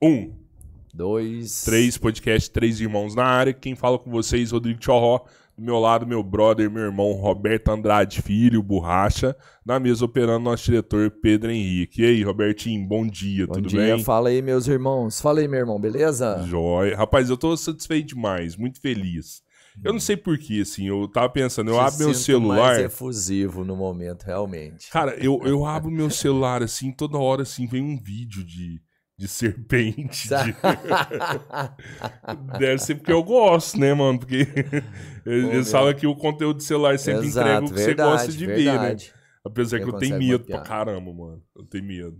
Um. Dois. Três, podcast Três Irmãos na área. Quem fala com vocês, Rodrigo Tchorró. Do meu lado, meu brother, meu irmão Roberto Andrade Filho, Borracha. Na mesa operando nosso diretor Pedro Henrique. E aí, Robertinho, bom dia, bom tudo dia. bem? Bom dia, fala aí, meus irmãos. Fala aí, meu irmão, beleza? Joia. Rapaz, eu tô satisfeito demais, muito feliz. Eu não hum. sei porquê, assim, eu tava pensando, eu Te abro meu celular. Mais efusivo no momento, realmente. Cara, eu, eu abro meu celular, assim, toda hora, assim, vem um vídeo de de serpente. De... Deve ser porque eu gosto, né, mano? Porque eles falam que o conteúdo de celular sempre Exato, entrega o que verdade, você gosta de verdade. ver, né? Apesar você que eu tenho medo pra caramba, mano. Eu tenho medo.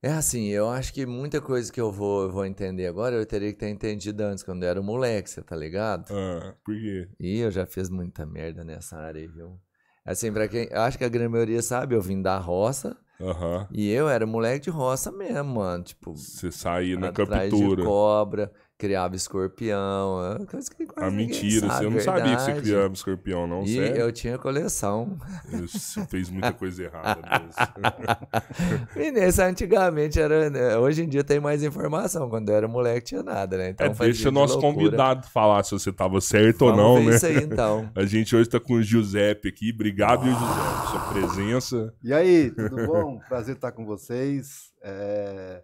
É assim, eu acho que muita coisa que eu vou, eu vou entender agora, eu teria que ter entendido antes, quando eu era moleque, você tá ligado? Ah, por quê? Ih, eu já fiz muita merda nessa área aí, viu? Assim, pra quem. Eu acho que a grande maioria sabe, eu vim da roça. Uhum. E eu era moleque de roça mesmo, mano. Tipo, você saía na captura. de cobra criava escorpião. É coisa que quase ah, mentira, sabe, eu não verdade. sabia que você criava escorpião, não, e sério? eu tinha coleção. Você fez muita coisa errada mesmo. Mineiro, antigamente era. Né, hoje em dia tem mais informação. Quando eu era moleque tinha nada, né? Então, é, deixa o nosso loucura. convidado falar se você estava certo Vamos ou não, né? Isso aí, então. A gente hoje está com o Giuseppe aqui. Obrigado, ah. Giuseppe, sua presença. E aí, tudo bom? Prazer estar com vocês. É...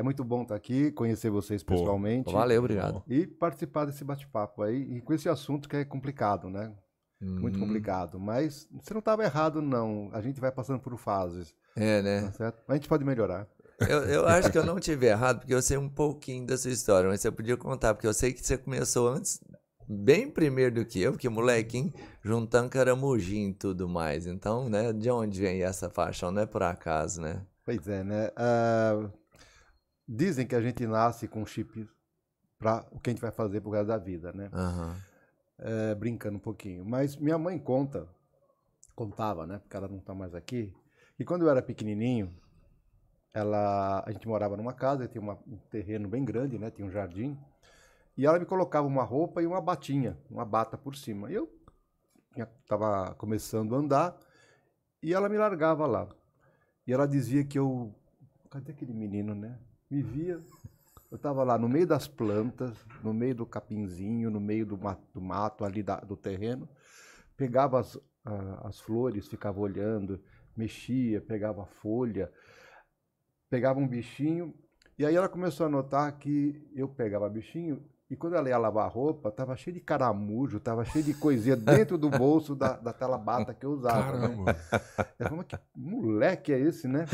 É muito bom estar tá aqui, conhecer vocês Pô, pessoalmente. Valeu, obrigado. E participar desse bate-papo aí, e com esse assunto que é complicado, né? Muito hum. complicado. Mas você não estava errado, não. A gente vai passando por fases. É, né? Tá certo? Mas a gente pode melhorar. Eu, eu, acho que eu não tive errado, porque eu sei um pouquinho da sua história, mas você podia contar, porque eu sei que você começou antes, bem primeiro do que eu, porque molequinho, juntando caramujim e tudo mais. Então, né, de onde vem essa paixão? Não é por acaso, né? Pois é, né? Uh, dizem que a gente nasce com um chip para o que a gente vai fazer por causa da vida, né? Uhum. É, brincando um pouquinho. Mas minha mãe conta, contava, né? Porque ela não está mais aqui. E quando eu era pequenininho, ela, a gente morava numa casa, tinha uma, um terreno bem grande, né? Tinha um jardim. E ela me colocava uma roupa e uma batinha, uma bata por cima. E eu estava começando a andar e ela me largava lá. E ela dizia que eu. Cadê aquele menino, né? me via. Eu estava lá no meio das plantas, no meio do capinzinho, no meio do mato, do mato ali da, do terreno. Pegava as, as flores, ficava olhando, mexia, pegava a folha, pegava um bichinho. E aí ela começou a notar que eu pegava bichinho e quando ela ia lavar a roupa, estava cheio de caramujo, estava cheio de coisinha dentro do bolso da, da talabata que eu usava. Né? Caramba! Né? Eu falei, mas que moleque é esse, né?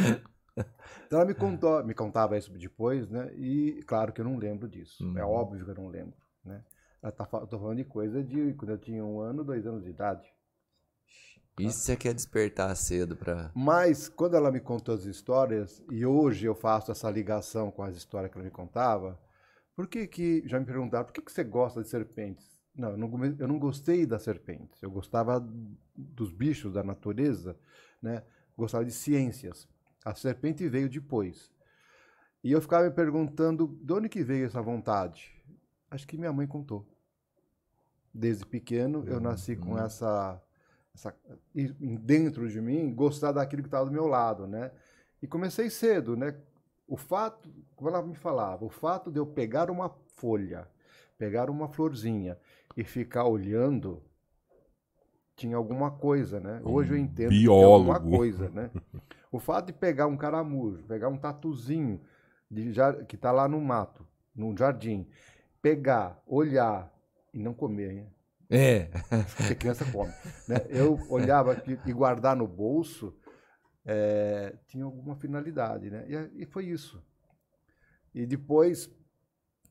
Então ela me é. contou, me contava isso depois, né? E claro que eu não lembro disso. É uhum. É óbvio que eu não lembro, né? Ela tá, tô falando de coisa de quando eu tinha um ano, dois anos de idade. Tá? Isso é que é despertar cedo para. Mas quando ela me contou as histórias e hoje eu faço essa ligação com as histórias que ela me contava, por que que já me perguntaram por que que você gosta de serpentes? Não, eu não, eu não gostei das serpentes. Eu gostava dos bichos da natureza, né? Gostava de ciências. A serpente veio depois. E eu ficava me perguntando de onde que veio essa vontade. Acho que minha mãe contou. Desde pequeno eu nasci com uhum. essa, essa dentro de mim gostar daquilo que estava do meu lado, né? E comecei cedo, né? O fato, como ela me falava, o fato de eu pegar uma folha, pegar uma florzinha e ficar olhando tinha alguma coisa, né? Hoje eu hum, entendo biólogo. que é alguma coisa, né? O fato de pegar um caramujo, pegar um tatuzinho de, que está lá no mato, no jardim, pegar, olhar e não comer, hein? É. Porque criança come. Né? Eu olhava e guardar no bolso é, tinha alguma finalidade, né? E, é, e, foi isso. E depois,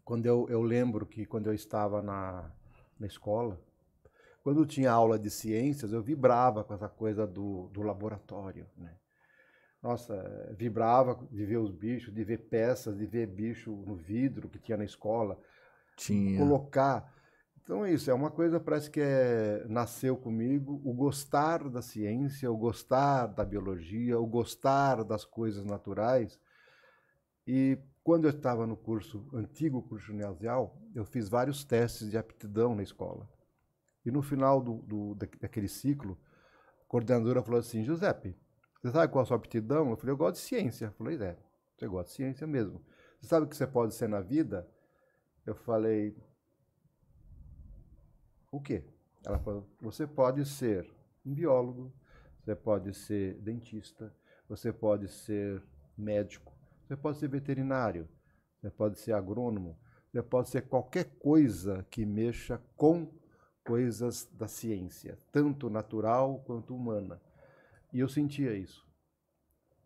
quando eu, eu lembro que quando eu estava na, na escola, quando tinha aula de ciências, eu vibrava com essa coisa do, do laboratório, né? nossa, vibrava de ver os bichos, de ver peças, de ver bicho no vidro que tinha na escola. Tinha. Colocar. Então é isso, é uma coisa parece que é, nasceu comigo, o gostar da ciência, o gostar da biologia, o gostar das coisas naturais. E quando eu estava no curso, antigo curso ginasial, eu fiz vários testes de aptidão na escola. E no final do, do, daquele ciclo, a coordenadora falou assim, Giuseppe, você sabe qual é a sua aptidão? Eu falei, eu gosto de ciência. Eu falei, é, você gosta de ciência mesmo. Você sabe o que você pode ser na vida? Eu falei, o quê? Ela falou, você pode ser um biólogo, você pode ser dentista, você pode ser médico, você pode ser veterinário, você pode ser agrônomo, você pode ser qualquer coisa que mexa com coisas da ciência, tanto natural quanto humana. E eu sentia isso.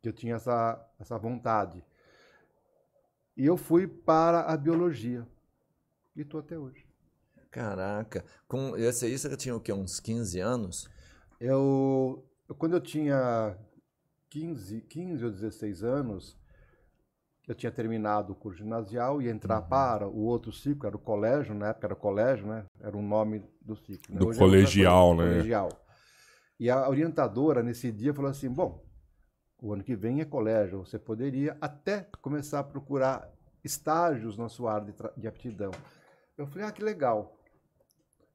Que eu tinha essa, essa vontade. E eu fui para a biologia. E estou até hoje. Caraca. Com esse aí você tinha o quê? Uns 15 anos? Eu. Quando eu tinha 15, 15 ou 16 anos, eu tinha terminado o curso ginasial e entrar uhum. para o outro ciclo, era o colégio, na época era colégio, né? Era o nome do ciclo. Né? Do Hoje é colegial, é né? Colegial. E a orientadora, nesse dia, falou assim: bom, o ano que vem é colégio, você poderia até começar a procurar estágios na sua área de, de aptidão. Eu falei: ah, que legal.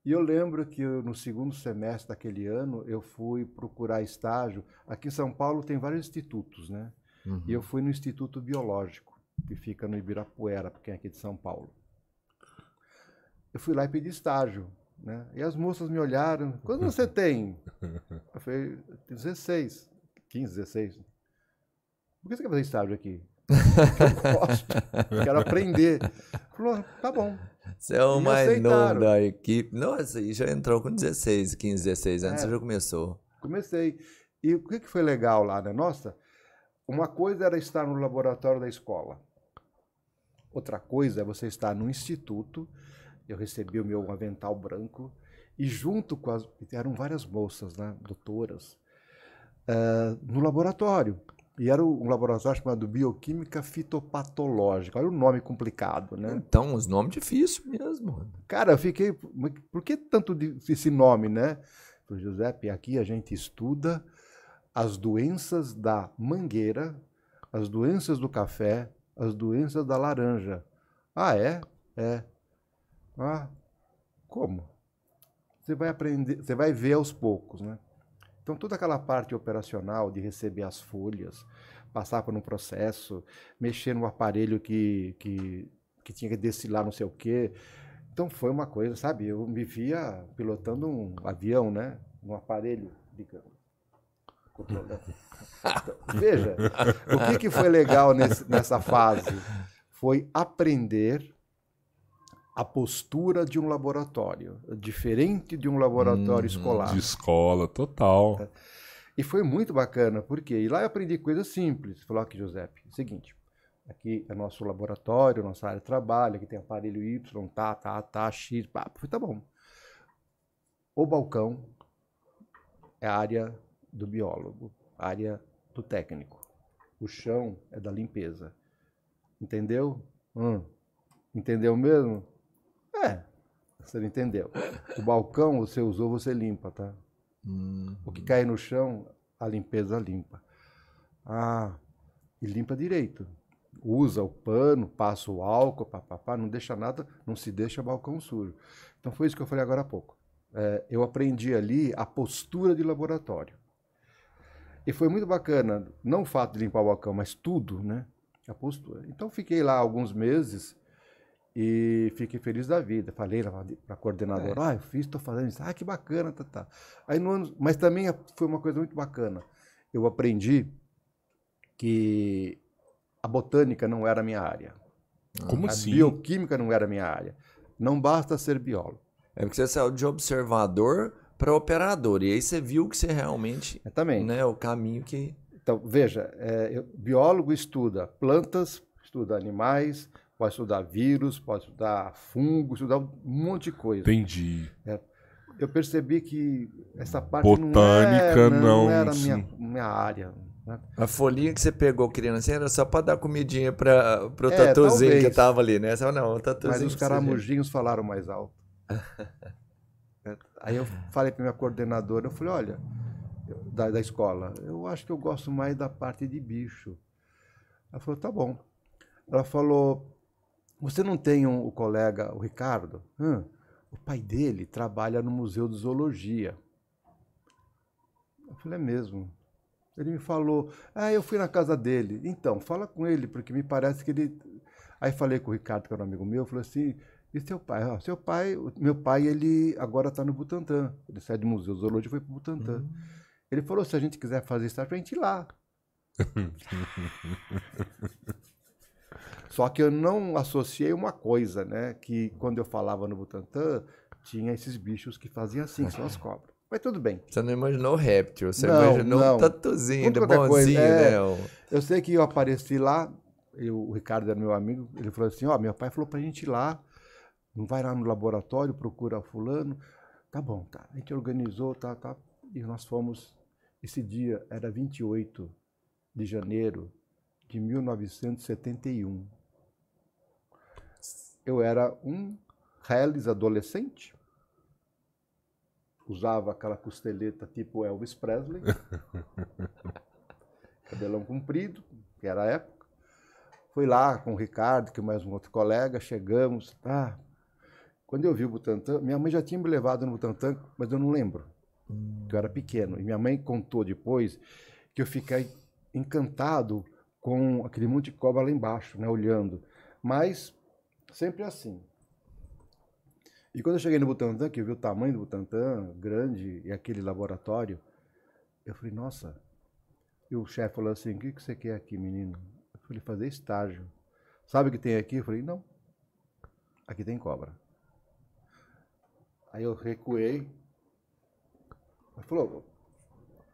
E eu lembro que no segundo semestre daquele ano, eu fui procurar estágio. Aqui em São Paulo tem vários institutos, né? Uhum. E eu uhum. fui no Instituto Biológico, que fica no Ibirapuera, porque é aqui de São Paulo. Eu fui lá e pedi estágio. Né? E as moças me olharam, quando você tem? Eu falei, 16, 15, 16. Por que você quer fazer estágio aqui? Porque eu gosto, quero aprender. Falou, tá bom. Você é o me mais novo da equipe. Nossa, e já entrou com 16, 15, 16 anos, é, você já começou. Comecei. E o que, que foi legal lá, né? Nossa, uma coisa era estar no laboratório da escola. Outra coisa é você estar no instituto eu recebi o meu avental branco e junto com as eram várias moças, né, doutoras, uh, no laboratório. E era um laboratório chamado Bioquímica Fitopatológica. Olha o um nome complicado, né? Então, os nomes difíceis mesmo. Cara, eu fiquei. Por que tanto esse nome, né? Giuseppe, aqui a gente estuda as doenças da mangueira, as doenças do café, as doenças da laranja. Ah, é? É. Ah, como? Você vai aprender, você vai ver aos poucos, né? Então toda aquela parte operacional de receber as folhas, passar por um processo, mexer no aparelho que, que, que tinha que destilar não sei o quê. Então foi uma coisa, sabe? Eu me via pilotando um avião, né? Um aparelho, digamos. Então, veja, o que, que foi legal nesse, nessa fase? Foi aprender a postura de um laboratório, diferente de um laboratório hum, escolar. De escola, total. É. E foi muito bacana, porque e lá eu aprendi coisas simples. Falou aqui, Giuseppe, é o seguinte, aqui é nosso laboratório, nossa área de trabalho, aqui tem aparelho Y, tá, tá, tá, X, pá, foi tá bom. O balcão é a área do biólogo, área do técnico. O chão é da limpeza. Entendeu? Hum. Entendeu mesmo? É, você não entendeu. O balcão você usou, você limpa, tá? O que hum. cai no chão, a limpeza limpa. Ah, e limpa direito. Usa o pano, passa o álcool, papapá, não deixa nada, não se deixa balcão sujo. Então foi isso que eu falei agora há pouco. É, eu aprendi ali a postura de laboratório. E foi muito bacana, não o fato de limpar o balcão, mas tudo, né? A postura. Então fiquei lá alguns meses e fiquei feliz da vida. Falei para a coordenadora, é. ah, eu fiz, estou fazendo isso. Ah, que bacana, tá, tá. Aí no ano, mas também foi uma coisa muito bacana. Eu aprendi que a botânica não era a minha área. Como a assim? bioquímica não era a minha área. Não basta ser biólogo. É porque você saiu de observador para operador. E aí você viu que você realmente... É também. Né, o caminho que... Então, veja, é, eu, biólogo estuda plantas, estuda animais, pode estudar vírus, pode estudar fungos, estudar um monte de coisa. Entendi. É, eu percebi que essa parte Botânica, não, é, era, não, não era minha, minha área. Né? A folhinha que você pegou, criança, era só para dar comidinha para o é, tatuzinho que estava ali, né? Só, não, o Mas os caramujinhos falaram mais alto. Aí eu falei para minha coordenadora, eu falei, olha, da, da escola, eu acho que eu gosto mais da parte de bicho. Ela falou, tá bom. Ela falou, você não tem um, o colega, o Ricardo? Hum, o pai dele trabalha no Museu de Zoologia. Eu falei, é mesmo. Ele me falou, ah, eu fui na casa dele. Então, fala com ele, porque me parece que ele. Aí falei com o Ricardo, que era um amigo meu, falou assim: e seu pai? Ah, seu pai, meu pai, ele agora está no Butantã. Ele saiu do Museu Zoologia e foi para o Butantã. Uhum. Ele falou: se a gente quiser fazer isso, a gente ir lá. Só que eu não associei uma coisa, né? Que quando eu falava no Butantã, tinha esses bichos que faziam assim, que são as cobras. Mas tudo bem. Você não imaginou réptil, você não, imaginou não. um tatuzinho do bonzinho, coisa, é. né? Eu sei que eu apareci lá, eu, o Ricardo era meu amigo, ele falou assim, ó, oh, meu pai falou pra gente ir lá, não vai lá no laboratório, procura fulano. Tá bom, tá. A gente organizou, tá, tá. E nós fomos, esse dia era 28 de janeiro de 1971 eu era um reles adolescente. Usava aquela costeleta tipo Elvis Presley. cabelão comprido, que era a época. Fui lá com o Ricardo, que é mais um outro colega, chegamos, tá. Quando eu vi o Butantan, minha mãe já tinha me levado no Butantan, mas eu não lembro. Hum. Eu era pequeno. E minha mãe contou depois que eu fiquei encantado com aquele monte de cobra lá embaixo, né, olhando. Mas Sempre assim. E quando eu cheguei no Butantan, que eu vi o tamanho do Butantan, grande, e aquele laboratório, eu falei, nossa. E o chefe falou assim, o que, que você quer aqui, menino? Eu falei, fazer estágio. Sabe o que tem aqui? Eu falei, não. Aqui tem cobra. Aí eu recuei. Ele falou,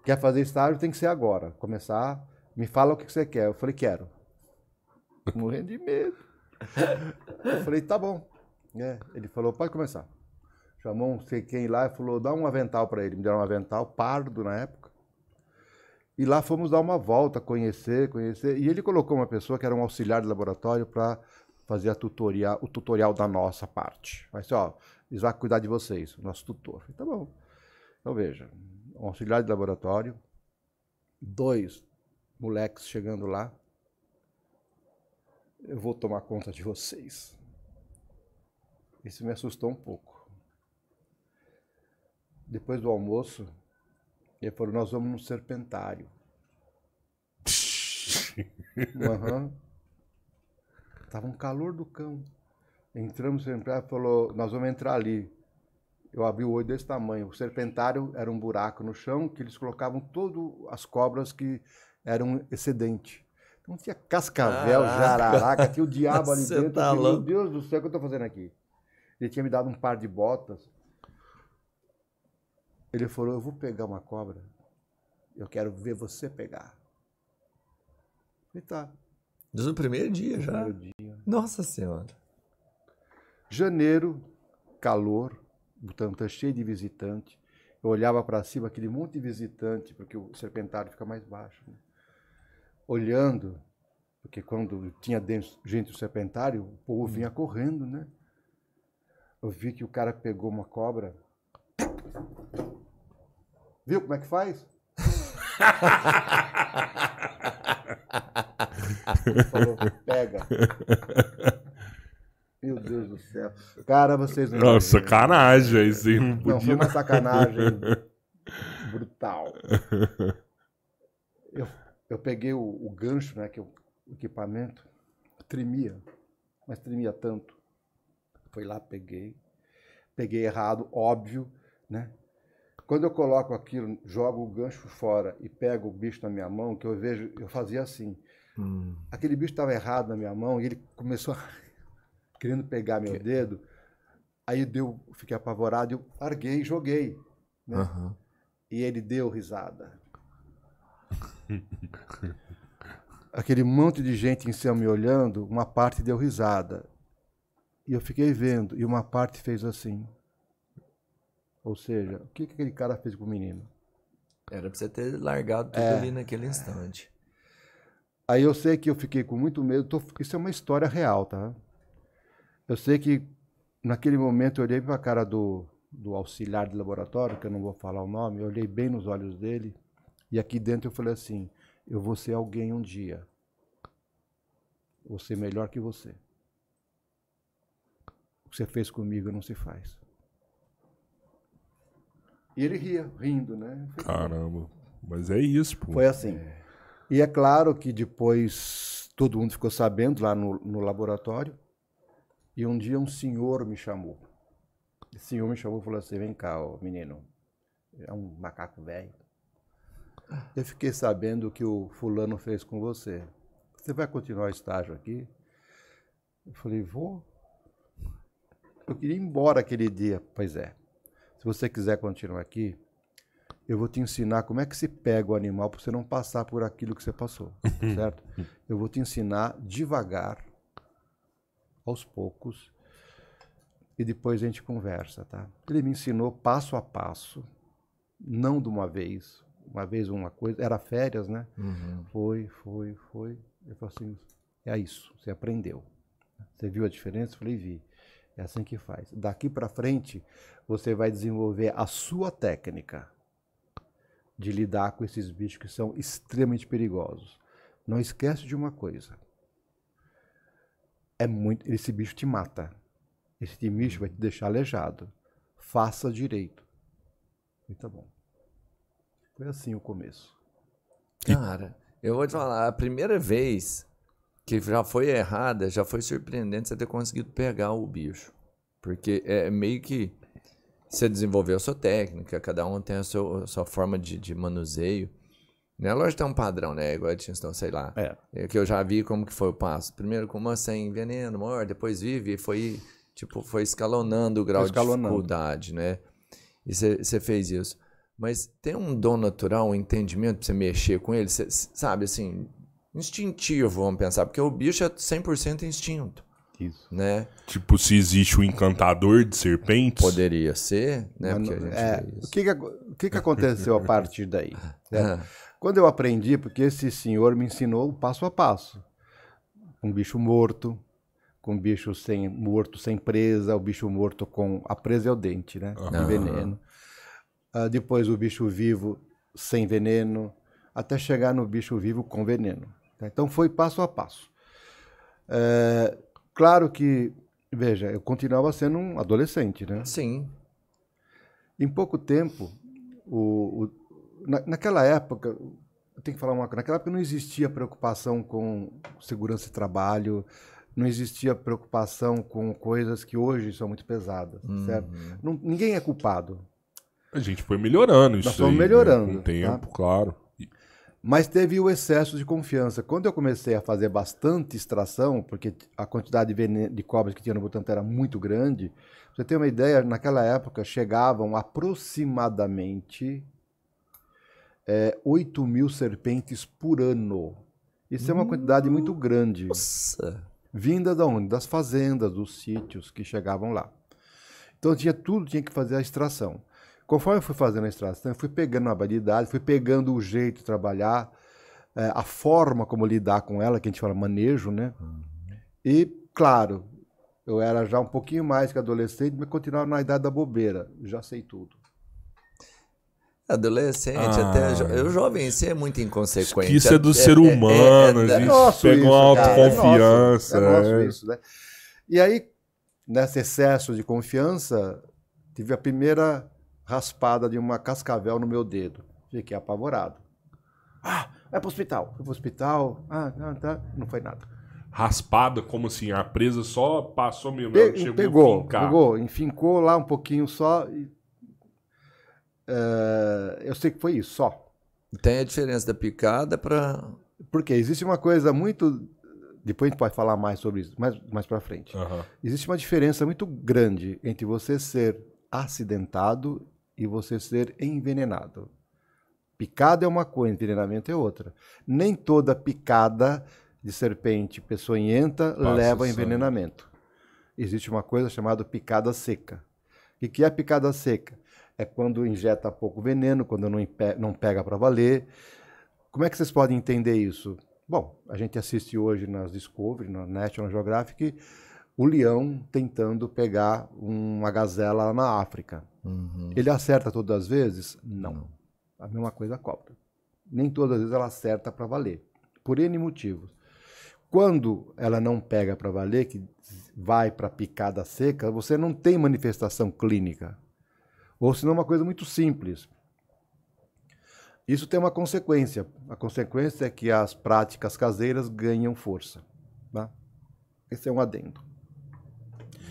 quer fazer estágio, tem que ser agora. Começar, me fala o que você quer. Eu falei, quero. Morrendo de medo. Eu falei, tá bom. É, ele falou, pode começar. Chamou sei quem lá e falou, dá um avental para ele. Me deram um avental, pardo na época. E lá fomos dar uma volta, conhecer, conhecer. E ele colocou uma pessoa que era um auxiliar de laboratório para fazer a tutoria, o tutorial da nossa parte. ser, ó, eles vão cuidar de vocês, o nosso tutor. Falei, tá bom. Então, veja, um auxiliar de laboratório, dois moleques chegando lá, eu vou tomar conta de vocês. Isso me assustou um pouco. Depois do almoço, ele falou: Nós vamos no serpentário. uhum. Tava um calor do cão. Entramos no serpentário e falou: Nós vamos entrar ali. Eu abri o olho desse tamanho. O serpentário era um buraco no chão que eles colocavam todas as cobras que eram excedente. Não tinha cascavel, Caraca. jararaca, tinha o diabo ali dentro. Tá assim, meu Deus do céu, o que eu estou fazendo aqui? Ele tinha me dado um par de botas. Ele falou: Eu vou pegar uma cobra. Eu quero ver você pegar. E tá. Desde o primeiro dia já. Primeiro dia. Nossa Senhora. Janeiro, calor, Butantã cheio de visitante. Eu olhava para cima, aquele monte de visitante, porque o serpentário fica mais baixo. Né? olhando, porque quando tinha gente do serpentário, o povo vinha hum. correndo, né? Eu vi que o cara pegou uma cobra. Viu como é que faz? Falou, pega. Meu Deus do céu. Cara, vocês não. Não, sacanagem, aí sim. Não, podia... não foi uma né? sacanagem brutal. Eu eu peguei o, o gancho, né, que é o equipamento, tremia, mas tremia tanto. foi lá, peguei, peguei errado, óbvio, né? Quando eu coloco aquilo, jogo o gancho fora e pego o bicho na minha mão, que eu vejo, eu fazia assim. Hum. Aquele bicho estava errado na minha mão e ele começou a... querendo pegar meu que... dedo. Aí deu, fiquei apavorado, eu larguei, joguei. Né? Uhum. E ele deu risada. Aquele monte de gente em cima me olhando, uma parte deu risada. E eu fiquei vendo, e uma parte fez assim. Ou seja, o que, que aquele cara fez com o menino? Era pra você ter largado tudo é, ali naquele instante. É. Aí eu sei que eu fiquei com muito medo. Tô, isso é uma história real, tá? Eu sei que naquele momento eu olhei para a cara do, do auxiliar de laboratório, que eu não vou falar o nome, eu olhei bem nos olhos dele e aqui dentro eu falei assim: eu vou ser alguém um dia. Vou ser melhor que você. O que você fez comigo não se faz. E ele ria, rindo, né? Caramba, mas é isso, pô. Foi assim. E é claro que depois todo mundo ficou sabendo lá no, no laboratório. E um dia um senhor me chamou. Esse senhor me chamou e falou assim: vem cá, ó, menino. É um macaco velho. Eu fiquei sabendo o que o fulano fez com você. Você vai continuar o estágio aqui? Eu falei, vou. Eu queria ir embora aquele dia. Pois é. Se você quiser continuar aqui, eu vou te ensinar como é que se pega o animal para você não passar por aquilo que você passou, certo? eu vou te ensinar devagar, aos poucos, e depois a gente conversa, tá? Ele me ensinou passo a passo, não de uma vez, uma vez uma coisa, era férias, né? Uhum. Foi, foi, foi. Eu falei assim, é isso, você aprendeu. Você viu a diferença? Eu falei, vi. É assim que faz. Daqui para frente, você vai desenvolver a sua técnica de lidar com esses bichos que são extremamente perigosos. Não esquece de uma coisa. É muito, esse bicho te mata. Esse bicho vai te deixar aleijado. Faça direito. E tá bom. Foi assim o começo. Cara, eu vou te falar, a primeira vez que já foi errada, já foi surpreendente você ter conseguido pegar o bicho. Porque é meio que você desenvolveu a sua técnica, cada um tem a, sua a sua forma de, de manuseio. Né? loja tem um padrão, né? Igual a distinção, sei lá. É. é. Que eu já vi como que foi o passo. Primeiro com uma sem veneno, maior. depois vive. Foi, tipo, foi escalonando o grau escalonando. de dificuldade, né? E você fez isso mas tem um dom natural, um entendimento para você mexer com ele, você, sabe, assim, instintivo, vamos pensar, porque o bicho é 100% instinto. Isso. Né? Tipo, se existe o encantador de serpentes. Poderia ser, né? é, o que que, o que, que aconteceu a partir daí? Né? Quando eu aprendi, porque esse senhor me ensinou passo a passo. Um bicho morto, com bicho sem, morto sem presa, o bicho morto com. A presa é o dente, né? Uhum. O veneno uh, depois o bicho vivo sem veneno, até chegar no bicho vivo com veneno. Tá? Então foi passo a passo. É, claro que, veja, eu continuava sendo um adolescente, né? Sim. Em pouco tempo, o, o na, naquela época, eu tenho que falar uma coisa, naquela época não existia preocupação com segurança e trabalho, não existia preocupação com coisas que hoje são muito pesadas, uhum. certo? Não, ninguém é culpado, a gente foi melhorando isso. Nós fomos aí, né? melhorando. Com o tá? tempo, tá? claro. Mas teve o excesso de confiança. Quando eu comecei a fazer bastante extração, porque a quantidade de, de cobras que tinha no Butantã era muito grande, você tem uma ideia, naquela época chegavam aproximadamente é, 8 mil serpentes por ano. Isso hum, é uma quantidade muito grande. Nossa! Vinda da onde? Das fazendas, dos sítios que chegavam lá. Então tinha tudo, tinha que fazer a extração. Conforme eu fui fazendo a extração, eu fui pegando a habilidade, fui pegando o jeito de trabalhar, é, a forma como lidar com ela, que a gente fala manejo, né? Uhum. E, claro, eu era já um pouquinho mais que adolescente, mas continuava na idade da bobeira. Já sei tudo. Adolescente, ah, até jo eu jovem, você é muito inconsequente. Isso é do é, ser é, é humano, é, é, é, a gente pega isso, uma autoconfiança. É nosso, é nosso isso, né? E aí, nesse excesso de confiança, tive a primeira raspada de uma cascavel no meu dedo. Fiquei apavorado. Ah, vai pro hospital. Fui pro hospital. Ah, não, ah, tá. Não foi nada. Raspada, como assim? A presa só passou meu Pe chegou pegou, pegou, enfincou lá um pouquinho só. E... Uh, eu sei que foi isso, só. Tem a diferença da picada para. Porque existe uma coisa muito. Depois a gente pode falar mais sobre isso, mais, mais para frente. Uhum. Existe uma diferença muito grande entre você ser acidentado e você ser envenenado. Picada é uma coisa, envenenamento é outra. Nem toda picada de serpente peçonhenta Passa leva envenenamento. Existe uma coisa chamada picada seca. O que é picada seca? É quando injeta pouco veneno, quando não, não pega para valer. Como é que vocês podem entender isso? Bom, a gente assiste hoje nas Discovery, na National Geographic, o leão tentando pegar uma gazela na África. Uhum. Ele acerta todas as vezes? Não. A mesma coisa a cobra. Nem todas as vezes ela acerta para valer, por N motivos. Quando ela não pega para valer, que vai para picada seca, você não tem manifestação clínica. Ou senão uma coisa muito simples. Isso tem uma consequência. A consequência é que as práticas caseiras ganham força. Tá? Esse é um adendo.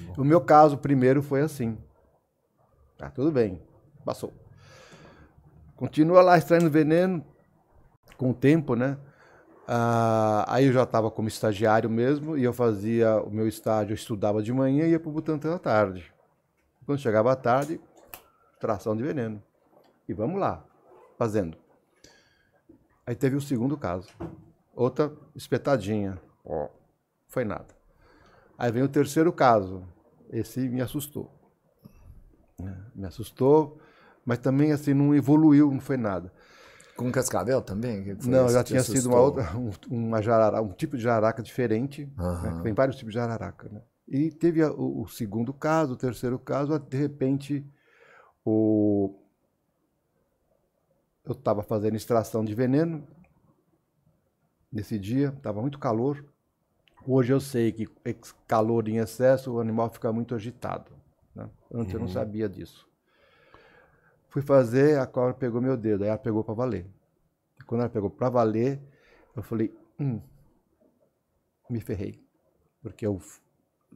Bom. O meu caso primeiro foi assim. Tá tudo bem. Passou. Continua lá extraindo veneno com o tempo, né? Ah, aí eu já estava como estagiário mesmo e eu fazia o meu estágio, eu estudava de manhã e ia para o Butantan à tarde. Quando chegava à tarde, tração de veneno. E vamos lá, fazendo. Aí teve o segundo caso. Outra espetadinha. Ó, foi nada. Aí vem o terceiro caso. Esse me assustou. Né? Me assustou, mas também assim não evoluiu, não foi nada. Com cascavel também? não, já tinha sido uma outra, um, uma um tipo de jararaca diferente. Uhum. Né? Tem vários tipos de jararaca. Né? E teve o, o, segundo caso, o terceiro caso, de repente o... eu estava fazendo extração de veneno nesse dia, estava muito calor. Hoje eu sei que calor em excesso o animal fica muito agitado. Antes uhum. eu não uhum. sabia disso. Fui fazer, a cobra pegou meu dedo, aí ela pegou para valer. E quando ela pegou para valer, eu falei, hum, me ferrei. Porque eu,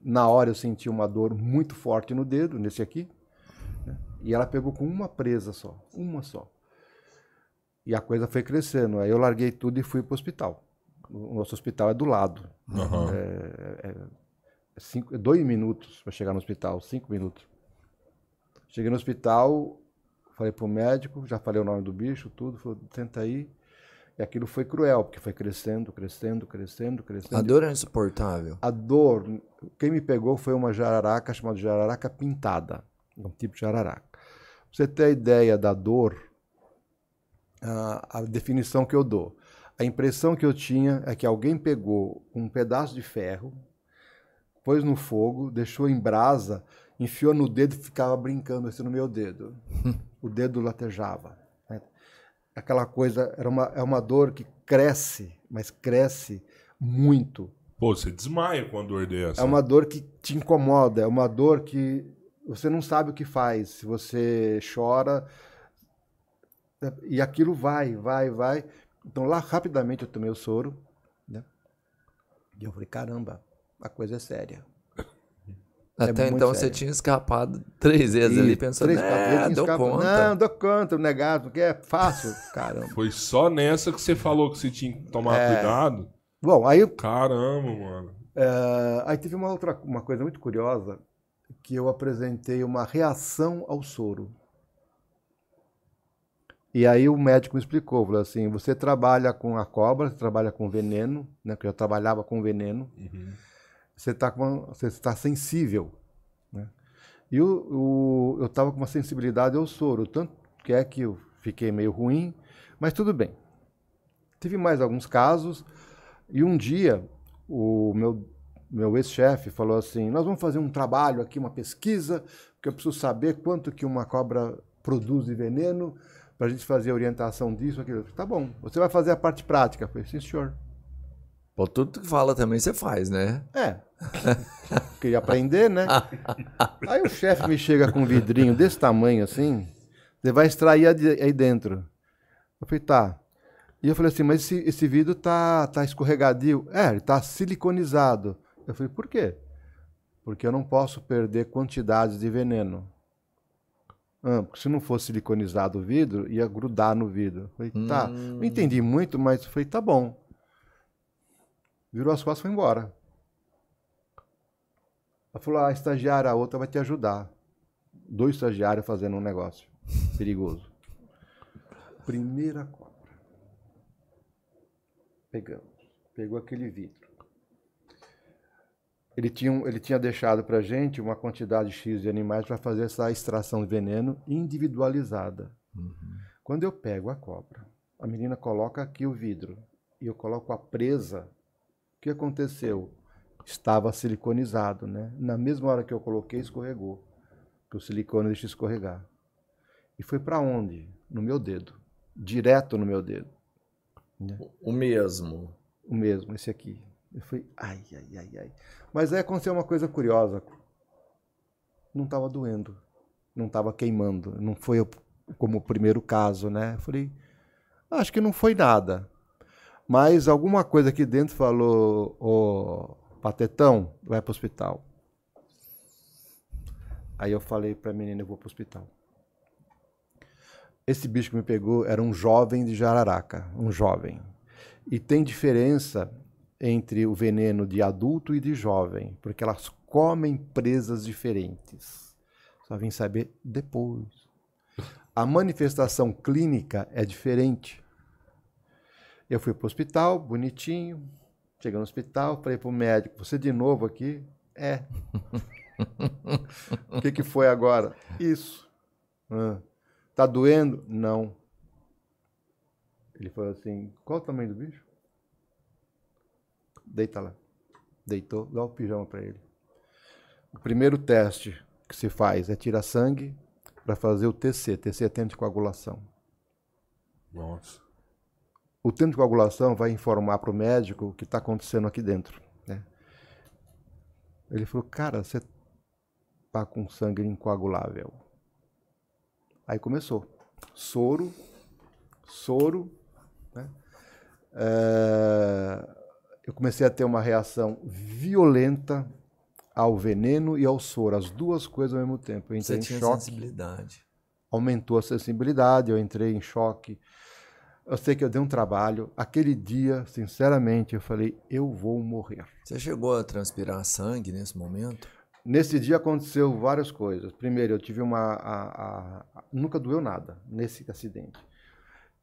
na hora eu senti uma dor muito forte no dedo, nesse aqui. Né? E ela pegou com uma presa só, uma só. E a coisa foi crescendo. Aí eu larguei tudo e fui para o hospital. O nosso hospital é do lado. Uhum. É, é, cinco, é dois minutos para chegar no hospital, cinco minutos. Cheguei no hospital, falei pro médico, já falei o nome do bicho, tudo, falou, tenta aí. E aquilo foi cruel, porque foi crescendo, crescendo, crescendo, crescendo. A dor era é insuportável. A dor, quem me pegou foi uma jararaca chamada jararaca pintada, um tipo de jararaca. Pra você ter a ideia da dor, a, a definição que eu dou. A impressão que eu tinha é que alguém pegou um pedaço de ferro, pôs no fogo, deixou em brasa enfiou no dedo ficava brincando assim no meu dedo. o dedo latejava. Né? Aquela coisa, era uma, é uma dor que cresce, mas cresce muito. Pô, você desmaia com a dor dessa. É uma dor que te incomoda, é uma dor que você não sabe o que faz. Se você chora. Né? E aquilo vai, vai, vai. Então lá rapidamente eu tomei o soro. Né? E eu falei: caramba, a coisa é séria. É Até é então você tinha escapado três vezes e ali pensando, três, quatro vezes, dou conta. Não, dou conta, negado, porque é fácil, caramba. Foi só nessa que você falou que você tinha que tomar é... cuidado? Bom, aí... Caramba, mano. É... Aí teve uma outra uma coisa muito curiosa, que eu apresentei uma reação ao soro. E aí o médico me explicou, falou assim, você trabalha com a cobra, você trabalha com veneno, né, que eu trabalhava com veneno, uhum você está tá sensível. Né? E o, o eu estava com uma sensibilidade ao soro, tanto que é que eu fiquei meio ruim, mas tudo bem. Tive mais alguns casos, e um dia o meu, meu ex-chefe falou assim, nós vamos fazer um trabalho aqui, uma pesquisa, porque eu preciso saber quanto que uma cobra produz de veneno, para a gente fazer a orientação disso, aquilo. Tá bom, você vai fazer a parte prática. Eu falei, sim, senhor. Pô, tudo que fala também você faz, né? É. Queria aprender, né? Aí o chefe me chega com um vidrinho desse tamanho assim, você vai extrair aí dentro. Eu falei, tá. E eu falei assim, mas esse, esse vidro tá, tá escorregadio. É, ele tá siliconizado. Eu falei, por quê? Porque eu não posso perder quantidades de veneno. Ah, porque se não fosse siliconizado o vidro, ia grudar no vidro. Eu falei, tá. Hum. Não entendi muito, mas eu falei, tá bom virou as costas e foi embora. Ela falou: ah, a estagiária, a outra vai te ajudar. Dois estagiários fazendo um negócio perigoso. Primeira cobra. Pegamos. Pegou aquele vidro. Ele tinha, ele tinha deixado para gente uma quantidade X de animais para fazer essa extração de veneno individualizada. Uhum. Quando eu pego a cobra, a menina coloca aqui o vidro e eu coloco a presa que aconteceu? Estava siliconizado, né? Na mesma hora que eu coloquei, escorregou. Que o silicone deixa escorregar. E foi para onde? No meu dedo. Direto no meu dedo. Né? O mesmo. O mesmo, esse aqui. Eu fui, ai, ai, ai, ai. Mas aí aconteceu uma coisa curiosa. Não estava doendo, não estava queimando. Não foi como o primeiro caso, né? Eu falei, acho que não foi nada. Mas alguma coisa aqui dentro falou, ô Patetão, vai pro hospital. Aí eu falei pra menina, eu vou pro hospital. Esse bicho que me pegou era um jovem de jararaca, um jovem. E tem diferença entre o veneno de adulto e de jovem, porque elas comem presas diferentes. Só vim saber depois. A manifestação clínica é diferente. Eu fui para o hospital, bonitinho. Cheguei no hospital, falei para o médico: Você de novo aqui? É. O que, que foi agora? Isso. tá doendo? Não. Ele falou assim: Qual o tamanho do bicho? Deita lá. Deitou, dá o pijama para ele. O primeiro teste que se faz é tirar sangue para fazer o TC. TC é tempo de coagulação. Nossa o tempo de coagulação vai informar para o médico o que está acontecendo aqui dentro. Né? Ele falou, cara, você está com sangue incoagulável. Aí começou. Soro, soro. Né? É... eu comecei a ter uma reação violenta ao veneno e ao soro, as duas coisas ao mesmo tempo. Eu entrei Você em tinha choque, sensibilidade. Aumentou a sensibilidade, eu entrei em choque eu sei que eu dei um trabalho. Aquele dia, sinceramente, eu falei, eu vou morrer. Você chegou a transpirar sangue nesse momento? Nesse dia aconteceu várias coisas. Primeiro, eu tive uma. A, a, a, nunca doeu nada nesse acidente.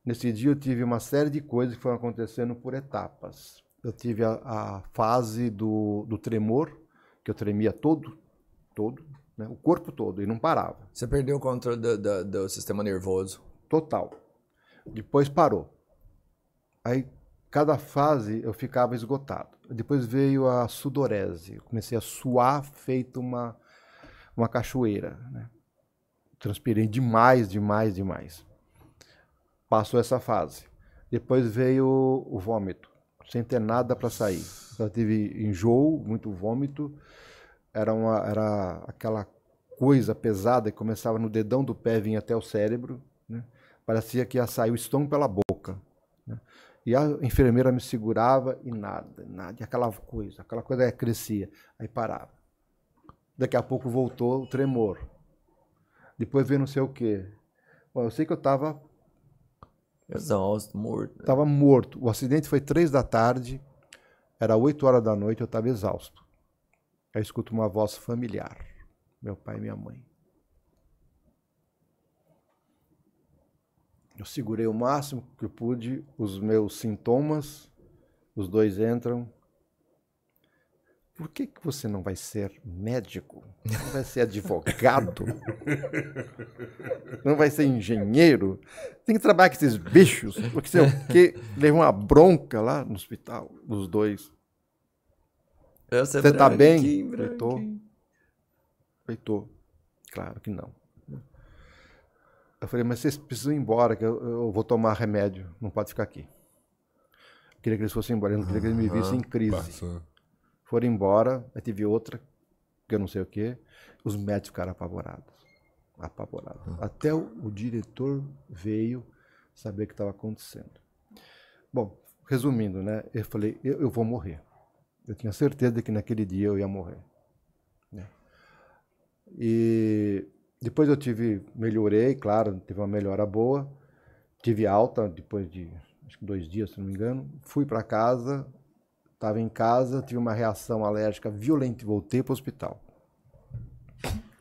Nesse dia, eu tive uma série de coisas que foram acontecendo por etapas. Eu tive a, fase do, do tremor, que eu tremia todo, todo, né? o corpo todo, e não parava. Você perdeu o controle do, do, do sistema nervoso? Total. Depois parou. Aí cada fase eu ficava esgotado. Depois veio a sudorese. Eu comecei a suar feito uma, uma cachoeira. Né? Transpirei demais, demais, demais. Passou essa fase. Depois veio o vômito, sem ter nada para sair. Eu tive enjoo, muito vômito. Era, uma, era aquela coisa pesada que começava no dedão do pé, vinha até o cérebro. Parecia que ia sair o estômago pela boca. Né? E a enfermeira me segurava e nada, nada. E aquela coisa, aquela coisa crescia, aí parava. Daqui a pouco voltou o tremor. Depois veio não sei o quê. Bom, eu sei que eu estava... Exausto, morto. Estava né? morto. O acidente foi três da tarde, era oito horas da noite, eu estava exausto. Aí escuto uma voz familiar, meu pai e minha mãe. Eu segurei o máximo que eu pude os meus sintomas, os dois entram. Por que, que você não vai ser médico? Não vai ser advogado? não vai ser engenheiro? Tem que trabalhar com esses bichos, porque sei o quê? Levou uma bronca lá no hospital, os dois. Você tá bem? Feitou. Feitou. Claro que não. Eu falei, mas vocês precisam ir embora, que eu, eu vou tomar remédio, não pode ficar aqui. Eu queria que eles fossem embora, eu não queria que eles me vissem em crise. Passou. Foram embora, aí tive outra, que eu não sei o quê. Os médicos ficaram apavorados. Apavorados. Uhum. Até o, o diretor veio saber o que estava acontecendo. Bom, resumindo, né? Eu falei, eu, eu, vou morrer. Eu tinha certeza de que naquele dia eu ia morrer. Né? E depois eu tive, melhorei, claro, teve uma melhora boa. Tive alta depois de acho que dois dias, se não me engano. Fui para casa, estava em casa, tive uma reação alérgica violenta e voltei para o hospital.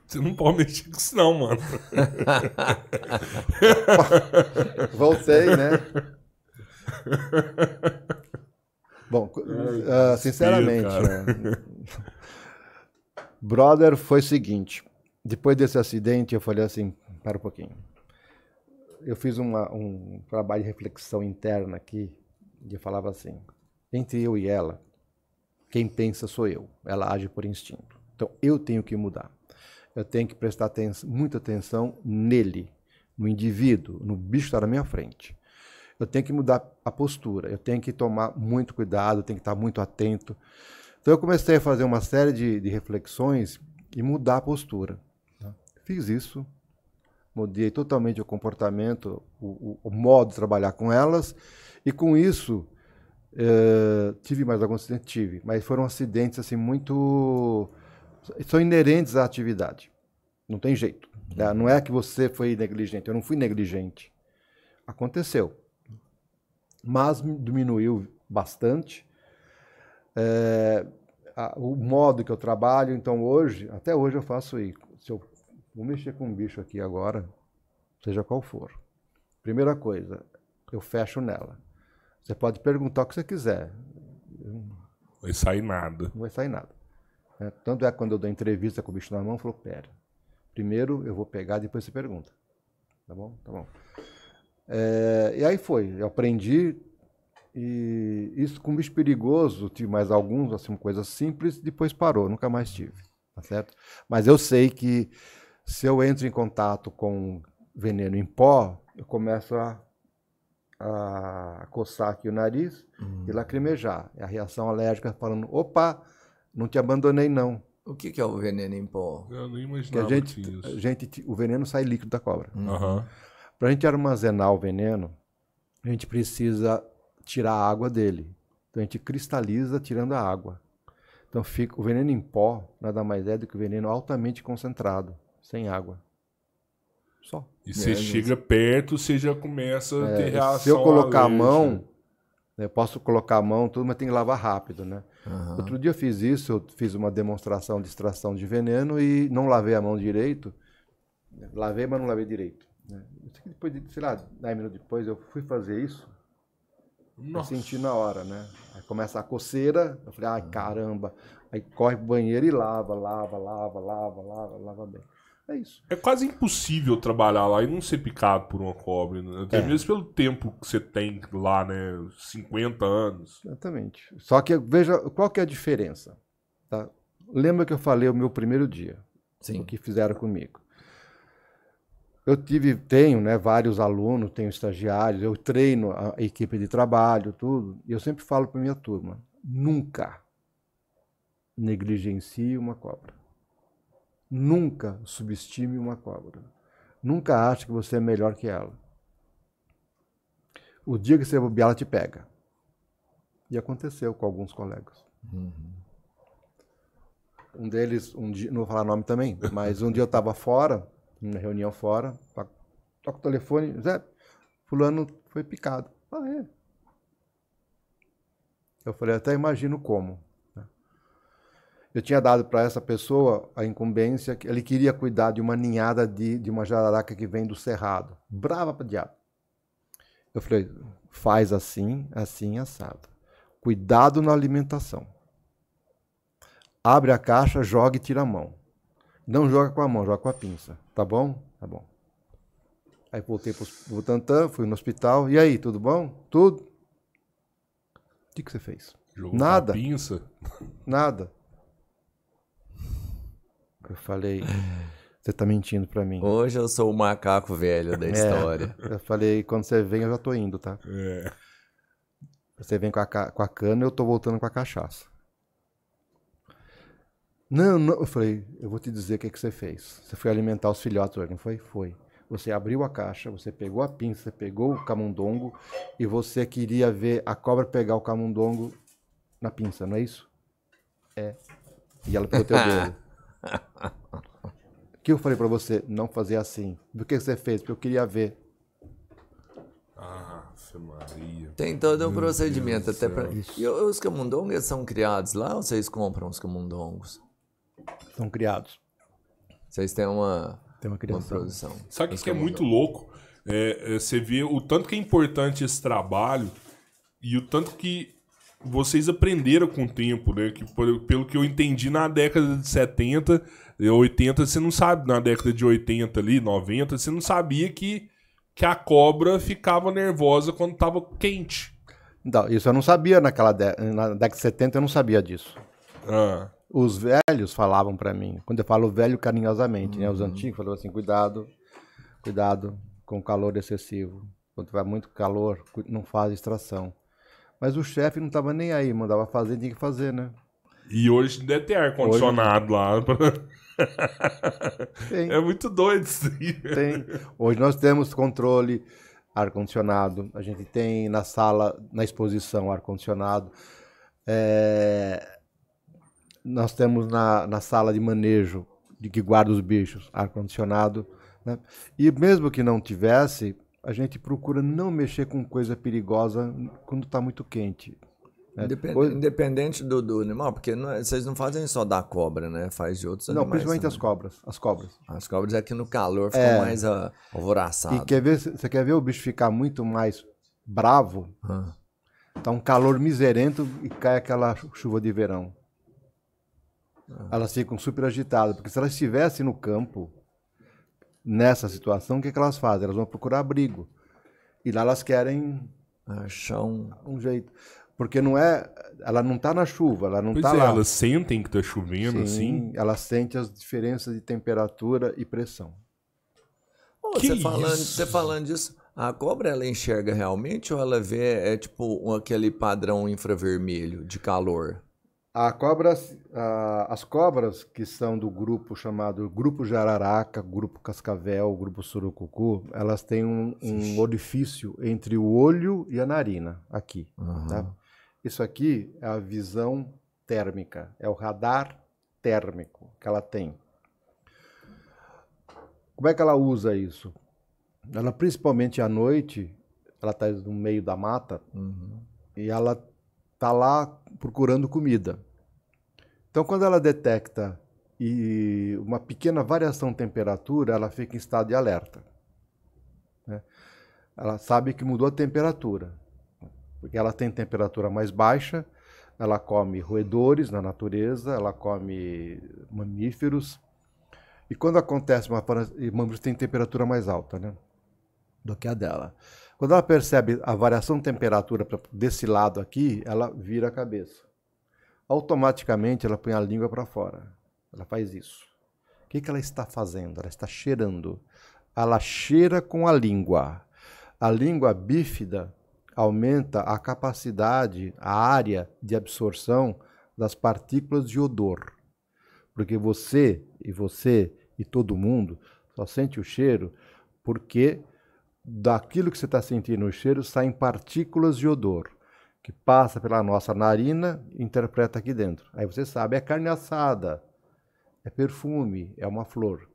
Você não pode mexer com isso, não, mano. voltei, né? Bom, uh, sinceramente, né? brother, foi o seguinte depois desse acidente, eu falei assim: para um pouquinho. Eu fiz uma, um trabalho de reflexão interna aqui, e eu falava assim: entre eu e ela, quem pensa sou eu. Ela age por instinto. Então eu tenho que mudar. Eu tenho que prestar atenção, muita atenção nele, no indivíduo, no bicho que está na minha frente. Eu tenho que mudar a postura, eu tenho que tomar muito cuidado, eu tenho que estar muito atento. Então eu comecei a fazer uma série de, de reflexões e mudar a postura. Fiz isso, mudei totalmente o comportamento, o, o, o modo de trabalhar com elas, e com isso eh, tive mais alguns acidentes, tive, mas foram acidentes assim muito são inerentes à atividade. Não tem jeito. Tá? Não é que você foi negligente. Eu não fui negligente. Aconteceu. Mas diminuiu bastante é, a, o modo que eu trabalho. Então, hoje, até hoje eu faço isso. Se eu Vou mexer com um bicho aqui agora, seja qual for. Primeira coisa, eu fecho nela. Você pode perguntar o que você quiser. Vai sair nada. Não vai sair nada. É, tanto é quando eu dou entrevista com o bicho na mão, eu falo, pera, primeiro eu vou pegar, depois você pergunta. Tá bom? Tá bom. É, e aí foi, eu aprendi, e isso com bicho perigoso, tive mais alguns, assim, coisas simples, depois parou, nunca mais tive, tá certo? Mas eu sei que se eu entro em contato com veneno em pó, eu começo a, a coçar aqui o nariz uhum. e lacrimejar. É a reação alérgica falando: opa, não te abandonei, não. O que, que é o veneno em pó? Eu nem imaginava que a gente, que a gente, O veneno sai líquido da cobra. Uhum. Para a gente armazenar o veneno, a gente precisa tirar a água dele. Então a gente cristaliza tirando a água. Então fica o veneno em pó nada mais é do que o veneno altamente concentrado sem água. Só. E é, você é, chega gente... perto, você já começa a é, ter reação. Se eu colocar a mão, né, eu posso colocar a mão, tudo, mas tem que lavar rápido, né? Uhum. Outro dia eu fiz isso, eu fiz uma demonstração de extração de veneno e não lavei a mão direito. Lavei, mas não lavei direito. Né? Depois, de, sei lá, 10 minutos depois eu fui fazer isso. Nossa. Eu senti na hora, né? Aí começa a coceira, eu falei, ai caramba. Aí corre pro banheiro e lava, lava, lava, lava, lava, lava bem. É isso. É quase impossível trabalhar lá e não ser picado por uma cobra. Né? Até é. mesmo pelo tempo que você tem lá, né? 50 anos. Exatamente. Só que veja qual que é a diferença. Tá? Lembra que eu falei o meu primeiro dia? Sim. O que fizeram comigo. Eu tive, tenho né, vários alunos, tenho estagiários, eu treino a equipe de trabalho, tudo. E eu sempre falo para minha turma, nunca negligencie uma cobra. Nunca subestime uma cobra. Nunca ache que você é melhor que ela. O dia que você bobear, ela te pega. E aconteceu com alguns colegas. Uhum. Um deles, um dia, não vou falar nome também, mas um dia eu estava fora, numa reunião fora, toco o telefone, Zé, fulano foi picado. Ah, é. Eu falei, até imagino como. Eu tinha dado para essa pessoa a incumbência que ele queria cuidar de uma ninhada de, de uma jararaca que vem do cerrado. Brava para diabo. Eu falei, faz assim, assim, assado. Cuidado na alimentação. Abre a caixa, joga e tira a mão. Não joga com a mão, joga com a pinça. Tá bom? Tá bom. Aí voltei pro Tantã, fui no hospital. E aí, tudo bom? Tudo? O que, que você fez? Jogou Nada. Com a pinça? Nada. Eu falei, é. você tá mentindo pra mim. Hoje eu sou o macaco velho da é. história. É, eu falei, quando você vem eu já tô indo, tá? É. Você vem com a, com a cana eu tô voltando com a cachaça. Não, não, eu falei, eu vou te dizer o que, que você fez. Você foi alimentar os filhotes hoje, não foi? Foi. Você abriu a caixa, você pegou a pinça, você pegou o camundongo e você queria ver a cobra pegar o camundongo na pinça, não é isso? É. E ela pegou teu dedo. que eu falei para você não fazer assim? Do que você fez? Porque eu queria ver. Ah, Maria. Tem todo um procedimento até para. E os camundongas são criados lá ou vocês compram os camundongos? São criados. Vocês têm uma tem uma criação. Uma produção. Sabe o que, que é muito louco? É, é, você vê o tanto que é importante esse trabalho e o tanto que vocês aprenderam com o tempo, né? Que, pelo que eu entendi, na década de 70, 80, eh, você não sabe, na década de 80 ali, 90, você não sabia que, que a cobra ficava nervosa quando estava quente. Não, isso eu não sabia naquela de... na década de 70, eu não sabia disso. Ah. Os velhos falavam para mim, quando eu falo velho carinhosamente, uhum. né? Os uhum. antigos falavam assim, cuidado, cuidado com o calor excessivo. Quando tiver muito calor, não faz extração. Mas o chefe não tava nem aí, mandava fazer, tinha que fazer, né? E hoje deve é ter ar-condicionado lá. Né? Tem. É muito doido isso. Tem. Hoje nós temos controle ar-condicionado, a gente tem na sala, na exposição, ar-condicionado. É... Nós temos na, na sala de manejo, de que guarda os bichos, ar-condicionado. Né? E mesmo que não tivesse, a gente procura não mexer com coisa perigosa quando está muito quente. Né? Independente, independente do, do, animal, porque não, é, vocês não fazem só da cobra, né? Faz de outros não, animais. Não, principalmente também. as cobras. As cobras. As cobras é que no calor ficam é. mais uh, ah, alvoraçadas. E quer ver, você quer ver o bicho ficar muito mais bravo? Ah. Tá um calor miserento e cai aquela chuva de verão. Ah. Elas ficam super agitadas, porque se elas estivessem no campo, nessa situação, o que, é que elas fazem? Elas vão procurar abrigo. E lá elas querem achar um, um jeito. Porque não é. Ela não está na chuva, ela não está é, lá. Elas sentem que está chovendo, Sim, assim. Elas sentem as diferenças de temperatura e pressão. Oh, você, falando, você falando disso, a cobra ela enxerga realmente ou ela vê é tipo aquele padrão infravermelho de calor? Cobras, a, as cobras que são do grupo chamado Grupo Jararaca, Grupo Cascavel, Grupo Surucucu, elas têm um, um orifício entre o olho e a narina, aqui. Uhum. Tá? Isso aqui é a visão térmica, é o radar térmico que ela tem. Como é que ela usa isso? Ela, principalmente à noite, ela está no meio da mata uhum. e ela está lá procurando comida. Então, quando ela detecta e uma pequena variação de temperatura, ela fica em estado de alerta. Né? Ela sabe que mudou a temperatura, porque ela tem temperatura mais baixa, ela come roedores na natureza, ela come mamíferos. E quando acontece uma mamíferos tem temperatura mais alta, né? Do que a dela. Quando ela percebe a variação de temperatura desse lado aqui, ela vira a cabeça automaticamente ela põe a língua para fora. Ela faz isso. O que, que ela está fazendo? Ela está cheirando. Ela cheira com a língua. A língua bífida aumenta a capacidade, a área de absorção das partículas de odor. Porque você e você e todo mundo só sente o cheiro porque daquilo que você está sentindo o cheiro saem partículas de odor que passa pela nossa narina interpreta aqui dentro. Aí você sabe, é carne assada, é perfume, é uma flor.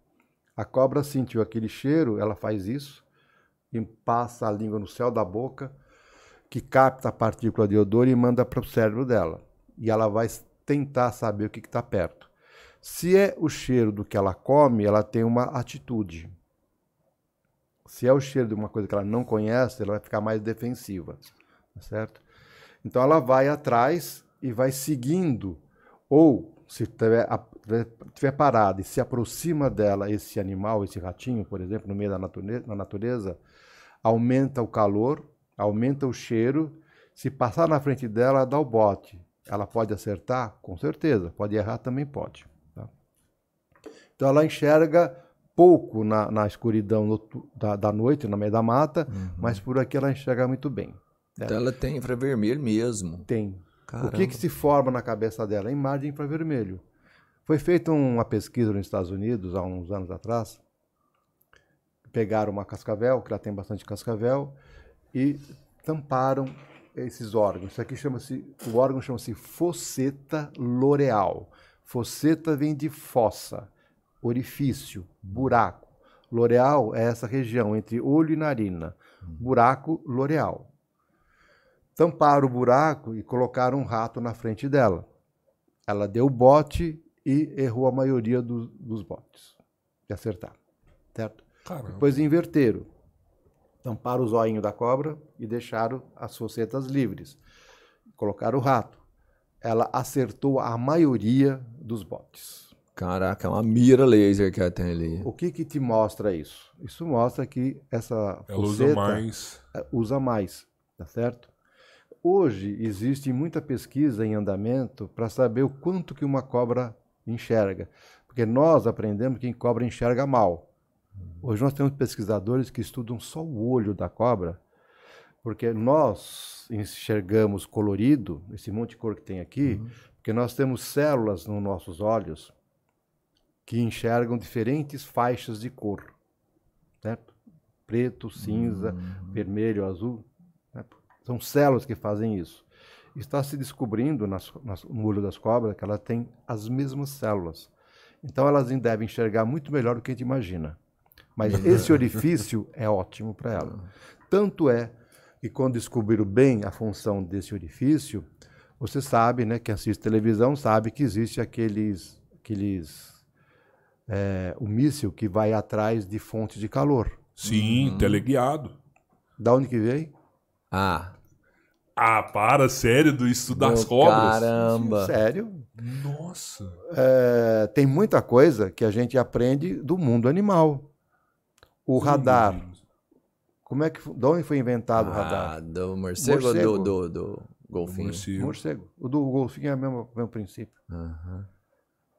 A cobra sentiu aquele cheiro, ela faz isso, e passa a língua no céu da boca, que capta a partícula de odor e manda para o cérebro dela. E ela vai tentar saber o que está perto. Se é o cheiro do que ela come, ela tem uma atitude. Se é o cheiro de uma coisa que ela não conhece, ela vai ficar mais defensiva, tá certo? Então ela vai atrás e vai seguindo, ou se tiver, tiver parada e se aproxima dela esse animal, esse ratinho, por exemplo, no meio da natureza, na natureza, aumenta o calor, aumenta o cheiro. Se passar na frente dela, dá o bote. Ela pode acertar? Com certeza. Pode errar? Também pode. Tá? Então ela enxerga pouco na, na escuridão no, da, da, noite, na meia da mata, uhum. mas por aqui ela enxerga muito bem. Dela. É. Então ela tem infravermelho mesmo. Tem. Caramba. O que, que se forma na cabeça dela? Imagem de infravermelho. Foi feita uma pesquisa nos Estados Unidos, há uns anos atrás. Pegaram uma cascavel, que ela tem bastante cascavel, e tamparam esses órgãos. Isso aqui chama-se, o órgão chama-se fosseta loreal. Fosseta vem de fossa, orifício, buraco. Loreal é essa região entre olho e narina. Hum. Buraco loreal tamparam o buraco e colocaram um rato na frente dela. Ela deu bote e errou a maioria do, dos botes de acertar, certo? Caramba. Depois inverteram, tamparam o zoinho da cobra e deixaram as focetas livres. Colocaram o rato. Ela acertou a maioria dos botes. Caraca, é uma mira laser que ela tem ali. O que que te mostra isso? Isso mostra que essa Ela usa mais. Usa mais, tá certo? Hoje existe muita pesquisa em andamento para saber o quanto que uma cobra enxerga, porque nós aprendemos que a cobra enxerga mal. Hoje nós temos pesquisadores que estudam só o olho da cobra, porque nós enxergamos colorido, esse monte de cor que tem aqui, uhum. porque nós temos células nos nossos olhos que enxergam diferentes faixas de cor, certo? Preto, cinza, uhum. vermelho, azul. São células que fazem isso. Está se descobrindo nas, nas, no olho das cobras que ela tem as mesmas células. Então elas devem enxergar muito melhor do que a gente imagina. Mas uhum. esse orifício é ótimo para ela. Tanto é que quando descobriram bem a função desse orifício, você sabe, né, que assiste televisão, sabe que existe aqueles, aqueles é, o míssil que vai atrás de fontes de calor. Sim, uhum. teleguiado. Da onde que veio? Ah. Ah, para, sério, do estudo das Meu cobras? Caramba! Sério? Nossa! É, tem muita coisa que a gente aprende do mundo animal. O hum. radar. Como é que, de onde foi inventado ah, o radar? Do morcego, morcego. ou do, do, do golfinho? Morcego. morcego. O do golfinho é o mesmo, mesmo princípio. Uhum.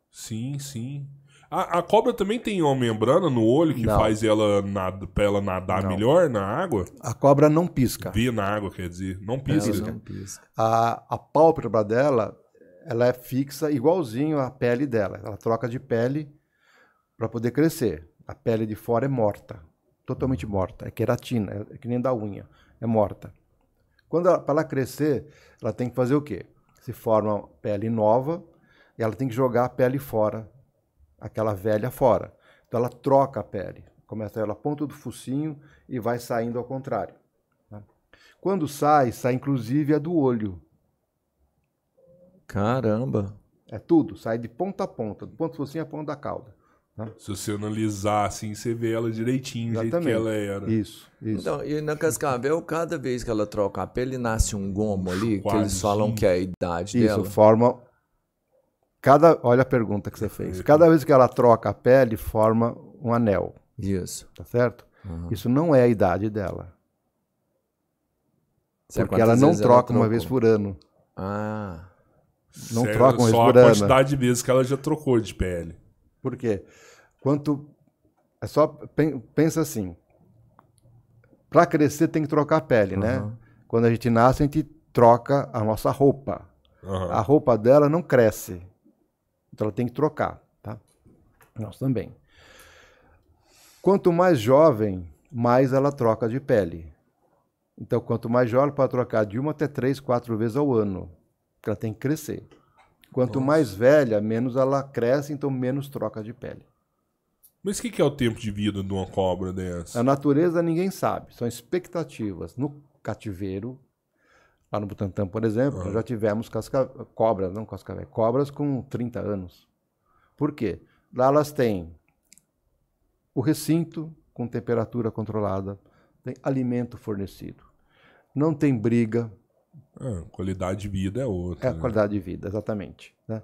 Sim, sim. A, a, cobra também tem uma membrana no olho que não. faz ela nad, pra ela nadar não. melhor na água? A cobra não pisca. Vê na água, quer dizer. Não pisca. Ela não pisca. A, a pálpebra dela ela é fixa igualzinho à pele dela. Ela troca de pele para poder crescer. A pele de fora é morta, totalmente morta. É queratina, é, é que nem da unha, é morta. Quando para ela crescer, ela tem que fazer o quê? Se forma pele nova e ela tem que jogar a pele fora aquela velha fora. Então ela troca a pele, começa ela a ponta do focinho e vai saindo ao contrário. Né? Quando sai, sai inclusive a do olho. Caramba! É tudo, sai de ponta a ponta, do ponto do focinho à ponta da cauda. Né? Se você analisar assim, você vê ela direitinho, do jeito que ela era. Isso, isso. Então, e na cascavel, cada vez que ela troca a pele, nasce um gomo ali, Quase. que eles falam que é a idade isso, dela. Isso, forma Cada, olha a pergunta que você fez. Cada vez que ela troca a pele, forma um anel. Isso. Tá certo? Uhum. Isso não é a idade dela. Certo, porque ela não troca ela uma vez por ano. Ah. Não certo, troca uma vez por ano. Só a quantidade de vezes que ela já trocou de pele. Por quê? Quanto. É só. Pensa assim. Para crescer tem que trocar a pele, uhum. né? Quando a gente nasce, a gente troca a nossa roupa. Uhum. A roupa dela não cresce. Então ela tem que trocar, tá? Nós também. Quanto mais jovem, mais ela troca de pele. Então, quanto mais jovem, ela pode trocar de uma até três, quatro vezes ao ano. Porque ela tem que crescer. Quanto Nossa. mais velha, menos ela cresce, então menos troca de pele. Mas o que, que é o tempo de vida de uma cobra dessa? A natureza ninguém sabe, são expectativas. No cativeiro, Lá no Butantã, por exemplo, uhum. já tivemos casca... cobras, não cascavel, é cobras com 30 anos. Por quê? Lá elas têm o recinto com temperatura controlada, tem alimento fornecido, não tem briga. É, qualidade de vida é outra. É, né? qualidade de vida, exatamente. Né?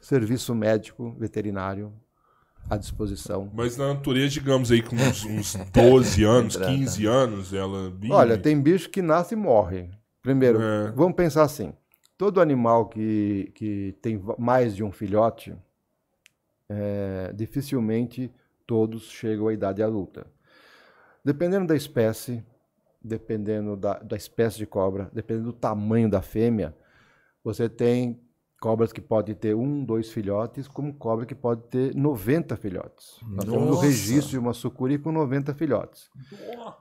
Serviço médico, veterinário, à disposição. Mas na natureza, digamos aí, com uns, uns 12 anos, 15 anos, ela. Olha, tem bicho que nasce e morre. Primeiro, é. vamos pensar assim: todo animal que, que tem mais de um filhote, é, dificilmente todos chegam à idade adulta. Dependendo da espécie, dependendo da, da espécie de cobra, dependendo do tamanho da fêmea, você tem cobras que podem ter um, dois filhotes, como cobra que pode ter 90 filhotes. Nós Nossa. temos o registro de uma sucuri com 90 filhotes.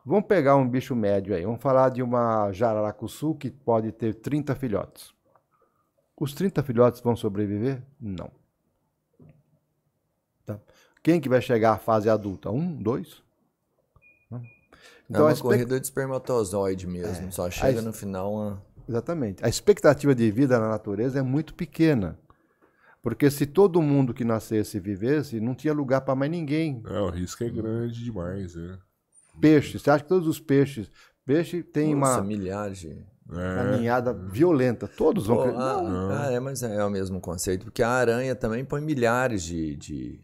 Vamos pegar um bicho médio aí, vamos falar de uma jararacuçu que pode ter 30 filhotes. Os 30 filhotes vão sobreviver? Não. Tá. Quem que vai chegar à fase adulta? Um, dois? Então, é uma então, expect... corrida de espermatozoide mesmo, é. só chega no final uma Exatamente. A expectativa de vida na natureza é muito pequena. Porque se todo mundo que nascesse e vivesse, não tinha lugar para mais ninguém. É, o risco é grande demais, é. Peixe, você acha que todos os peixes. Peixe tem Nossa, uma. milhares de. É. Caminhada é. violenta. Todos vão. a, ah, não. Ah, é, mas é o mesmo conceito. Porque a aranha também põe milhares de, de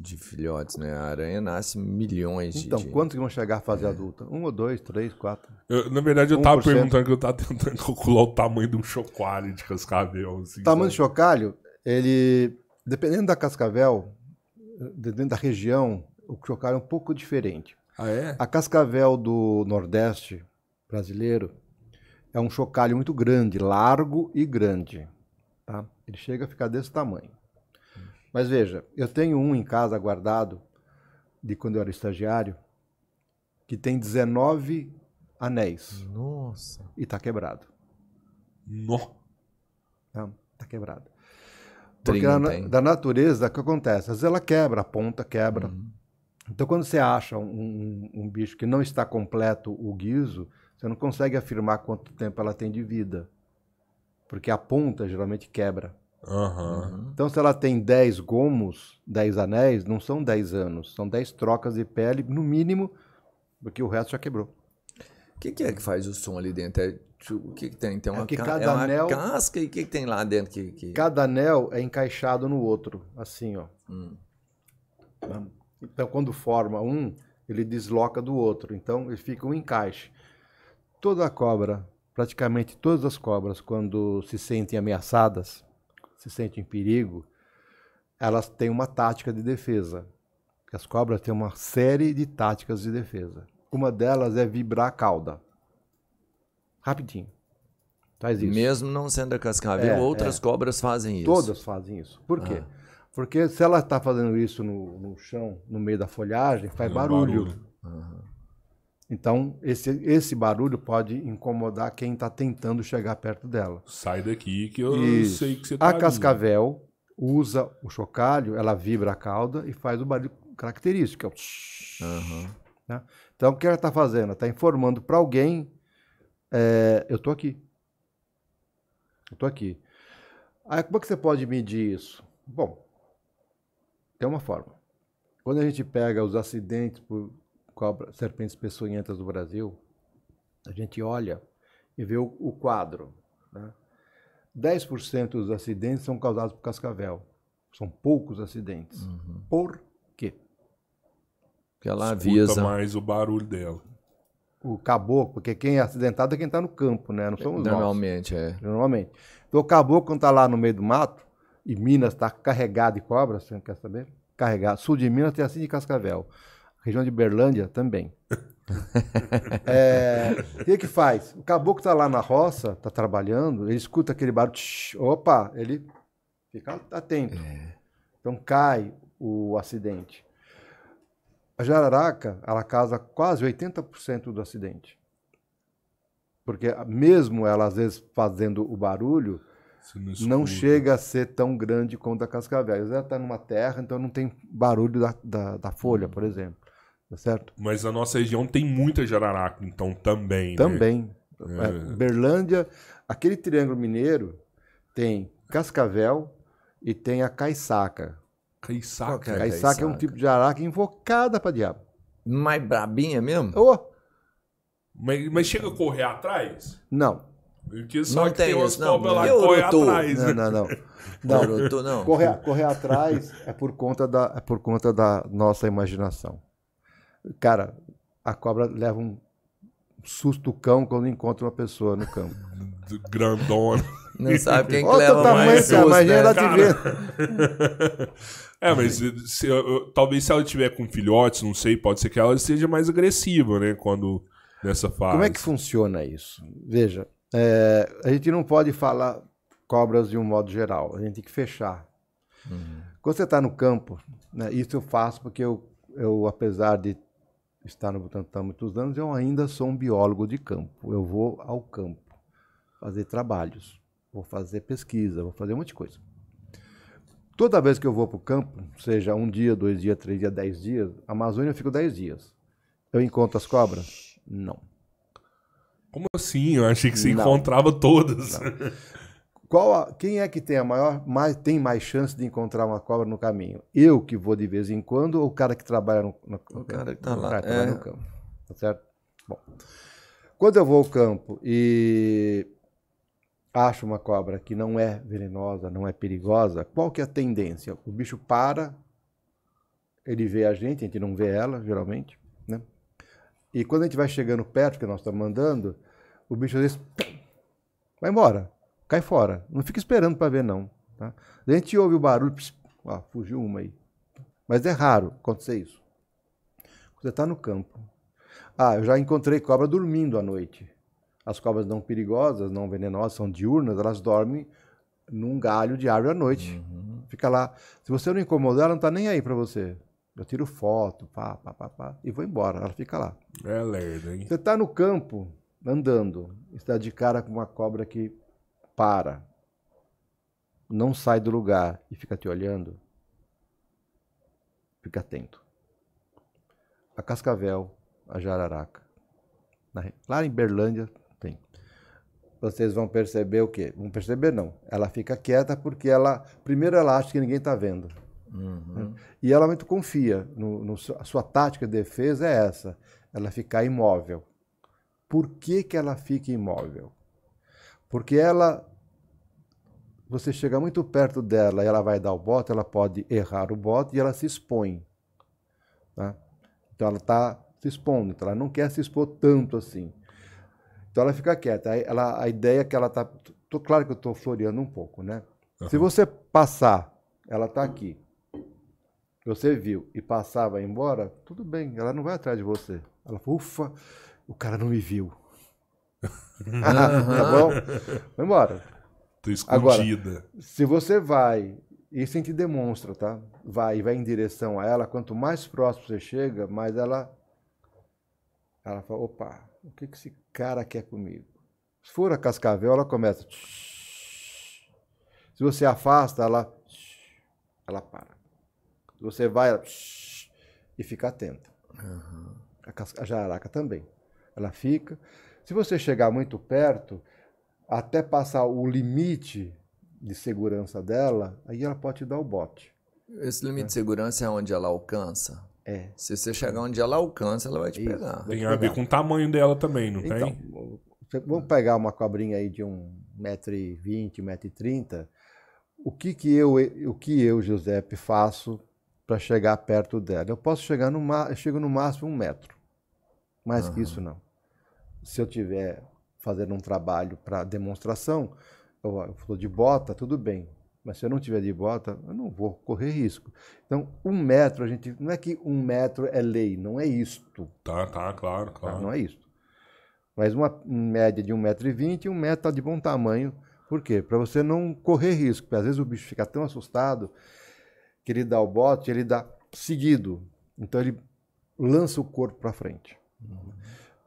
de filhotes, né? A aranha nasce milhões de. Então, quanto quantos vão chegar a fase é. adulta? Um ou dois, três, quatro? Eu, na verdade, eu 1%. tava perguntando que eu tava tentando calcular o tamanho de um chocalho de cascavel. Assim, o tamanho de chocalho, ele. Dependendo da cascavel, dependendo da região, o chocalho é um pouco diferente. Ah, é? A cascavel do Nordeste brasileiro é um chocalho muito grande, largo e grande. Tá? Ele chega a ficar desse tamanho. Mas veja, eu tenho um em casa guardado, de quando eu era estagiário, que tem 19 anéis. Nossa. E está quebrado. Nó. Não, tá quebrado. Porque da natureza, o que acontece? Às vezes ela quebra, a ponta quebra. Uhum. Então, quando você acha um, um, um, bicho que não está completo o guiso, você não consegue afirmar quanto tempo ela tem de vida. Porque a ponta geralmente quebra. Uhum. Então, se ela tem 10 gomos, 10 anéis, não são 10 anos, são 10 trocas de pele, no mínimo, porque o resto já quebrou. O que, que, é que faz o som ali dentro? É, tipo, o que, que, tem? Tem é uma, é que cada é uma anel, casca e o que, que, tem lá dentro? Que, Cada anel é encaixado no outro, assim, ó. Hum. Então, quando forma um, ele desloca do outro. Então, ele fica um encaixe. Toda a cobra, praticamente todas as cobras, quando se sentem ameaçadas, se sente em perigo, elas têm uma tática de defesa. As cobras têm uma série de táticas de defesa. Uma delas é vibrar a cauda. Rapidinho. Faz isso. Mesmo não sendo a cascavel, é, outras é. cobras fazem isso. Todas fazem isso. Por quê? Ah. Porque se ela está fazendo isso no, no, chão, no meio da folhagem, faz barulho. barulho. Uhum. Então, esse, esse barulho pode incomodar quem está tentando chegar perto dela. Sai daqui que eu Isso. sei que você está. A tá cascavel ali. usa o chocalho, ela vibra a cauda e faz o barulho característico. É o... uhum. né? Então, o que ela está fazendo? está informando para alguém: é, eu estou aqui. Eu estou aqui. Aí, como é que você pode medir isso? Bom, tem uma forma. Quando a gente pega os acidentes por cobra, serpentes peçonhentas do Brasil, a gente olha e vê o, o quadro. Né? 10% dos acidentes são causados por cascavel. São poucos acidentes. Uhum. Por quê? Porque ela Escuta avisa. Né? mais o barulho dela. O caboclo, porque quem é acidentado é quem está no campo, né? Não somos Normalmente, nós. Normalmente, é. Normalmente. Então o caboclo, quando está lá no meio do mato, e Minas está carregado de cobras, você não quer saber? Carregado. Sul de Minas tem assim de cascavel região de Berlândia também. é, e o é que faz? O caboclo tá lá na roça, tá trabalhando, ele escuta aquele barulho, tsh, opa, ele fica atento. É. Então cai o acidente. A jararaca, ela causa quase 80% do acidente. Porque mesmo ela, às vezes, fazendo o barulho, não, não chega a ser tão grande quanto a cascavel. Ela está numa terra, então não tem barulho da, da, da folha, uhum. por exemplo tá certo? Mas a nossa região tem muita jararaca, então também. Né? Também. Né? É. é Berlândia, aquele triângulo mineiro tem Cascavel e tem a caiçaca. Caiçaca? É caiçaca é um tipo de jararaca invocada pra diabo. Mais brabinha mesmo? Oh. Mas, mas chega a correr atrás? Não. só não que tem, tem lá atrás. Né? Não, não, não. não. não. Correr, correr atrás é por conta da, é por conta da nossa imaginação. Cara, a cobra leva um susto cão quando encontra uma pessoa no campo. Grandona. Não sabe quem que Olha leva tamanho, mais né, cara, susto, né? ver. É, mas se, eu, talvez se ela tiver com filhotes, não sei, pode ser que ela seja mais agressiva, né? Quando nessa fase. Como é que funciona isso? Veja, é, a gente não pode falar cobras de um modo geral. A gente tem que fechar. Uhum. Quando você está no campo, né, isso eu faço porque eu, eu apesar de estar no Butantan há muitos anos, eu ainda sou um biólogo de campo. Eu vou ao campo fazer trabalhos, vou fazer pesquisa, vou fazer um monte de coisa. Toda vez que eu vou para o campo, seja um dia, dois dias, três dias, dez dias, a Amazônia eu fico dez dias. Eu encontro as cobras? Não. Como assim? Eu achei que você não. encontrava todas. Qual a, quem é que tem a maior, mais, tem mais chance de encontrar uma cobra no caminho? Eu que vou de vez em quando ou o cara que trabalha no, no o cara que tá lá, cara, ah, é... no campo? Tá certo? Bom, quando eu vou ao campo e acho uma cobra que não é venenosa, não é perigosa, qual que é a tendência? O bicho para, ele vê a gente, a gente não vê ela, geralmente, né? E quando a gente vai chegando perto, que nós estamos mandando, o bicho às vezes vai embora. Cai fora. Não fica esperando para ver, não. Tá? A gente ouve o barulho, pss, ó, fugiu uma aí. Mas é raro acontecer isso. Você está no campo. Ah, eu já encontrei cobra dormindo à noite. As cobras não perigosas, não venenosas, são diurnas, elas dormem num galho de árvore à noite. Uhum. Fica lá. Se você não incomodar, ela não está nem aí para você. Eu tiro foto, pá, pá, pá, pá, e vou embora. Ela fica lá. É lerda, hein? Você está no campo, andando, está de cara com uma cobra que para, não sai do lugar e fica te olhando, fica atento. A Cascavel, a Jararaca. lá em Berlândia tem. Vocês vão perceber o quê? Vão perceber não. Ela fica quieta porque ela. Primeiro ela acha que ninguém está vendo. Uhum. E ela muito confia. No, no, a sua tática de defesa é essa. Ela ficar imóvel. Por que, que ela fica imóvel? Porque ela, você chega muito perto dela e ela vai dar o bote, ela pode errar o bote e ela se expõe. Tá? Então ela está se expondo, então ela não quer se expor tanto assim. Então ela fica quieta. Ela, a ideia é que ela está. Claro que eu estou floreando um pouco, né? Uhum. Se você passar, ela está aqui. Você viu e passava embora, tudo bem, ela não vai atrás de você. Ela ufa, o cara não me viu tá bom? Vamos embora. Tô escondida. Agora, se você vai, isso a gente demonstra, tá? Vai e vai em direção a ela, quanto mais próximo você chega, mais ela ela fala, opa, o que, que esse cara quer comigo? Se for a cascavel, ela começa. Se você afasta, ela ela para. Se você vai ela, e fica atenta. Uhum. A, a jararaca também. Ela fica. Se você chegar muito perto, até passar o limite de segurança dela, aí ela pode te dar o bote. Esse limite é. de segurança é onde ela alcança? É. Se você chegar onde ela alcança, ela vai te Isso, pegar. Tem a ver com o tamanho dela também, não então, tem? Vamos pegar uma cobrinha aí de 1,20m, 1,30m. O que, que eu, o que eu, Giuseppe, faço para chegar perto dela? Eu posso chegar no, eu chego no máximo um metro. Mais uhum. que isso, não se eu tiver fazendo um trabalho para demonstração, eu ah, estou de bota, tudo bem. Mas se eu não tiver de bota, eu não vou correr risco. Então, um metro, a gente. Não é que um metro é lei, não é isto. Tá, tá, claro, tá, claro. não é isto. Mas uma média de 1,20m, um metro está de bom tamanho. Por quê? Para você não correr risco. Porque às vezes o bicho fica tão assustado que ele dá o bote, ele dá seguido. Então ele lança o corpo para frente. Uhum.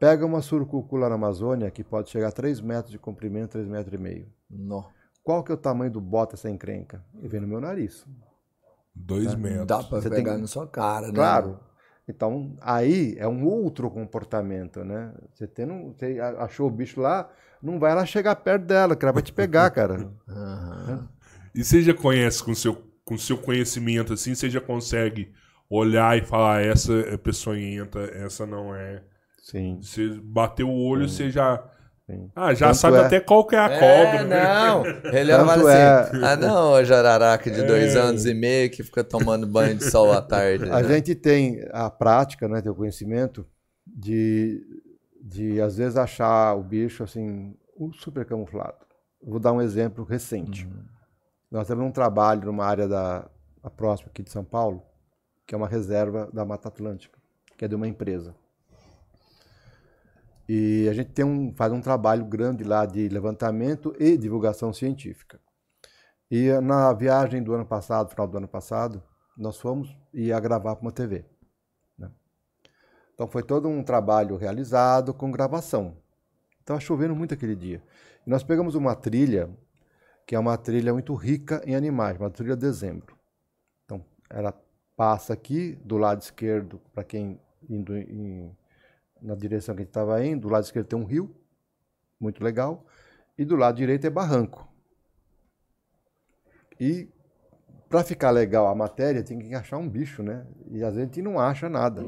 Pega uma surucucu lá na Amazônia, que pode chegar a 3 metros de comprimento, 3 metros e meio. Não. Qual que é o tamanho do bota essa encrenca? Ele vem no meu nariz. Dois metros. Dá pra Você pegar tem... na sua cara, né? Claro. Então, aí é um outro comportamento, né? Você, tendo, você achou o bicho lá, não vai lá chegar perto dela, que ela vai te pegar, cara. uhum. E você já conhece com seu, com seu conhecimento assim, você já consegue olhar e falar, essa é peçonhenta, essa não é. Sim. Você bateu o olho, Sim. você já. Ah, já Tanto sabe é... até qual que é a é, cobra. Né? não, ele é fala assim, é... ah não, jararaca de é. dois anos e meio que fica tomando banho de sol à tarde. A né? gente tem a prática, né, tem o conhecimento de, de às vezes achar o bicho assim, um super camuflado. Vou dar um exemplo recente. Uhum. Nós temos um trabalho numa área da próxima aqui de São Paulo, que é uma reserva da Mata Atlântica, que é de uma empresa. E a gente tem um, faz um trabalho grande lá de levantamento e divulgação científica. E eh, na viagem do ano passado, final do ano passado, nós fomos e a gravar para uma TV. Né? Então foi todo um trabalho realizado com gravação. Estava chovendo muito aquele dia. E nós pegamos uma trilha, que é uma trilha muito rica em animais, uma trilha de dezembro. Então ela passa aqui do lado esquerdo, para quem indo em na direção que a gente estava indo. Do lado esquerdo tem um rio, muito legal. E do lado direito é barranco. E para ficar legal a matéria, tem que achar um bicho, né? E às vezes a gente não acha nada.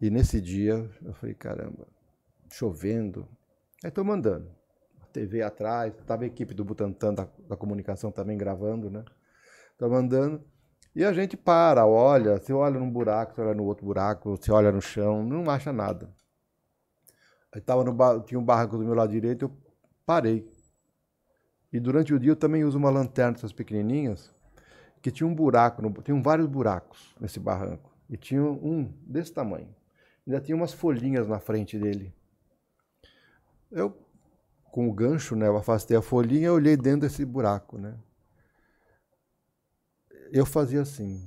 e nesse dia eu falei, caramba, chovendo. Aí estou mandando. A TV atrás, estava a equipe do Butantan da, da comunicação também gravando, né? Estou mandando. E a gente para, olha, você olha num buraco, você olha no outro buraco, você olha no chão, não acha nada. Eu tava no bar... tinha um barranco do meu lado direito, eu parei. E durante o dia eu também uso uma lanterna essas pequenininhas, que tinha um buraco, no... tinham vários buracos nesse barranco. E tinha um desse tamanho. Ainda tinha umas folhinhas na frente dele. Eu, com o gancho, né, eu afastei a folhinha e olhei dentro desse buraco, né? eu fazia assim.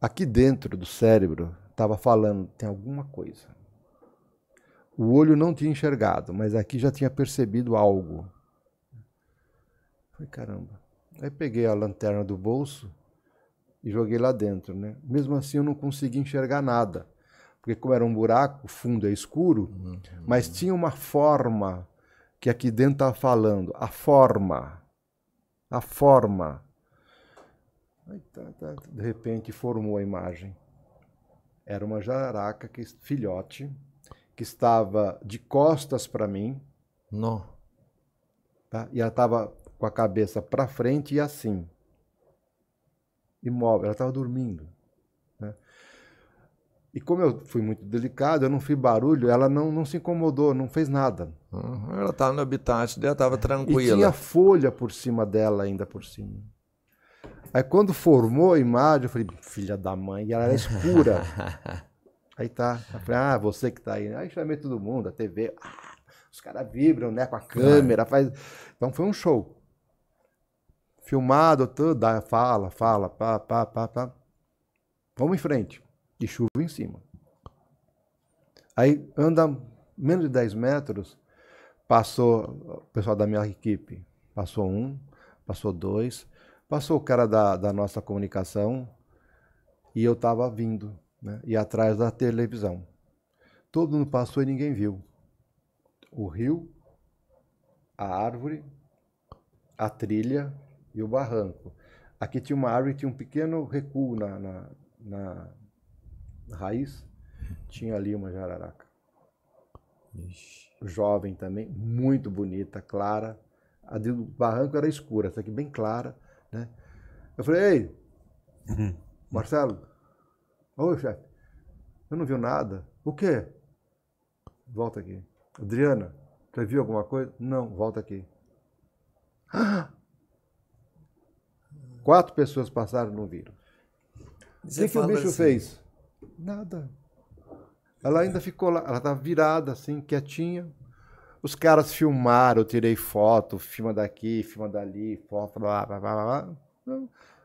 Aqui dentro do cérebro estava falando, tem alguma coisa. O olho não tinha enxergado, mas aqui já tinha percebido algo. Falei, caramba. Aí peguei a lanterna do bolso e joguei lá dentro, né? Mesmo assim eu não consegui enxergar nada, porque como era um buraco, o fundo é escuro, uhum. mas tinha uma forma que aqui dentro estava falando, a forma, a forma. Tá, tá. de repente formou a imagem. Era uma jararaca que, filhote que estava de costas para mim. Não. Tá? E ela estava com a cabeça para frente e assim. Imóvel, ela estava dormindo. Né? E como eu fui muito delicado, eu não fiz barulho, ela não, não se incomodou, não fez nada. Uhum, ela estava no habitat dela, estava tranquila. E tinha folha por cima dela ainda por cima. Aí quando formou a imagem, eu falei, filha da mãe, e ela era escura. aí tá. Eu falei, ah, você que tá aí. Né? Aí chamei todo mundo, a TV. Ah, os caras vibram, né? Com a câmera, faz. Então foi um show. Filmado, tudo, fala, fala, pá, pá, pá, pá. Vamos em frente. E chuva em cima. Aí anda menos de 10 metros, passou o pessoal da minha equipe. Passou um, passou dois, Passou o cara da, da nossa comunicação e eu estava vindo, né? E atrás da televisão. Todo mundo passou e ninguém viu. O rio, a árvore, a trilha e o barranco. Aqui tinha uma árvore, tinha um pequeno recuo na, na, na raiz. Tinha ali uma jararaca. Ixi. Jovem também, muito bonita, clara. A do barranco era escura, essa aqui bem clara. Né? Eu falei, ei, uhum. Marcelo, oi, chefe, eu não vi nada. O quê? Volta aqui. Adriana, você viu alguma coisa? Não, volta aqui. Quatro pessoas passaram e não viram. O que, que o bicho assim. fez? Nada. Ela ainda ficou lá, ela estava virada assim, quietinha, os caras filmaram, eu tirei foto, filma daqui, filma dali, foto, blá, blá, blá, blá.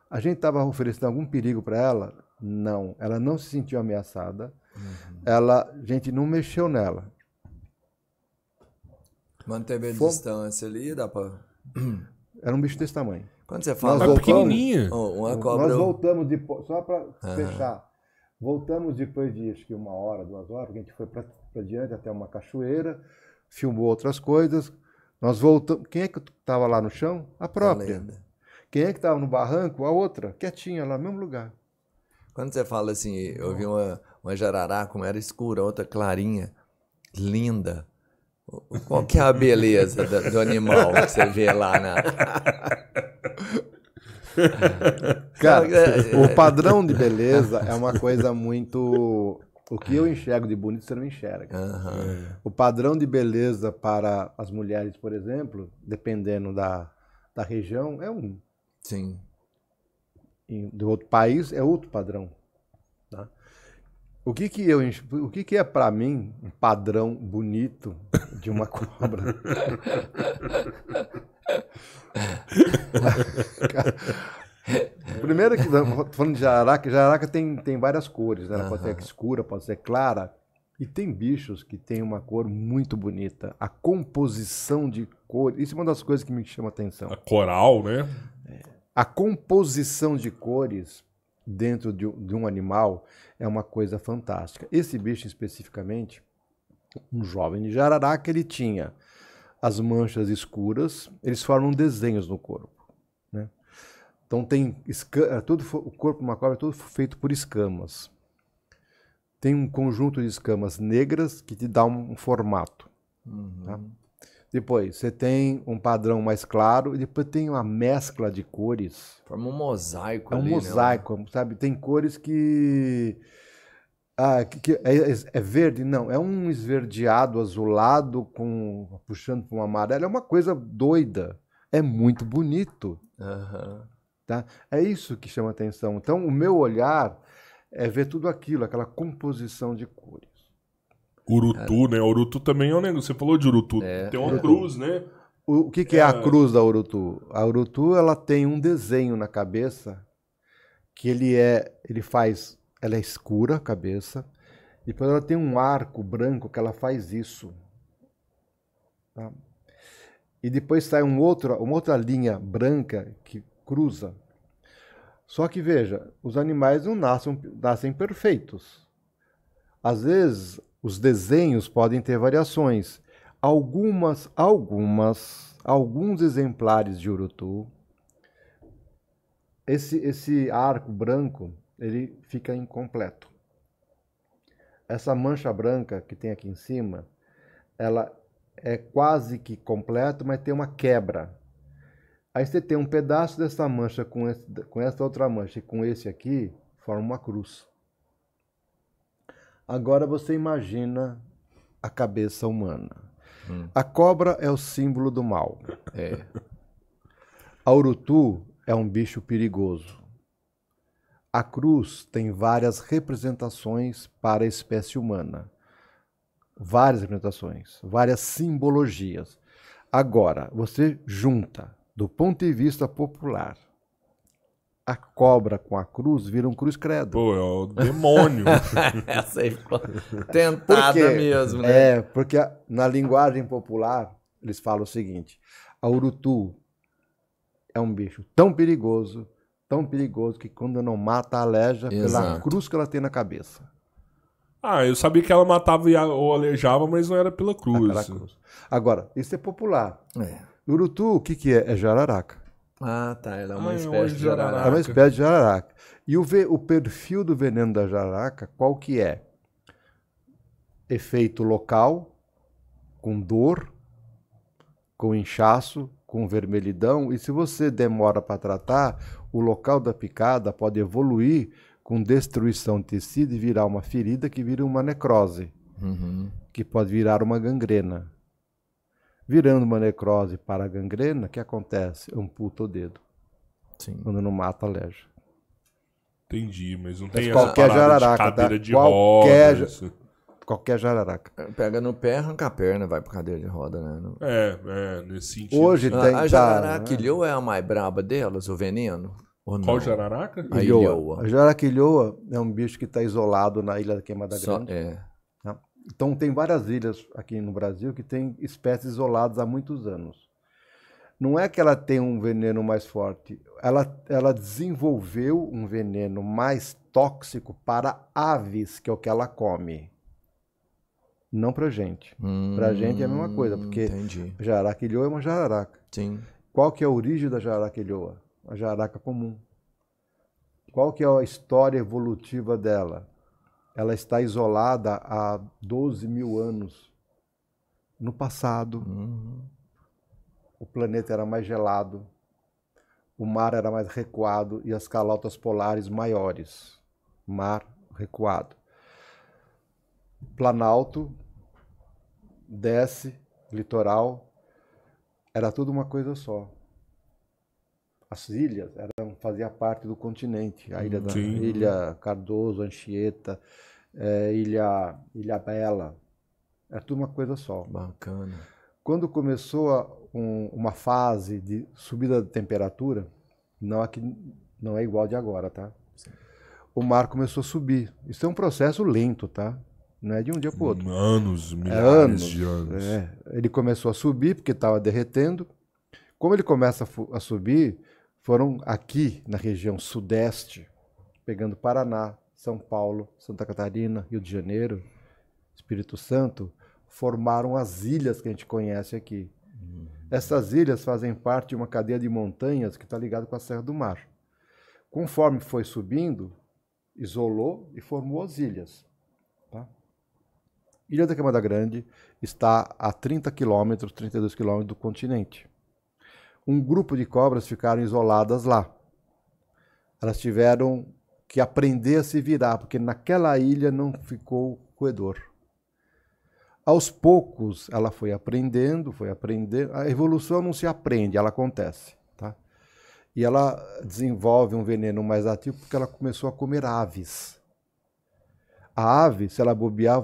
A gente estava oferecendo algum perigo para ela? Não. Ela não se sentiu ameaçada. Uhum. Ela, a gente não mexeu nela. Manteve a Fom... distância ali, dá para. Era um bicho desse tamanho. Quando você fala, é pequenininha. Uma cobra. Nós voltamos depois, só para uhum. fechar. Voltamos depois de acho que uma hora, duas horas, a gente foi para adiante até uma cachoeira filmou outras coisas. Nós voltamos. Quem é que estava lá no chão? A tá própria. A Quem é que estava no barranco? A outra, quietinha, lá no mesmo lugar. Quando você fala assim, eu vi uma, uma jararaca, era escura, outra clarinha, linda. Qual que é a beleza do, do animal que você vê lá na. Cara, é, o é. padrão de beleza é uma coisa muito o que é. eu enxergo de bonito, você não enxerga. Uhum. O padrão de beleza para as mulheres, por exemplo, dependendo da, da região, é um. Sim. do outro país é outro padrão. Tá? O que que eu o que que é para mim um padrão bonito de uma cobra? Primeiro que falando de jararaca, jararaca tem, tem várias cores, né? Ela uhum. pode ser escura, pode ser clara. E tem bichos que tem uma cor muito bonita. A composição de cores. Isso é uma das coisas que me chama a atenção. A coral, né? A composição de cores dentro de, de um animal é uma coisa fantástica. Esse bicho especificamente, um jovem de jararaca, ele tinha as manchas escuras, eles formam desenhos no corpo. Então tem esca... É, tudo o corpo macabro é todo feito por escamas. Tem um conjunto de escamas negras que te dá um formato. Tá? Uhum. Tá? Depois você tem um padrão mais claro e depois tem uma mescla de cores. Forma um mosaico. É um ali, né? mosaico, né? sabe? Tem cores que ah, que, que é, é, é, verde? Não, é um esverdeado azulado com puxando para um amarelo. É uma coisa doida. É muito bonito. Uhum. Tá? É isso que chama atenção. Então, o meu olhar é ver tudo aquilo, aquela composição de cores. Urutu, é. né? Urutu também é um negócio. Você falou de Urutu. É, tem uma cruz, né? O, o que, que é. é... a cruz da Urutu? A Urutu ela tem um desenho na cabeça que ele é, ele faz, ela é escura a cabeça e depois ela tem um arco branco que ela faz isso. Tá? E depois sai um outro, uma outra linha branca que cruza. Só que veja, os animais não nascem, nascem perfeitos. Às vezes, os desenhos podem ter variações. Algumas, algumas, alguns exemplares de urutu, esse, esse arco branco, ele fica incompleto. Essa mancha branca que tem aqui em cima, ela é quase que completa, mas tem uma quebra. Aí você tem um pedaço dessa mancha com, esse, com essa outra mancha e com esse aqui, forma uma cruz. Agora você imagina a cabeça humana. Hum. A cobra é o símbolo do mal. É. A urutu é um bicho perigoso. A cruz tem várias representações para a espécie humana. Várias representações, várias simbologias. Agora, você junta do ponto de vista popular, a cobra com a cruz vira um cruz credo. Pô, é o demônio. Essa aí ficou tentada mesmo, né? É, porque na linguagem popular eles falam o seguinte: a urutu é um bicho tão perigoso, tão perigoso que quando não mata, aleja Exato. pela cruz que ela tem na cabeça. Ah, eu sabia que ela matava ou alejava, mas não era pela cruz. pela cruz. Agora, isso é popular. É. Urutu, o que, que é? É jararaca. Ah, tá. Ela é uma ah, é espécie de jararaca. jararaca. É uma espécie de jararaca. E o, ve... o perfil do veneno da jararaca, qual que é? Efeito local, com dor, com inchaço, com vermelhidão. E se você demora para tratar, o local da picada pode evoluir com destruição de tecido e virar uma ferida que vira uma necrose, uhum. que pode virar uma gangrena virando uma necrose para a gangrena, o que acontece? Amputa o dedo. Sim. Quando não mata, aleja. Entendi, mas não mas tem tá? qualquer jararaca, de cadeira tá? de qualquer Qualquer jararaca. Pega no pé, arranca a perna, vai pra cadeira de roda, né? No... É, é, nesse sentido. Hoje ah, tem. A, a tá, jararaca né? ilhoa é a mais braba delas, o veneno? Qual jararaca? A ilhoa. A jararaca ilhoa é um bicho que está isolado na Ilha da Queimada Só, Grande. É. Então, tem várias ilhas aqui no Brasil que têm espécies isoladas há muitos anos. Não é que ela tem um veneno mais forte, ela, ela desenvolveu um veneno mais tóxico para aves, que é o que ela come. Não para gente. Hum, para gente é a mesma coisa, hum, porque entendi. é uma jararaca. Sim. Qual que é a origem da jararaquilhoa? A jararaca comum. Qual que é a história evolutiva dela? ela está isolada há 12 mil anos. No passado, uhum. o planeta era mais gelado, o mar era mais recuado e as calotas polares maiores. Mar recuado. Planalto, desce, litoral, era tudo uma coisa só as ilhas eram fazia parte do continente a ilha da Sim. ilha Cardoso Anchieta é, ilha ilha Bela era é tudo uma coisa só bacana quando começou a, um, uma fase de subida de temperatura não é que não é igual de agora tá Sim. o mar começou a subir isso é um processo lento tá não é de um dia para o outro. Anos, milhares é, anos, de anos. É. Ele começou a subir porque estava derretendo. Como ele começa a, a subir, foram aqui na região sudeste, pegando Paraná, São Paulo, Santa Catarina, Rio de Janeiro, Espírito Santo, formaram as ilhas que a gente conhece aqui. Uhum. Essas ilhas fazem parte de uma cadeia de montanhas que está ligada com a Serra do Mar. Conforme foi subindo, isolou e formou as ilhas. Tá? Ilha da Camada Grande está a 30 quilômetros, 32 quilômetros do continente um grupo de cobras ficaram isoladas lá. Elas tiveram que aprender a se virar, porque naquela ilha não ficou coedor. Aos poucos ela foi aprendendo, foi aprendendo. A evolução não se aprende, ela acontece. Tá? E ela desenvolve um veneno mais ativo porque ela começou a comer aves. A ave, se ela bobear,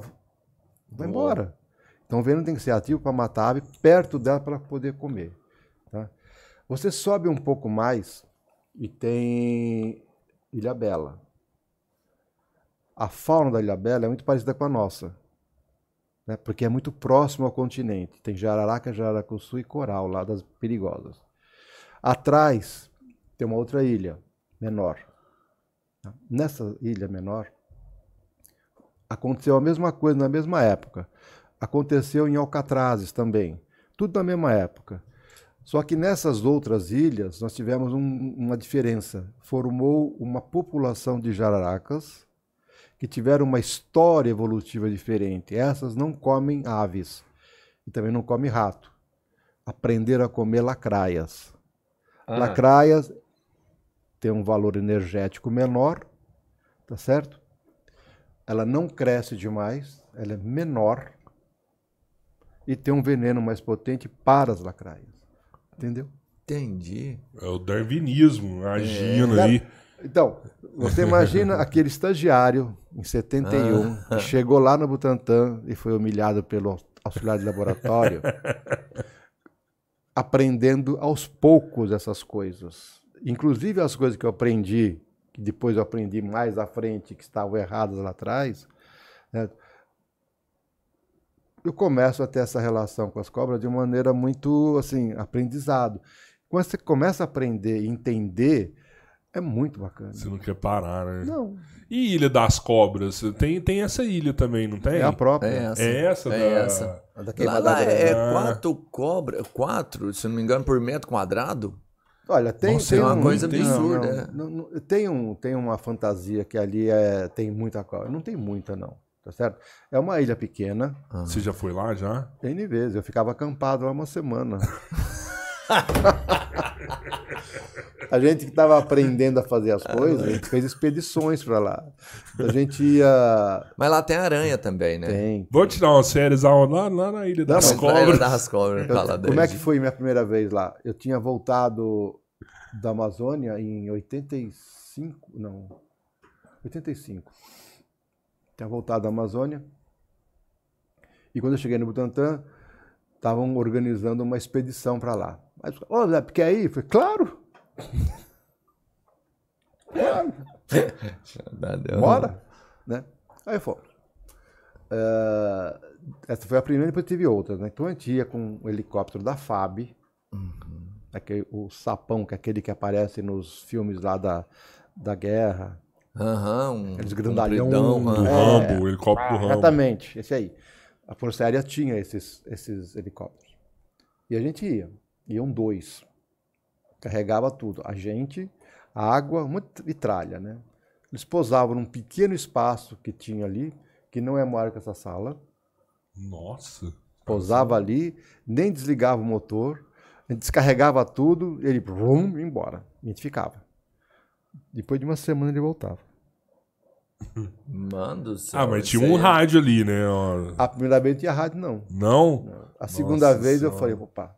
vai embora. Então o veneno tem que ser ativo para matar a ave perto dela para ela poder comer. Você sobe um pouco mais e tem Ilha Bela. A fauna da Ilha Bela é muito parecida com a nossa, né? porque é muito próximo ao continente. Tem jararaca, jararacuçu e coral lá das perigosas. Atrás tem uma outra ilha menor. Nessa ilha menor aconteceu a mesma coisa na mesma época. Aconteceu em Alcatrazes também, tudo na mesma época. Só que nessas outras ilhas nós tivemos um, uma diferença. Formou uma população de jararacas que tiveram uma história evolutiva diferente. Essas não comem aves e também não comem rato. Aprenderam a comer lacraias. Ah. Lacraias tem um valor energético menor, tá certo? Ela não cresce demais, ela é menor e tem um veneno mais potente para as lacraias. Entendeu? Entendi. É o darwinismo agindo é. aí. Então, você imagina aquele estagiário em 71 ah. que chegou lá no Butantã e foi humilhado pelo auxiliar de laboratório, aprendendo aos poucos essas coisas. Inclusive as coisas que eu aprendi, que depois eu aprendi mais à frente, que estavam erradas lá atrás. Né? eu começo a ter essa relação com as cobras de uma maneira muito, assim, aprendizado. Quando você começa a aprender e entender, é muito bacana. Você não quer parar, né? Não. E Ilha das Cobras? Tem, tem essa ilha também, não tem? É a própria. É essa. É essa. É da... essa. lá, lá é, é quatro cobras, quatro, se não me engano, por metro quadrado. Olha, tem, Nossa, tem é uma um, coisa tem, absurda. Não, é. não, não, tem, um, tem uma fantasia que ali é, tem muita cobra. Não tem muita, não tá certo? É uma ilha pequena. Ah. Você já foi lá já? N vezes. Eu ficava acampado lá uma semana. a gente que estava aprendendo a fazer as ah, coisas, a gente fez expedições para lá. A gente ia. Mas lá tem aranha também, né? Tem. Vou tirar umas férias lá, lá na Ilha das Não, Cobras. Ilha das Cobras eu, como é que foi minha primeira vez lá? Eu tinha voltado da Amazônia em 85. Não. 85 tinha voltado da Amazônia. E quando eu cheguei no Butantã, estavam organizando uma expedição para lá. Mas, ô, oh, Zé, quer ir? Eu falei, claro! claro! Bora! Né? Aí fomos. Uh, essa foi a primeira, depois tive outras. Né? Então a gente ia com um helicóptero da FAB, uhum. aquele, o sapão, que é aquele que aparece nos filmes lá da, da guerra, Aham, uhum, Aqueles grandalhão. Um do é, helicóptero do Rambo. Exatamente, esse aí. A Força Aérea tinha esses, esses helicópteros. E a gente ia. Iam dois. Carregava tudo. A gente, a água, e tralha, né? Eles pousavam num pequeno espaço que tinha ali, que não é maior que essa sala. Nossa! Pousava ali, nem desligava o motor, descarregava tudo, ele vum, embora. A gente ficava. Depois de uma semana ele voltava. Mano do céu. Ah, mas tinha um é rádio ali, né? A primeira vez não tinha rádio, não. Não? não. A segunda Nossa vez senhora. eu falei, opa.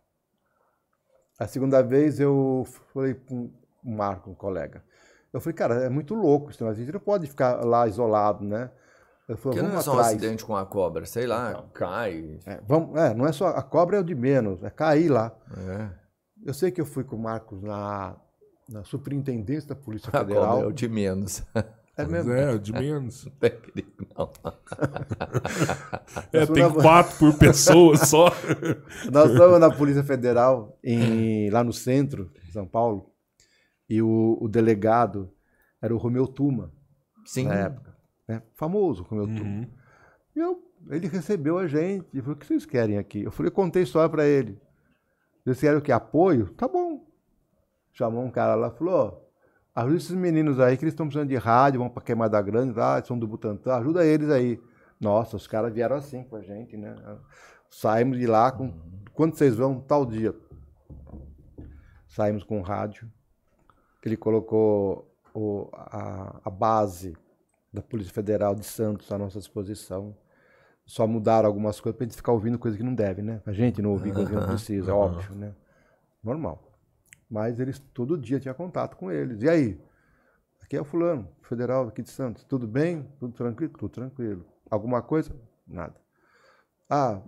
A segunda vez eu falei com o Marco, um colega. Eu falei, cara, é muito louco isso. Né? A gente não pode ficar lá isolado, né? Eu falei, que não é só atrás. um acidente com a cobra, sei lá, não. cai. É, vamos, é, não é só. A cobra é o de menos, é cair lá. É. Eu sei que eu fui com o Marcos na na Superintendência da Polícia Federal. é o de menos. É mesmo? É, é de menos. Não tem perigo, não. é, tem na... quatro por pessoa só. Nós estamos na Polícia Federal, em, lá no centro de São Paulo, e o, o delegado era o Romeu Tuma. Sim. Na época. Né? Famoso Romeu uhum. Tuma. E eu, ele recebeu a gente e falou: o que vocês querem aqui? Eu falei: contei a história para ele. Vocês querem o que? Apoio? Tá bom chamou um cara lá e falou: oh, ajuda esses meninos aí que eles estão precisando de rádio, vão para Queimada Grande são do Butantã, ajuda eles aí. Nossa, os caras vieram assim com a gente, né? Saímos de lá com. Quando vocês vão? Tal dia. Saímos com o rádio. Ele colocou o, a, a base da Polícia Federal de Santos à nossa disposição. Só mudaram algumas coisas para a gente ficar ouvindo coisa que não deve, né? A gente não ouvir coisa que não precisa, óbvio, né? Normal. Mas eles todo dia tinha contato com eles. E aí? Aqui é o fulano, federal aqui de Santos. Tudo bem? Tudo tranquilo? Tudo tranquilo. Alguma coisa? Nada. Ah,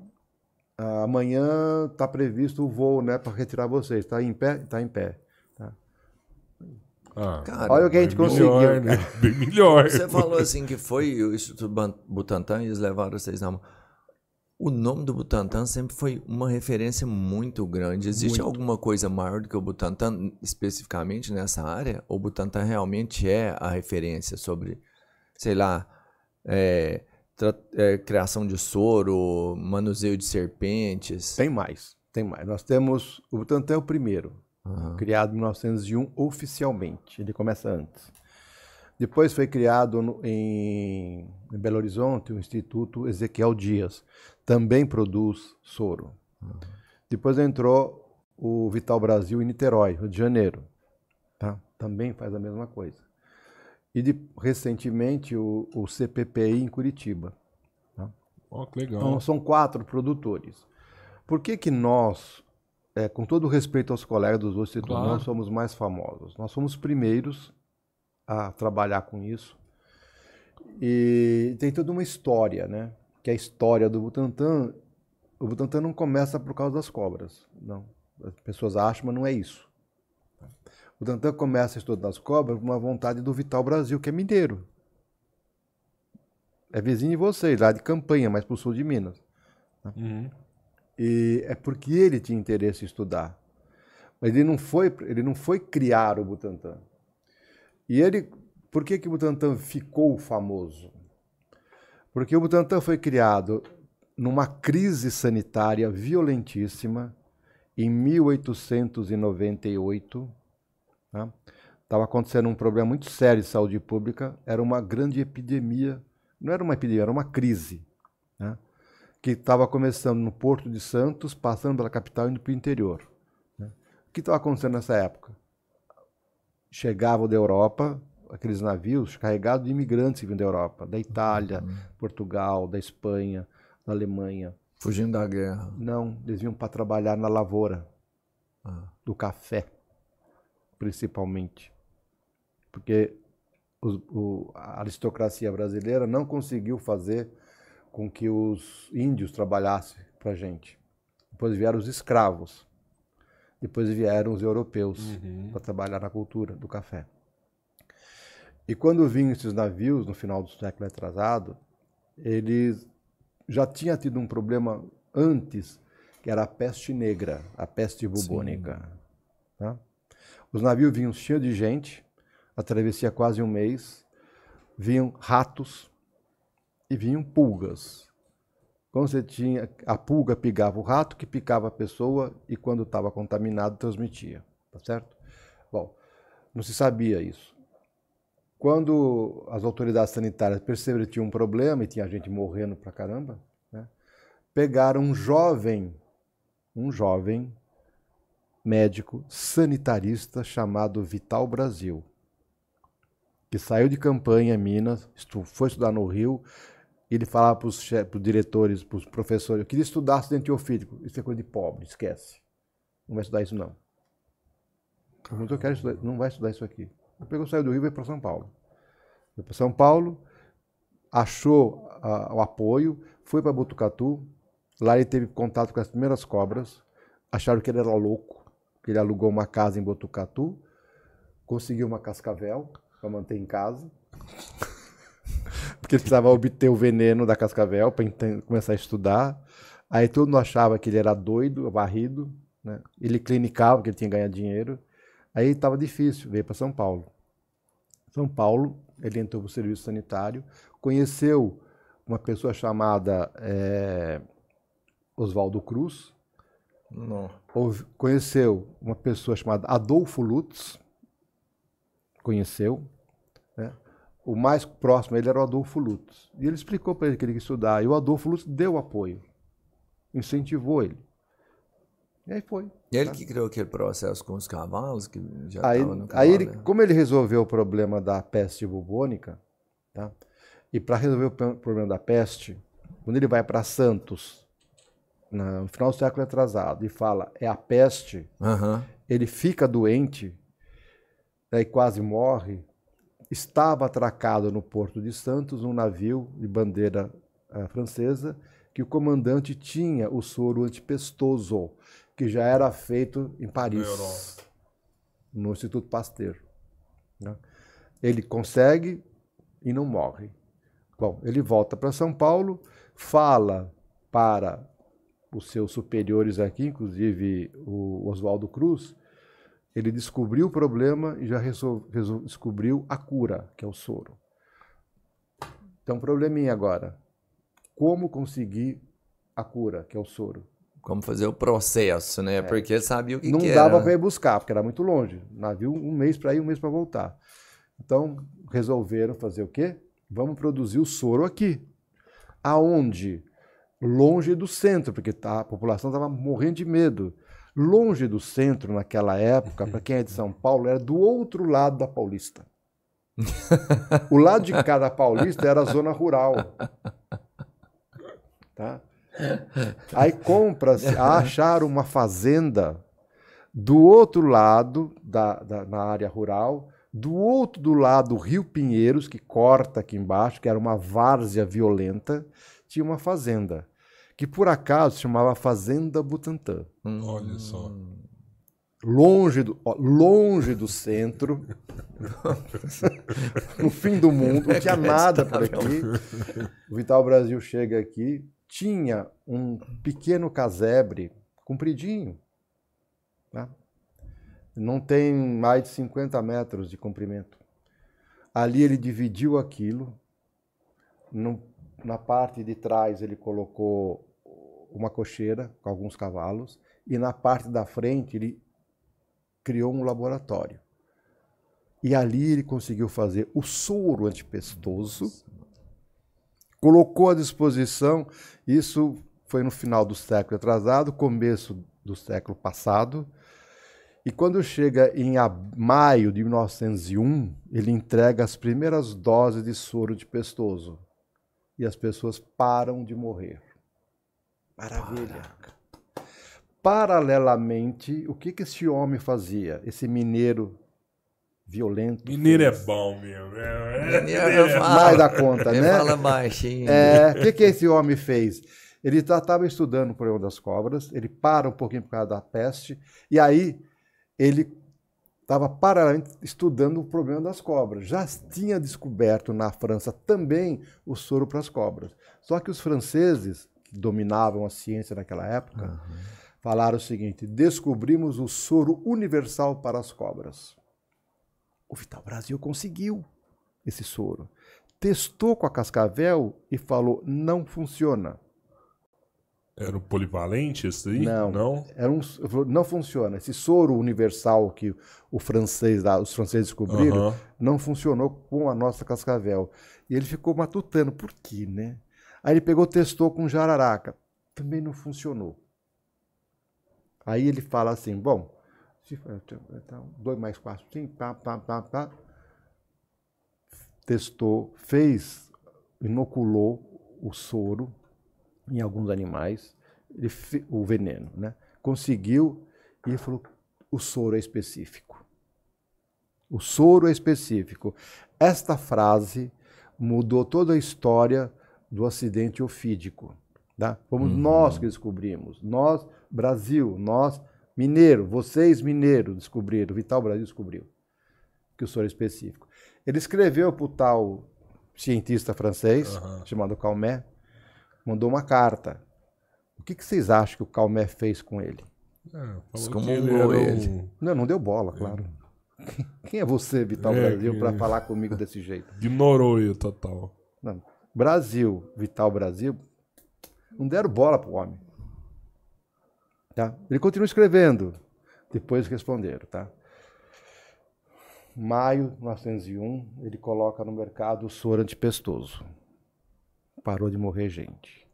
amanhã está previsto o voo, né, para retirar vocês. Está em pé? Está em pé. Tá. Ah, cara, Olha o que a gente conseguiu. né? Bem melhor. Você falou assim que foi o Instituto Butantan e eles levaram vocês na mão. O nome do Butantan sempre foi uma referência muito grande. Existe muito. alguma coisa maior do que o Butantan especificamente nessa área? Ou o Butantan realmente é a referência sobre, sei lá, é, é, criação de soro, manuseio de serpentes? Tem mais, tem mais. Nós temos o Butantan é o primeiro, uhum. criado em 1901 oficialmente. Ele começa antes. Depois foi criado no, em, em, Belo Horizonte o Instituto Ezequiel Dias também produz soro. Uhum. Depois entrou o Vital Brasil em Niterói, Rio de Janeiro. Tá? Também faz a mesma coisa. E de, recentemente o, o, CPPI em Curitiba. Tá? Oh, que legal. Então, são quatro produtores. Por que, que nós, é, com todo respeito aos colegas dos outros setores, claro. nós somos mais famosos? Nós somos primeiros a trabalhar com isso. E tem toda uma história, né? que a história do Butantan, o Butantan não começa por causa das cobras, não. As pessoas acham, mas não é isso. O Butantan começa a estudar das cobras por uma vontade do Vital Brasil, que é mineiro. É vizinho de vocês, lá de Campanha, mais para o sul de Minas. Né? Uhum. E é porque ele tinha interesse em estudar. Mas ele não foi, ele não foi criar o Butantan. E ele, por que que o Butantan ficou famoso? Porque o Butantan foi criado numa crise sanitária violentíssima em 1898. Estava né? acontecendo um problema muito sério de saúde pública, era uma grande epidemia, não era uma epidemia, era uma crise, né? que estava começando no Porto de Santos, passando pela capital e indo para o interior. Né? O que estava acontecendo nessa época? Chegavam da Europa aqueles navios carregados de imigrantes que vinham da Europa, da Itália, uhum. Portugal, da Espanha, da Alemanha. Fugindo da guerra. Não, eles vinham para trabalhar na lavoura ah. do café, principalmente. Porque os, o, a aristocracia brasileira não conseguiu fazer com que os índios trabalhassem para gente. Depois vieram os escravos. Depois vieram os europeus uhum. para trabalhar na cultura do café. E quando vinham esses navios, no final do século atrasado, eles já tinha tido um problema antes, que era a peste negra, a peste bubônica. Tá? Os navios vinham cheios de gente, a travessia quase um mês, vinham ratos e vinham pulgas. Quando você tinha a pulga picava o rato, que picava a pessoa e quando estava contaminado transmitia, tá certo? Bom, não se sabia isso. Quando as autoridades sanitárias perceberam que tinha um problema e tinha gente morrendo pra caramba, né, pegaram um jovem, um jovem médico sanitarista chamado Vital Brasil, que saiu de campanha em Minas, foi estudar no Rio, e ele falava para os diretores, para os professores, eu queria estudar acidente ofídico. Isso é coisa de pobre, esquece. Não vai estudar isso não. Eu quero estudar, não vai estudar isso aqui. O Pegou saiu do Rio e veio para São Paulo. Foi para São Paulo, achou a, ah, o apoio, foi para Botucatu. Lá ele teve contato com as primeiras cobras. Acharam que ele era louco, que ele alugou uma casa em Botucatu, conseguiu uma cascavel para manter em casa. Porque ele precisava obter o veneno da cascavel para começar a estudar. Aí todo mundo achava que ele era doido, varrido. Né? Ele clinicava que ele tinha ganhado dinheiro. Aí estava difícil, veio para São Paulo. São Paulo, ele entrou para o serviço sanitário, conheceu uma pessoa chamada é, Oswaldo Cruz, Não. conheceu uma pessoa chamada Adolfo Lutz, conheceu, né? o mais próximo ele era o Adolfo Lutz. E ele explicou para ele que ele queria estudar, e o Adolfo Lutz deu apoio, incentivou ele. E aí foi. Ele tá? que criou aquele processo com os cavalos que já aí, no cavalo, aí ele, né? como ele resolveu o problema da peste bubônica, tá? E para resolver o problema da peste, quando ele vai para Santos, no final do século atrasado, e fala é a peste, uhum. ele fica doente, daí né, quase morre. Estava atracado no porto de Santos um navio de bandeira uh, francesa que o comandante tinha o soro antipestoso que já era feito em Paris, no Instituto Pasteur. Né? Ele consegue e não morre. Bom, ele volta para São Paulo, fala para os seus superiores aqui, inclusive o Oswaldo Cruz, ele descobriu o problema e já descobriu a cura, que é o soro. Então, probleminha agora. Como conseguir a cura, que é o soro? como fazer o processo, né? É. Porque sabia o que, não que era. Não dava para ir buscar, porque era muito longe. Navio um mês para ir, um mês para voltar. Então, resolveram fazer o quê? Vamos produzir o soro aqui. Aonde? Longe do centro, porque tá, a população estava morrendo de medo. Longe do centro, naquela época, para quem é de São Paulo, era do outro lado da Paulista. O lado de cá da Paulista era a zona rural. Tá? Aí compra achar uma fazenda do outro lado, da, da, na área rural, do outro do lado, o Rio Pinheiros, que corta aqui embaixo, que era uma várzea violenta, tinha uma fazenda, que por acaso se chamava Fazenda Butantã. Olha hum. só. Longe do, ó, longe do centro, no fim do mundo, não tinha é nada por aqui. O Vital Brasil chega aqui, tinha um pequeno casebre compridinho. Né? Não tem mais de 50 metros de comprimento. Ali ele dividiu aquilo. No, na parte de trás ele colocou uma cocheira com alguns cavalos. E na parte da frente ele criou um laboratório. E ali ele conseguiu fazer o soro antipestoso colocou à disposição. Isso foi no final do século atrasado, começo do século passado. E quando chega em maio de 1901, ele entrega as primeiras doses de soro de pestoso. E as pessoas param de morrer. Maravilha. Paralelamente, o que, que esse homem fazia, esse mineiro violento. Mineiro é bom mesmo. Né? É, é, é, mais da conta, né? Fala mais, hein? o é, que, que esse homem fez? Ele estava tá, estudando o problema das cobras, ele para um pouquinho por causa da peste, e aí ele estava paralelamente estudando o problema das cobras. Já tinha descoberto na França também o soro para as cobras. Só que os franceses, que dominavam a ciência naquela época, uhum. falaram o seguinte: descobrimos o soro universal para as cobras. O Vital Brasil conseguiu esse soro. Testou com a Cascavel e falou: não funciona. Era um polivalente esse aí? Não. Não, era um, não funciona. Esse soro universal que o francês, os franceses descobriram não funcionou com a nossa cascavel. E ele ficou matutando. Por quê, né? Aí ele pegou, testou com jararaca. Também não funcionou. Aí ele fala assim: bom, então, 2 mais 4, 5, pá, pá, pá, pá. Testou, fez, inoculou o soro em alguns animais, ele, o veneno, né? Conseguiu e falou: o soro é específico. O soro é específico. Esta frase mudou toda a história do acidente ofídico. Tá? Fomos uhum. nós que descobrimos, nós, Brasil, nós Mineiro, vocês mineiro descobriram, Vital Brasil descobriu que o soro é específico. Ele escreveu para o tal cientista francês, uhum. chamado Calmé, mandou uma carta. O que, que, vocês acham que o Calmé fez com ele? É, ele. Um... Não, não deu bola, é. claro. É. Quem é você, Vital é, Brasil, para falar comigo desse jeito? Ignorou ele total. Não. Brasil, Vital Brasil, não deram bola pro homem. Tá? Ele continua escrevendo. Depois responderam, tá? Maio de 1901, ele coloca no mercado o soro antipestoso. Parou de morrer gente.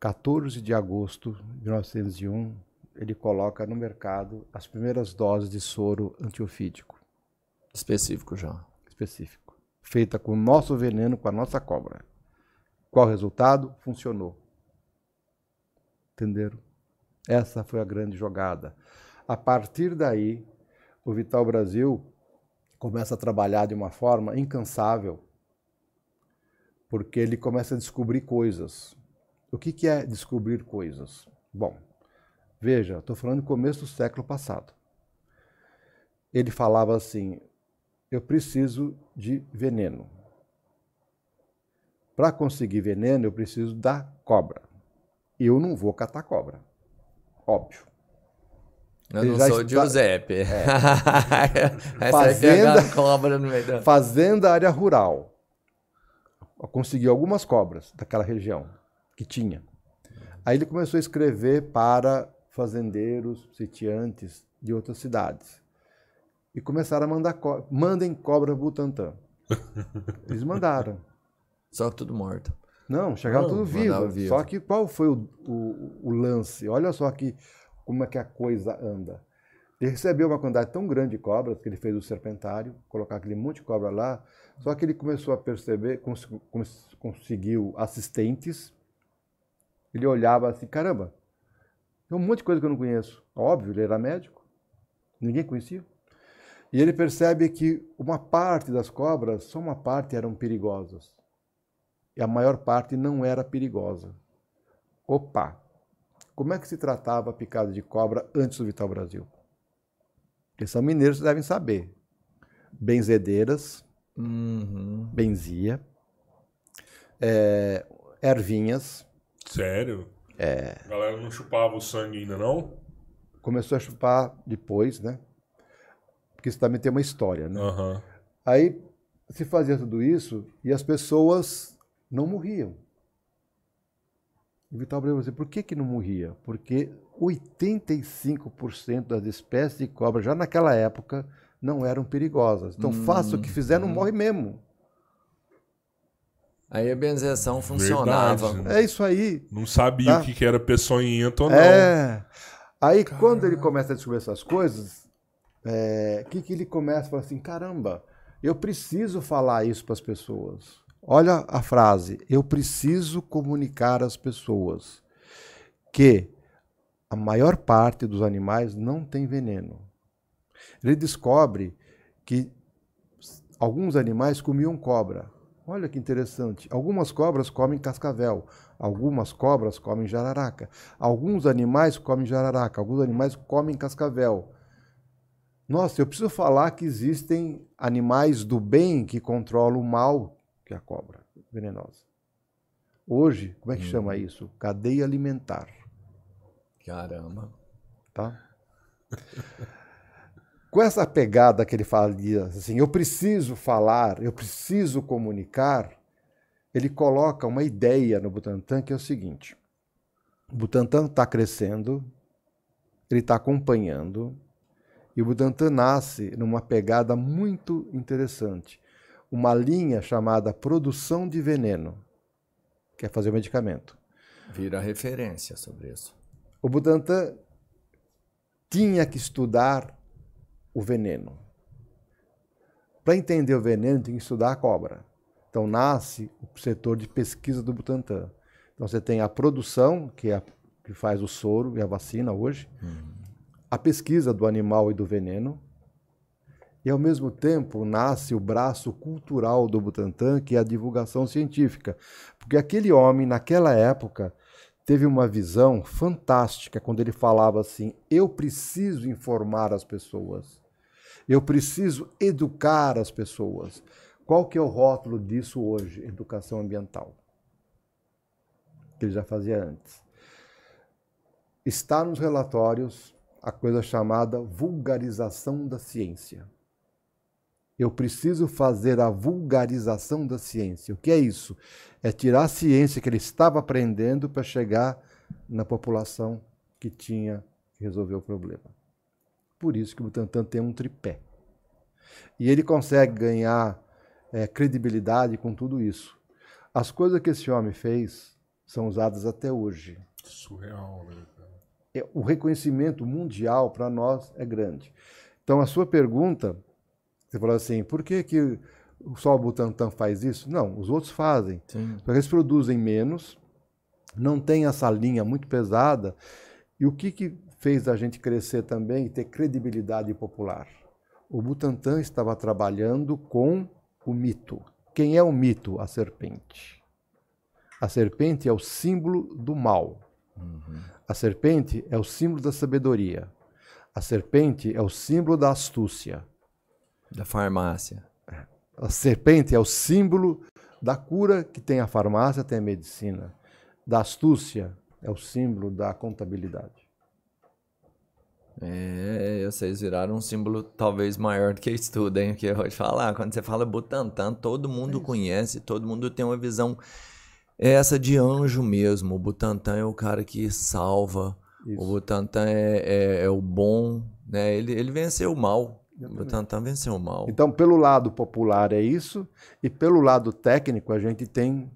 14 de agosto de 1901, ele coloca no mercado as primeiras doses de soro antiofídico. Específico já. Específico. Feita com o nosso veneno, com a nossa cobra. Qual o resultado? Funcionou. Entenderam? Essa foi a grande jogada. A partir daí, o Vital Brasil começa a trabalhar de uma forma incansável, porque ele começa a descobrir coisas. O que, que é descobrir coisas? Bom, veja, estou falando do começo do século passado. Ele falava assim: eu preciso de veneno. Para conseguir veneno, eu preciso da cobra. Eu não vou catar cobra. Óbvio. Eu Ele não sou está... Giuseppe. É. é fazenda... cobra no meio da... Fazenda área rural. Conseguiu algumas cobras daquela região que tinha. Aí ele começou a escrever para fazendeiros, sitiantes de outras cidades. E começaram a mandar co... mandem cobra Butantan. Eles mandaram. Só tudo morto. Não, chegava não, tudo vivo. vivo. Só que qual foi o, o, o, lance? Olha só que, como é que a coisa anda. Ele recebeu uma quantidade tão grande de cobras que ele fez o serpentário, colocar aquele monte de cobra lá. Só que ele começou a perceber, cons, cons, conseguiu assistentes. Ele olhava assim, caramba, tem um monte de coisa que eu não conheço. Óbvio, ele era médico, ninguém conhecia. E ele percebe que uma parte das cobras, só uma parte eram perigosas e a maior parte não era perigosa. Opa! Como é que se tratava a picada de cobra antes do Vital Brasil? Porque são mineiros, vocês devem saber. Benzedeiras, uhum. benzia, é, ervinhas. Sério? É. A galera não chupava o sangue ainda, não? Começou a chupar depois, né? Porque isso também tem uma história, né? Uhum. Aí se fazia tudo isso e as pessoas não morriam. E Vital Abreu dizia, por que, que não morria? Porque 85% das espécies de cobra, já naquela época, não eram perigosas. Então, hum, faça o que fizer, hum. não morre mesmo. Aí a benzeção funcionava. Verdade. É isso aí. Não sabia tá? o que, que era peçonhento ou é. não. É. Aí, caramba. quando ele começa a descobrir essas coisas, o é, que, que ele começa a falar assim? Caramba, eu preciso falar isso para as pessoas. Olha a frase: eu preciso comunicar às pessoas que a maior parte dos animais não tem veneno. Ele descobre que alguns animais comiam cobra. Olha que interessante. Algumas cobras comem cascavel, algumas cobras comem jararaca, alguns animais comem jararaca, alguns animais comem cascavel. Nossa, eu preciso falar que existem animais do bem que controlam o mal que é a cobra venenosa. Hoje, como é que hum. chama isso? Cadeia alimentar. Caramba. Tá? Com essa pegada que ele fala assim, eu preciso falar, eu preciso comunicar, ele coloca uma ideia no Butantan que é o seguinte: o Butantan está crescendo, ele está acompanhando, e o Butantan nasce numa pegada muito interessante uma linha chamada produção de veneno, que é fazer o medicamento. Vira referência sobre isso. O Butantan tinha que estudar o veneno. Para entender o veneno, tem que estudar a cobra. Então nasce o setor de pesquisa do Butantan. Então você tem a produção, que, é a, que faz o soro e a vacina hoje, uhum. a pesquisa do animal e do veneno, e, ao mesmo tempo, nasce o braço cultural do Butantan, que é a divulgação científica. Porque aquele homem, naquela época, teve uma visão fantástica quando ele falava assim: eu preciso informar as pessoas, eu preciso educar as pessoas. Qual que é o rótulo disso hoje? Educação ambiental. Que ele já fazia antes. Está nos relatórios a coisa chamada vulgarização da ciência eu preciso fazer a vulgarização da ciência. O que é isso? É tirar a ciência que ele estava aprendendo para chegar na população que tinha que resolver o problema. Por isso que o Butantan tem um tripé. E ele consegue ganhar é, credibilidade com tudo isso. As coisas que esse homem fez são usadas até hoje. Surreal, né? É, o reconhecimento mundial para nós é grande. Então, a sua pergunta você falou assim, por que, que só o Butantan faz isso? Não, os outros fazem. Sim. Porque eles produzem menos, não tem essa linha muito pesada. E o que, que fez a gente crescer também e ter credibilidade popular? O Butantan estava trabalhando com o mito. Quem é o mito? A serpente. A serpente é o símbolo do mal. Uhum. A serpente é o símbolo da sabedoria. A serpente é o símbolo da astúcia. Da farmácia. A serpente é o símbolo da cura que tem a farmácia, tem a medicina. Da astúcia é o símbolo da contabilidade. É, é vocês viraram um símbolo talvez maior do que estudo, hein? Que eu vou te falar. Quando você fala Butantan, todo mundo é conhece, todo mundo tem uma visão é essa de anjo mesmo. O Butantan é o cara que salva. Isso. O Butantan é, é, é, o bom, né? Ele, ele venceu o mal. O Butantan tá venceu mal. Então, pelo lado popular é isso, e pelo lado técnico a gente tem,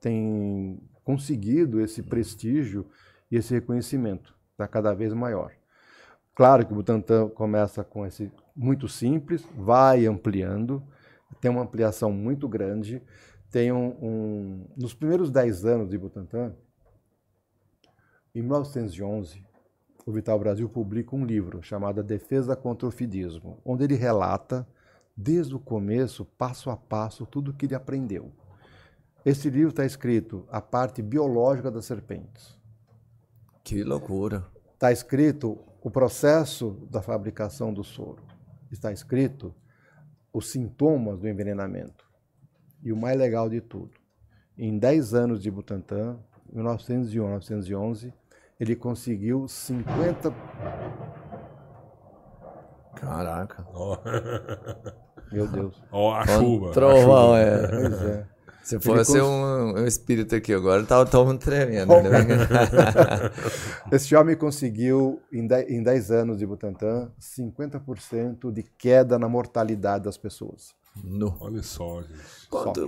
tem conseguido esse prestígio e esse reconhecimento, está cada vez maior. Claro que o Butantan começa com esse muito simples, vai ampliando, tem uma ampliação muito grande. Tem um, um nos primeiros 10 anos de Butantan, em 1911, o Vital Brasil publica um livro chamado Defesa contra o Fidismo, onde ele relata, desde o começo, passo a passo, tudo o que ele aprendeu. Esse livro está escrito a parte biológica das serpentes. Que loucura! Está escrito o processo da fabricação do soro. Está escrito os sintomas do envenenamento. E o mais legal de tudo, em 10 anos de Butantan, 1911, ele conseguiu 50. Caraca. Oh. Meu Deus. Ó, oh, a chuva. Trovão, é. Pois é. Se fosse cons... um, um espírito aqui agora, tava todo mundo tremendo. Oh. Esse homem conseguiu, em 10 anos de Butantan, 50% de queda na mortalidade das pessoas. No. Olha só, gente.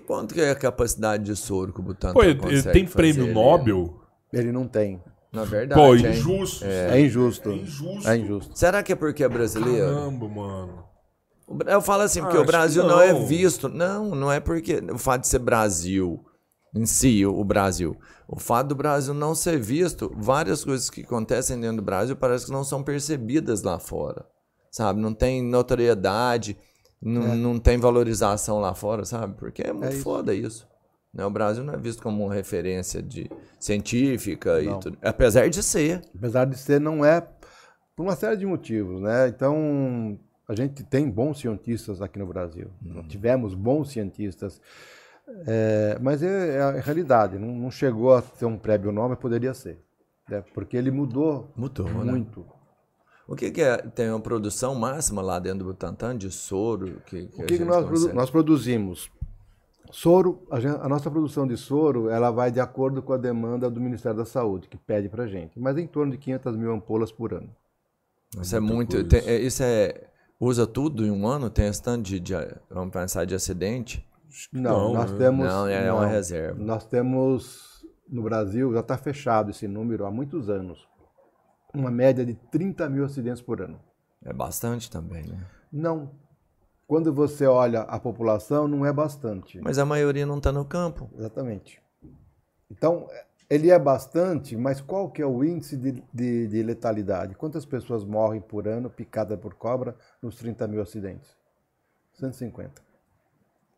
Quanto, é a capacidade de soro que o Butantan Pô, ele, consegue ele tem fazer, prêmio Nobel? Ele não tem. Na verdade. Pô, é injusto. É, é, injusto. é injusto. É injusto. Será que é porque é brasileiro? Caramba, mano. Eu falo assim, porque ah, o Brasil não. não. é visto. Não, não é porque o fato de ser Brasil em si, o Brasil. O fato do Brasil não ser visto, várias coisas que acontecem dentro do Brasil parece que não são percebidas lá fora. Sabe? Não tem notoriedade, não, é. não tem valorização lá fora, sabe? Porque é, é muito é isso. foda isso. Né? O Brasil não é visto como uma referência de científica não. e tudo. Apesar de ser. Apesar de ser, não é por uma série de motivos, né? Então, a gente tem bons cientistas aqui no Brasil. Uhum. Tivemos bons cientistas. É, mas é, é, a realidade. Não, não chegou a ser um prémio não, poderia ser. Né? Porque ele mudou, mudou né? muito. Né? O que, que, é? Tem uma produção máxima lá dentro do Butantan de soro? Que, que o que, que nós, produ nós produzimos? Soro, a, gente, a, nossa produção de soro, ela vai de acordo com a demanda do Ministério da Saúde, que pede para gente, mas em torno de 500 mil ampolas por ano. É isso é, é muito, tem, isso é usa tudo em um ano? Tem stand de, de vamos pensar de acidente? Não, não nós né? temos não é, é não, uma reserva. Nós temos no Brasil já está fechado esse número há muitos anos, uma média de 30 mil acidentes por ano. É bastante também, né? Não, quando você olha a população, não é bastante. Mas a maioria não está no campo. Exatamente. Então, ele é bastante, mas qual que é o índice de, de, de letalidade? Quantas pessoas morrem por ano picada por cobra nos 30 mil acidentes? 150.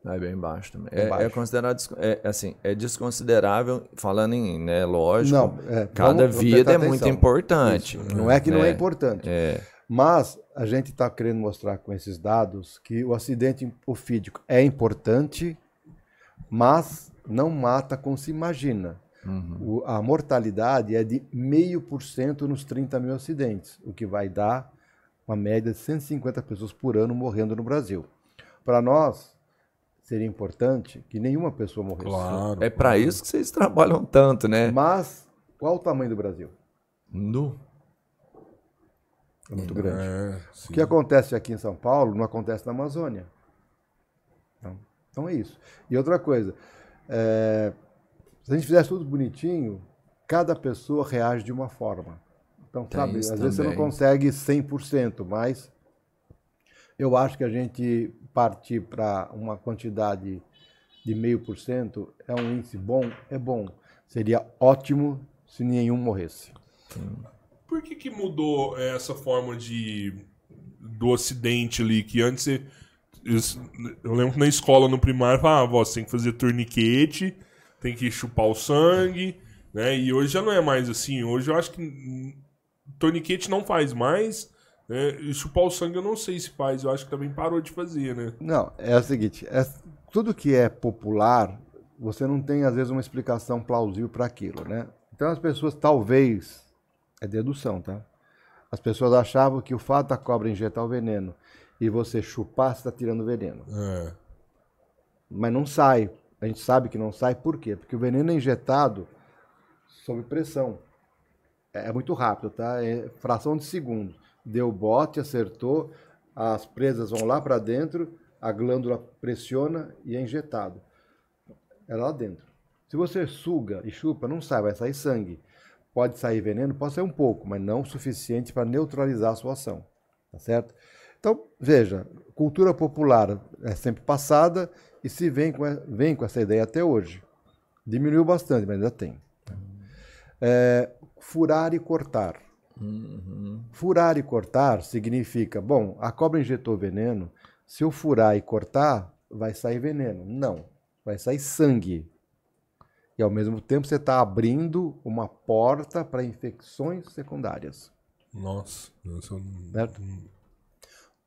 É bem baixo também. É, é, baixo. é considerado é, assim, é desconsiderável, falando em, né, lógico. Não, é, cada vamos, vida é atenção. muito importante. Isso. Não é que não é, é importante. É. Mas a gente está querendo mostrar com esses dados que o acidente ofídico é importante, mas não mata como se imagina. Uhum. O, a mortalidade é de meio por cento nos 30 mil acidentes, o que vai dar uma média de 150 pessoas por ano morrendo no Brasil. Para nós, seria importante que nenhuma pessoa morresse. Claro. É para isso que vocês trabalham tanto, né? Mas qual o tamanho do Brasil? No. É muito grande. É, o que acontece aqui em São Paulo não acontece na Amazônia. Então, então é isso. E outra coisa, é, se a gente fizesse tudo bonitinho, cada pessoa reage de uma forma. Então, Tem sabe, às também. vezes você não consegue 100%, mas eu acho que a gente partir para uma quantidade de meio por cento é um índice bom? É bom. Seria ótimo se nenhum morresse. Sim. Por que, que mudou é, essa forma de do Ocidente ali, que antes você. Eu lembro que na escola, no primário, falava, ah, você tem que fazer torniquete, tem que chupar o sangue, né? E hoje já não é mais assim. Hoje eu acho que torniquete não faz mais. Né? E chupar o sangue eu não sei se faz, eu acho que também parou de fazer, né? Não, é o seguinte, é, tudo que é popular, você não tem às vezes uma explicação plausível para aquilo, né? Então as pessoas talvez é dedução, tá? As pessoas achavam que o fato da cobra injetar o veneno e você chupar, você está tirando o veneno. É. Mas não sai. A gente sabe que não sai, por quê? Porque o veneno é injetado sob pressão. É, é muito rápido, tá? É fração de segundo. Deu bote, acertou, as presas vão lá para dentro, a glândula pressiona e é injetado. É lá dentro. Se você suga e chupa, não sai, vai sair sangue pode sair veneno, pode ser um pouco, mas não o suficiente para neutralizar a sua ação, tá certo? Então, veja, cultura popular é sempre passada e se vem com, vem com essa ideia até hoje. Diminuiu bastante, mas ainda tem. Né? É, furar e cortar. Uhum. Furar e cortar significa, bom, a cobra injetou veneno, se eu furar e cortar, vai sair veneno. Não, vai sair sangue. E ao mesmo tempo você está abrindo uma porta para infecções secundárias. Nossa, eu certo?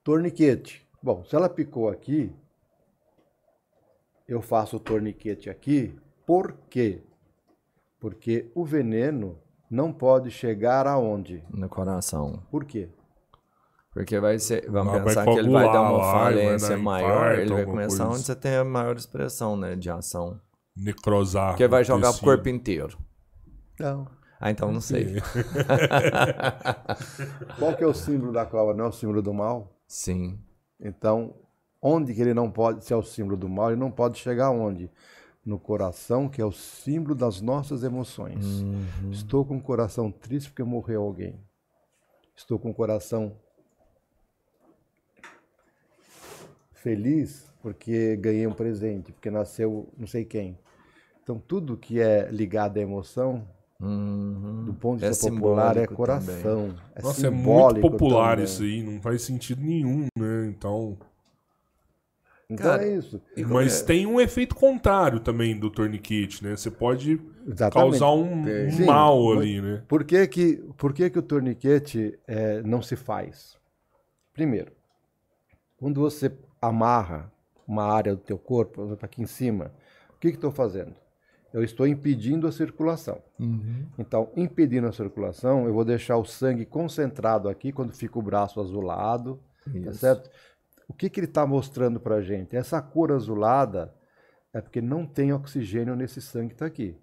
Torniquete. Bom, se ela picou aqui, eu faço o torniquete aqui. Por quê? Porque o veneno não pode chegar aonde? No coração. Por quê? Porque vai ser, vamos pensar que ele vai dar uma falência maior, ele vai começar onde você tem a maior expressão né, de ação necrosar. Porque vai jogar o corpo inteiro. Não. Ah, então não sei. Qual que é o símbolo da cobra? Não é o símbolo do mal? Sim. Então, onde que ele não pode, se é o símbolo do mal, ele não pode chegar onde? No coração, que é o símbolo das nossas emoções. Uhum. Estou com o coração triste porque morreu alguém. Estou com o coração feliz porque ganhei um presente, porque nasceu não sei quem. Então, tudo que é ligado à emoção, uhum. do ponto de é vista é popular, é coração. É Nossa, é muito popular também. isso aí, não faz sentido nenhum, né? Então. Então Cara, é isso. Mas é? tem um efeito contrário também do tourniquet, né? Você pode Exatamente. causar um, um Sim, mal ali, né? Por que que, por que, que o tourniquet é, não se faz? Primeiro, quando você amarra uma área do teu corpo, aqui em cima, o que que estou fazendo? eu estou impedindo a circulação. Uhum. Então, impedindo a circulação, eu vou deixar o sangue concentrado aqui quando fica o braço azulado, tá Isso. tá certo? O que, que ele está mostrando para a gente? Essa cor azulada é porque não tem oxigênio nesse sangue que está aqui,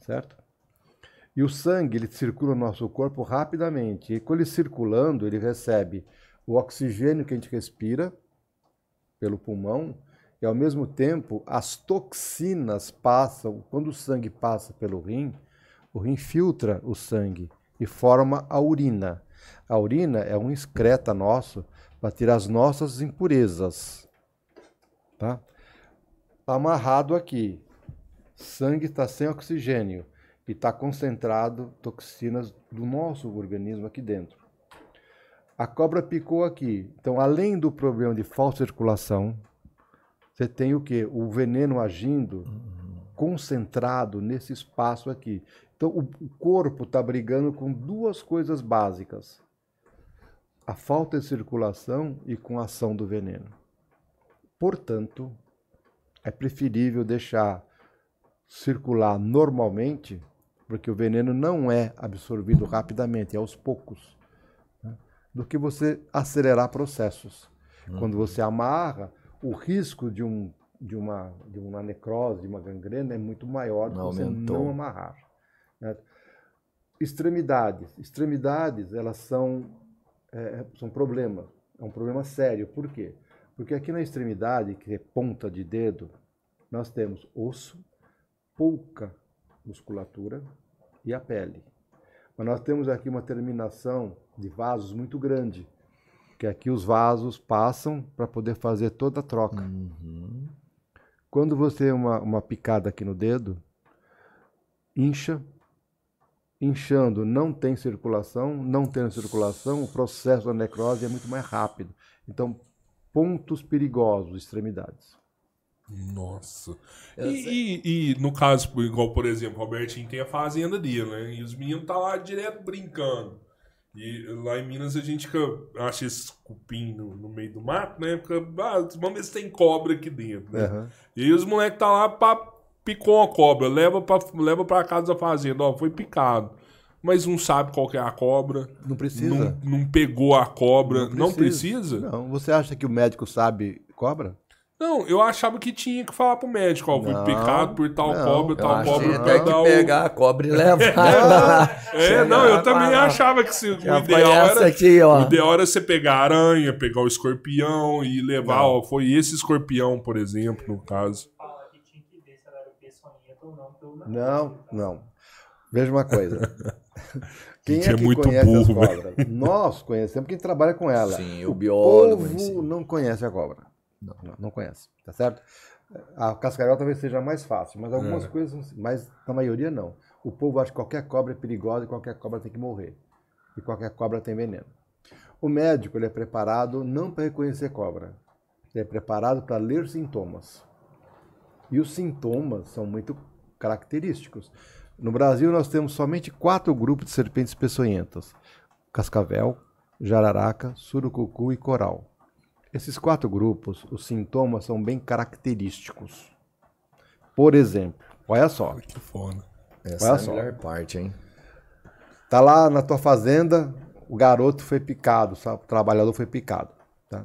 certo? E o sangue, ele circula no nosso corpo rapidamente. E quando ele circulando, ele recebe o oxigênio que a gente respira pelo pulmão e ao mesmo tempo as toxinas passam, quando o sangue passa pelo rim, o rim filtra o sangue e forma a urina. A urina é um excreta nosso para tirar as nossas impurezas. Tá? Tá amarrado aqui. Sangue está sem oxigênio e está concentrado toxinas do nosso organismo aqui dentro. A cobra picou aqui. Então, além do problema de falsa circulação, você tem o quê? O veneno agindo uhum. concentrado nesse espaço aqui. Então, o, o corpo está brigando com duas coisas básicas: a falta de circulação e com a ação do veneno. Portanto, é preferível deixar circular normalmente, porque o veneno não é absorvido rapidamente, é aos poucos, né? do que você acelerar processos. Uhum. Quando você amarra, o risco de, um, de, uma, de uma necrose, de uma gangrena, é muito maior do que você não amarrar. Né? Extremidades. Extremidades, elas são, é, são problema. É um problema sério. Por quê? Porque aqui na extremidade, que é ponta de dedo, nós temos osso, pouca musculatura e a pele. Mas nós temos aqui uma terminação de vasos muito grande. Porque aqui os vasos passam para poder fazer toda a troca. Uhum. Quando você tem uma, uma picada aqui no dedo, incha. Inchando, não tem circulação. Não tendo circulação, o processo da necrose é muito mais rápido. Então, pontos perigosos, extremidades. Nossa. E, é e, e, no caso, igual, por exemplo, Robertinho tem a fazenda dele, né? E os meninos tá lá direto brincando. E lá em Minas a gente fica, acha esse cupim no, no meio do mato, né? Fica, ah, vamos ver se tem cobra aqui dentro, né? Uhum. E aí os moleques tá lá, pra, picou a cobra, leva pra, leva pra casa da fazenda, ó, foi picado. Mas não sabe qual que é a cobra. Não precisa. Não, não pegou a cobra. Não precisa. não precisa? Não. Você acha que o médico sabe cobra? Não, eu achava que tinha que falar pro médico, ó, fui não, picado por tal não, cobra, tal cobra, até que o... pegar a cobra e levar É, não, é, eu também achava que se, o ideal era aqui, o ideal era você pegar a aranha, pegar o escorpião e levar, não. ó, foi esse escorpião, por exemplo, no caso. Não, não. Veja uma coisa. Quem é, é, muito conhece burro, as cobras? Nós conhecemos quem trabalha com ela. Sim, o, o biólogo. O povo não conhece a cobra. Não, não, tá. não conhece, tá certo? A cascavel talvez seja mais fácil, mas algumas é. coisas, mas na maioria não. O povo acha que qualquer cobra é perigosa e qualquer cobra tem que morrer. E qualquer cobra tem veneno. O médico ele é preparado não para reconhecer cobra, ele é preparado para ler sintomas. E os sintomas são muito característicos. No Brasil, nós temos somente quatro grupos de serpentes peçonhentas: cascavel, jararaca, surucucu e coral. Esses quatro grupos, os sintomas são bem característicos. Por exemplo, olha só. Muito foda. Essa olha é a só. melhor parte, hein? Tá lá na tua fazenda, o garoto foi picado, sabe? o trabalhador foi picado. Tá?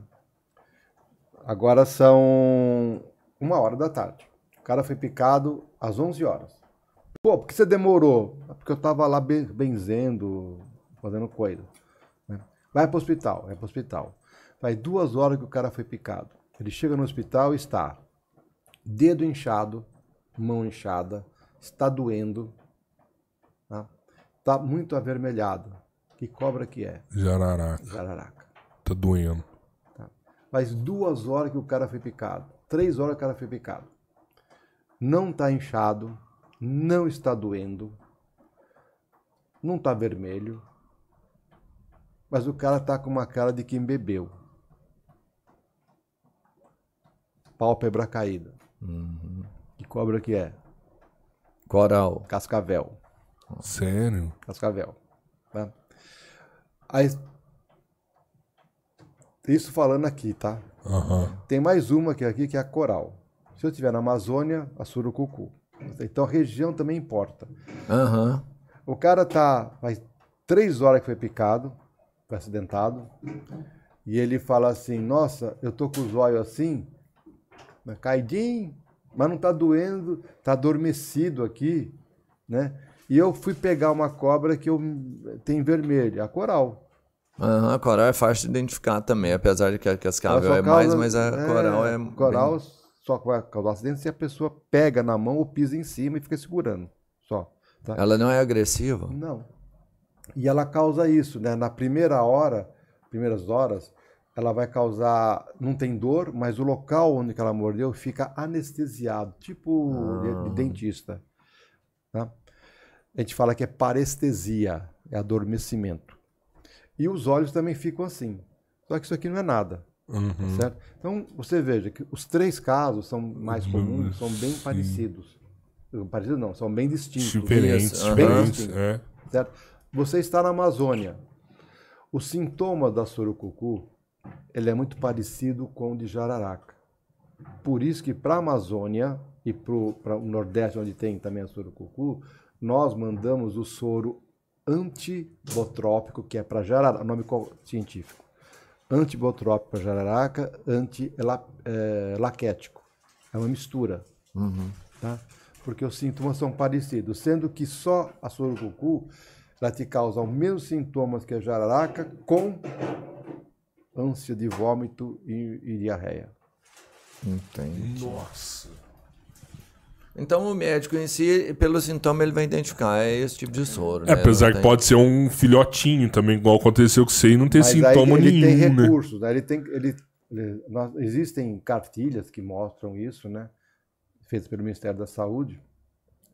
Agora são uma hora da tarde. O cara foi picado às 11 horas. Pô, por que você demorou? Ah, porque eu tava lá benzendo, fazendo coisa. Né? Vai pro hospital, vai pro hospital. Faz duas horas que o cara foi picado. Ele chega no hospital e está dedo inchado, mão inchada, está doendo, tá? tá, muito avermelhado. Que cobra que é? Jararaca. Jararaca. Tá doendo. Tá. Faz duas horas que o cara foi picado. Três horas que o cara foi picado. Não está inchado, não está doendo, não está vermelho, mas o cara tá com uma cara de quem bebeu. pálpebra caída. Uhum. Que cobra que é? Coral. Cascavel. Sério? Cascavel. Né? Aí, isso falando aqui, tá? Uhum. Tem mais uma aqui, é aqui que é a coral. Se eu estiver na Amazônia, a surucucu. Então a região também importa. Uhum. O cara tá faz três horas que foi picado, foi acidentado, e ele fala assim: Nossa, eu tô com o zóio assim, né? caidinho, mas não está doendo, está adormecido aqui, né? E eu fui pegar uma cobra que eu tem vermelho, a coral. Uhum, a coral é fácil de identificar também, apesar de que a cascavel é mais, mas a é, coral é. Coral bem... só vai causar acidente se a pessoa pega na mão ou pisa em cima e fica segurando. Só. Tá? Ela não é agressiva? Não. E ela causa isso, né? Na primeira hora, primeiras horas, ela vai causar. Não tem dor, mas o local onde ela mordeu fica anestesiado, tipo ah. de, de, ah. dentista. Né? A gente fala que é parestesia, é adormecimento. E os olhos também ficam assim. Só que isso aqui não é nada. Tá uhum. Certo? Então, você veja que os três casos são mais uhum, comuns, são bem Sim. parecidos. Parecidos não, são bem distintos. Diferentes. Uhum. Bem distintos é. certo? Você está na Amazônia. O sintoma da surucucu ele é muito parecido com o de jararaca. Por isso que para a Amazônia e para o Nordeste, onde tem também a surucucu, nós mandamos o soro antibotrópico, que é para jararaca, nome científico. Antibotrópico para jararaca, antilaquético. Eh, é uma mistura. Uhum. Tá? Porque os sintomas são parecidos, sendo que só a surucucu ela te causa os mesmos sintomas que a jararaca com ânsia de vômito e, e diarreia. Entendi. Nossa. Então o médico em si, pelo sintoma, ele vai identificar é esse tipo de soro. É, né? Apesar que pode ser um filhotinho também, igual aconteceu com você, e não ter Mas sintoma ele nenhum. Ele né? tem recursos, né? Né? Ele tem, ele, ele nós, existem cartilhas que mostram isso, né? Feitas pelo Ministério da Saúde,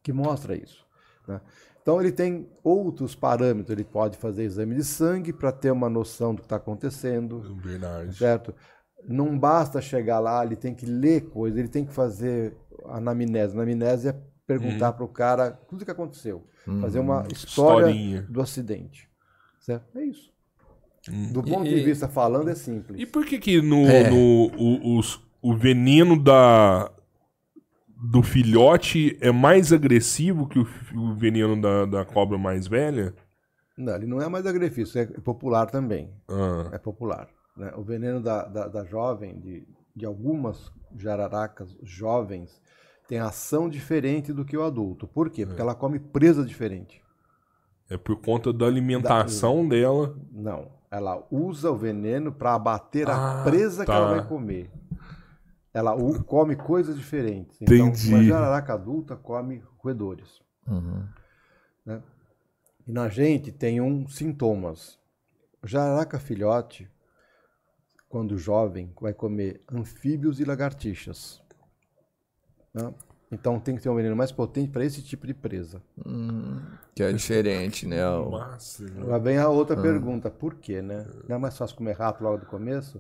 que mostra isso. Né? Então ele tem outros parâmetros, ele pode fazer exame de sangue para ter uma noção do que está acontecendo. É verdade. Certo? Não basta chegar lá, ele tem que ler coisas, ele tem que fazer anamnese. Anamnese é perguntar uhum. para o cara tudo o que aconteceu, uhum. fazer uma uhum. história Historinha. do acidente. Certo? É isso. Uhum. Do ponto e, de vista falando, é simples. E por que que no, é. no o, os, o veneno da, do filhote é mais agressivo que o, o veneno da, da cobra mais velha? Não, ele não é mais agressivo, é popular também. Ah. É popular. Né? O veneno da, da, da jovem, de, de algumas jararacas jovens, tem ação diferente do que o adulto. Por quê? Porque é. ela come presa diferente. É por conta da alimentação da... dela. Não, ela usa o veneno para abater ah, a presa tá. que ela tá. vai comer ela come coisas diferentes. Então, Entendi. uma jararaca adulta come roedores. Uhum. Né? E na gente tem um sintomas. Jararaca filhote, quando jovem, vai comer anfíbios e lagartixas. Né? Então tem que ter um veneno mais potente para esse tipo de presa. Hum, que é diferente, né? O... Lá vem a outra hum. pergunta, por quê, né? Não é mais fácil comer rato logo do começo?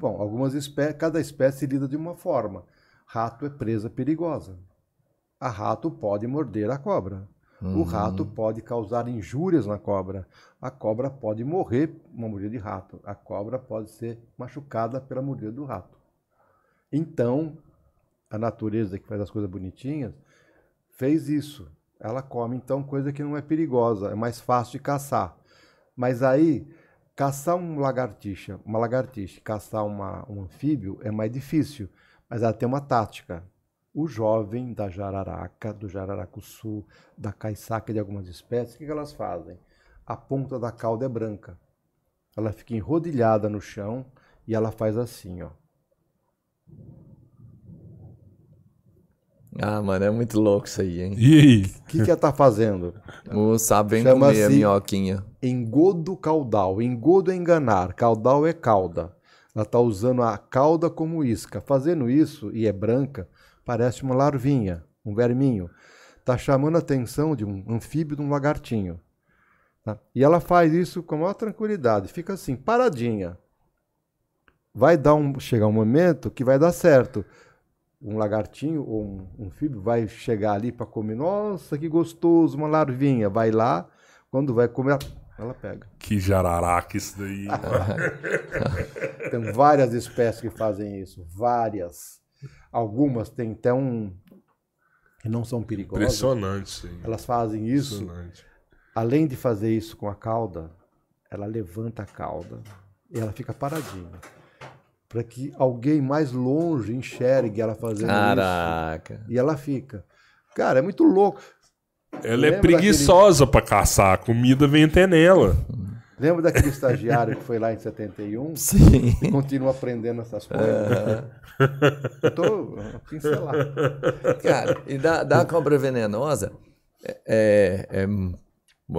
Bom, algumas espécies, cada espécie lida de uma forma. Rato é presa perigosa. A rato pode morder a cobra. Uhum. O rato pode causar injúrias na cobra. A cobra pode morrer uma mordida de rato. A cobra pode ser machucada pela mordida do rato. Então, a natureza que faz as coisas bonitinhas fez isso. Ela come então coisa que não é perigosa, é mais fácil de caçar. Mas aí Caçar um lagartixa, uma lagartixa, caçar uma, um anfíbio é mais difícil, mas ela tem uma tática. O jovem da jararaca, do jararacuçu, da caiçaca de algumas espécies, o que elas fazem? A ponta da cauda é branca. Ela fica enrodilhada no chão e ela faz assim, ó. Ah, mano, é muito louco isso aí, hein? E aí? O que, que ela tá fazendo? O sabe bem Chama comer a minhoquinha. Engodo caudal. Engodo é enganar, caudal é cauda. Ela tá usando a cauda como isca. Fazendo isso, e é branca, parece uma larvinha, um verminho. Tá chamando a atenção de um anfíbio, de um lagartinho. Tá? E ela faz isso com a maior tranquilidade. Fica assim, paradinha. Vai dar um, chegar um momento que vai dar certo um lagartinho ou um, um vai chegar ali para comer. Nossa, que gostoso, uma larvinha. Vai lá, quando vai comer, ela pega. Que jararaca isso daí. Né? Tem várias espécies que fazem isso, várias. Algumas têm até um que não são perigosas. Impressionante, sim. Elas fazem isso. Além de fazer isso com a cauda, ela levanta a cauda e ela fica paradinha para que alguém mais longe enxergue ela fazendo Caraca. isso. E ela fica. Cara, é muito louco. Ela é Lembra é preguiçosa daquele... para caçar, a comida vem até nela. Lembra daquele estagiário que foi lá em 71? Sim. E continua aprendendo essas coisas. Uh... Eu tô pincelado. Cara, e da, da cobra venenosa é, é, é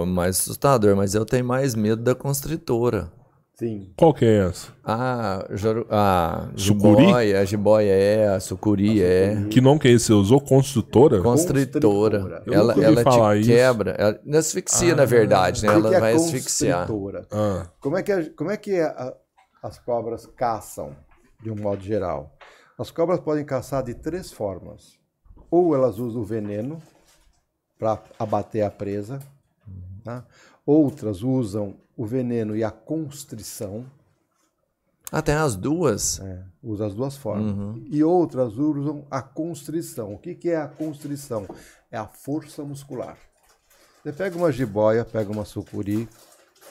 mais assustador, mas eu tenho mais medo da constritora. Sim. Qual que é essa? Ah, ah, sucuri? jiboia, a jiboia é, a sucuri, a é. Que nome que é esse? Você usou construtora? Construtora. Ela, ela te isso. quebra, ela asfixia, ah, na verdade, né? Ela é vai asfixiar. Ah. Como é que, como é que é a, as cobras caçam, de um modo geral? As cobras podem caçar de três formas. Ou elas usam o veneno para abater a presa, tá? outras usam o veneno e a constrição. Ah, tem as duas? É, usa as duas formas. Uhum. E outras usam a constrição. O que, que é a constrição? É a força muscular. Você pega uma jiboia, pega uma sucuri,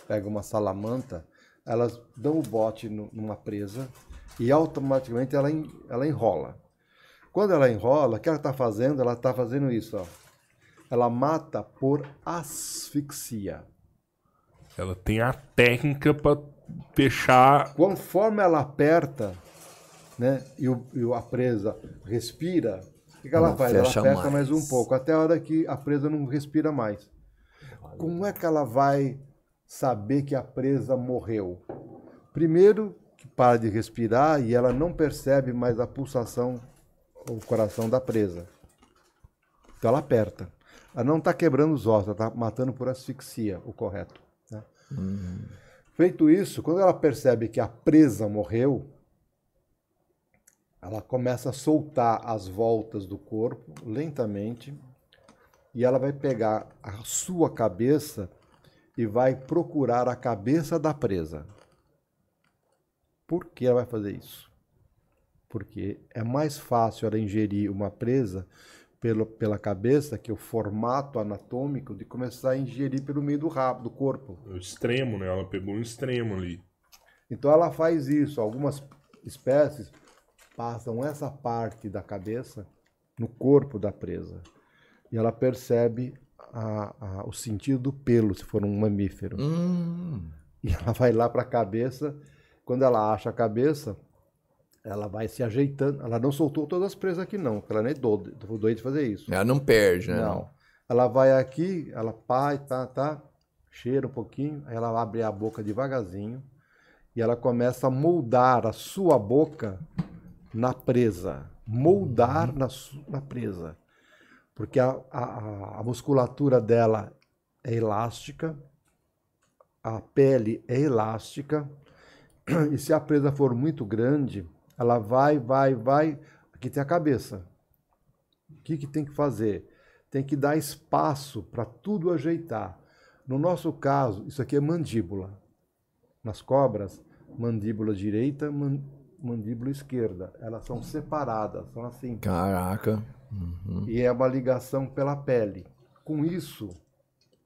pega uma salamanta, elas dão o bote numa presa e automaticamente ela, ela enrola. Quando ela enrola, o que ela está fazendo? Ela está fazendo isso, ó. Ela mata por asfixia. Ela tem a técnica para fechar. Conforme ela aperta, né? E, o, e a presa respira, o que, que ela, faz? Ela aperta mais. mais um pouco, até a hora que a presa não respira mais. Como é que ela vai saber que a presa morreu? Primeiro, que para de respirar e ela não percebe mais a pulsação, o coração da presa. Então ela aperta. Ela não está quebrando os ossos, ela está matando por asfixia, o correto. Feito isso, quando ela percebe que a presa morreu, ela começa a soltar as voltas do corpo lentamente e ela vai pegar a sua cabeça e vai procurar a cabeça da presa. Por que ela vai fazer isso? Porque é mais fácil ela ingerir uma presa pelo, pela cabeça, que é o formato anatômico, de começar a ingerir pelo meio do rabo, do corpo. É o extremo, né? Ela pegou um extremo ali. Então ela faz isso. Algumas espécies passam essa parte da cabeça no corpo da presa. E ela percebe a, a, o sentido do pelo, se for um mamífero. Hum. E ela vai lá para a cabeça. Quando ela acha a cabeça, ela vai se ajeitando. Ela não soltou todas as presas aqui, não, porque ela nem é doida, doida de fazer isso. Ela não perde, né? Não. Ela vai aqui, ela pai, tá, tá, cheira um pouquinho, aí ela abre a boca devagarzinho e ela começa a moldar a sua boca na presa. Moldar uhum. na, na presa. Porque a, a, a musculatura dela é elástica, a pele é elástica, e se a presa for muito grande, ela vai, vai, vai. Aqui tem a cabeça. O que, que tem que fazer? Tem que dar espaço para tudo ajeitar. No nosso caso, isso aqui é mandíbula. Nas cobras, mandíbula direita, man... mandíbula esquerda. Elas são separadas, são assim. Caraca! Uhum. E é uma ligação pela pele. Com isso,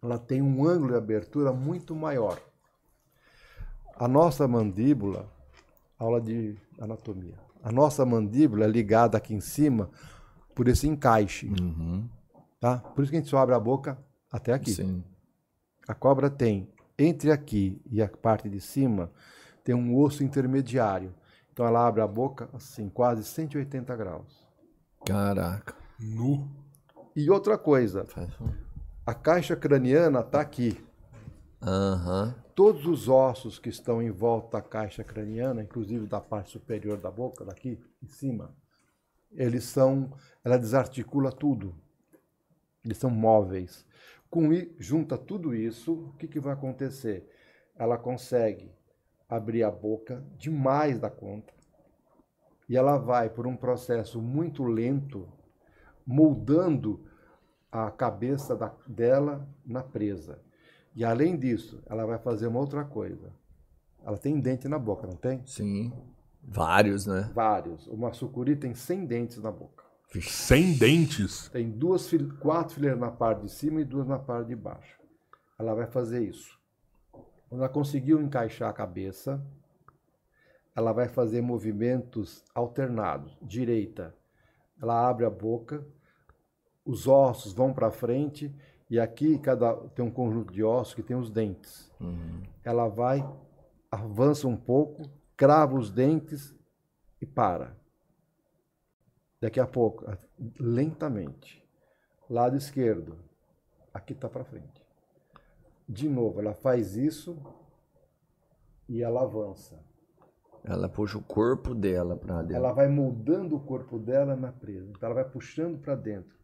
ela tem um ângulo de abertura muito maior. A nossa mandíbula, aula de anatomia. A nossa mandíbula é ligada aqui em cima por esse encaixe. Uhum. Tá? Por isso que a gente só abre a boca até aqui. Sim. A cobra tem, entre aqui e a parte de cima, tem um osso intermediário. Então ela abre a boca assim, quase 180 graus. Caraca. Nu. E outra coisa, a caixa craniana está aqui. Uhum. Todos os ossos que estão em volta da caixa craniana, inclusive da parte superior da boca, daqui em cima, eles são, ela desarticula tudo. Eles são móveis. Com junta tudo isso, o que, que vai acontecer? Ela consegue abrir a boca demais da conta e ela vai por um processo muito lento moldando a cabeça da, dela na presa. E além disso, ela vai fazer uma outra coisa. Ela tem dente na boca, não tem? Sim. Vários, né? Vários. Uma sucuri tem 100 dentes na boca. 100 dentes? Tem duas, quatro fileiras na parte de cima e duas na parte de baixo. Ela vai fazer isso. Quando ela conseguiu encaixar a cabeça, ela vai fazer movimentos alternados. Direita, ela abre a boca, os ossos vão para frente e aqui cada tem um conjunto de ossos que tem os dentes. Uhum. Ela vai, avança um pouco, crava os dentes e para. Daqui a pouco, lentamente, lado esquerdo, aqui está para frente. De novo, ela faz isso e ela avança. Ela puxa o corpo dela para dentro. Ela vai moldando o corpo dela na presa. Então ela vai puxando para dentro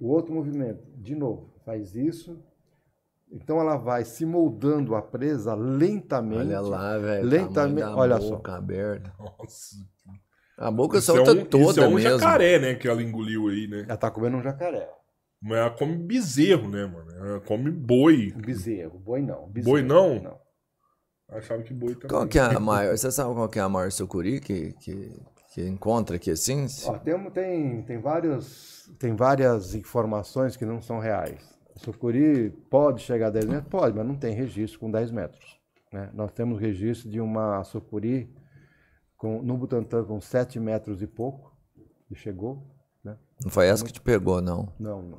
o outro movimento, de novo, faz isso. Então ela vai se moldando a presa lentamente. Olha lá, velho. Lentamente, olha boca só. boca aberta. Nossa. A boca isso solta é um, toda isso é um mesmo. jacaré, né, que ela engoliu aí, né? Ela tá comendo um jacaré. Mas ela come bezerro, né, mano? Ela come boi. Bezerro, boi não. Bezerro, boi não? Não. Achava que boi também. Qual que é a maior? Você sabe qual que é a maior sucuri que, que que encontra aqui assim? Ó, tem, tem, tem, vários, tem várias informações que não são reais. O sucuri pode chegar a 10 metros? Pode, mas não tem registro com 10 metros. Né? Nós temos registro de uma sucuri com, no Butantã com 7 metros e pouco, E chegou. Né? Não foi essa muito... que te pegou, não? Não, não.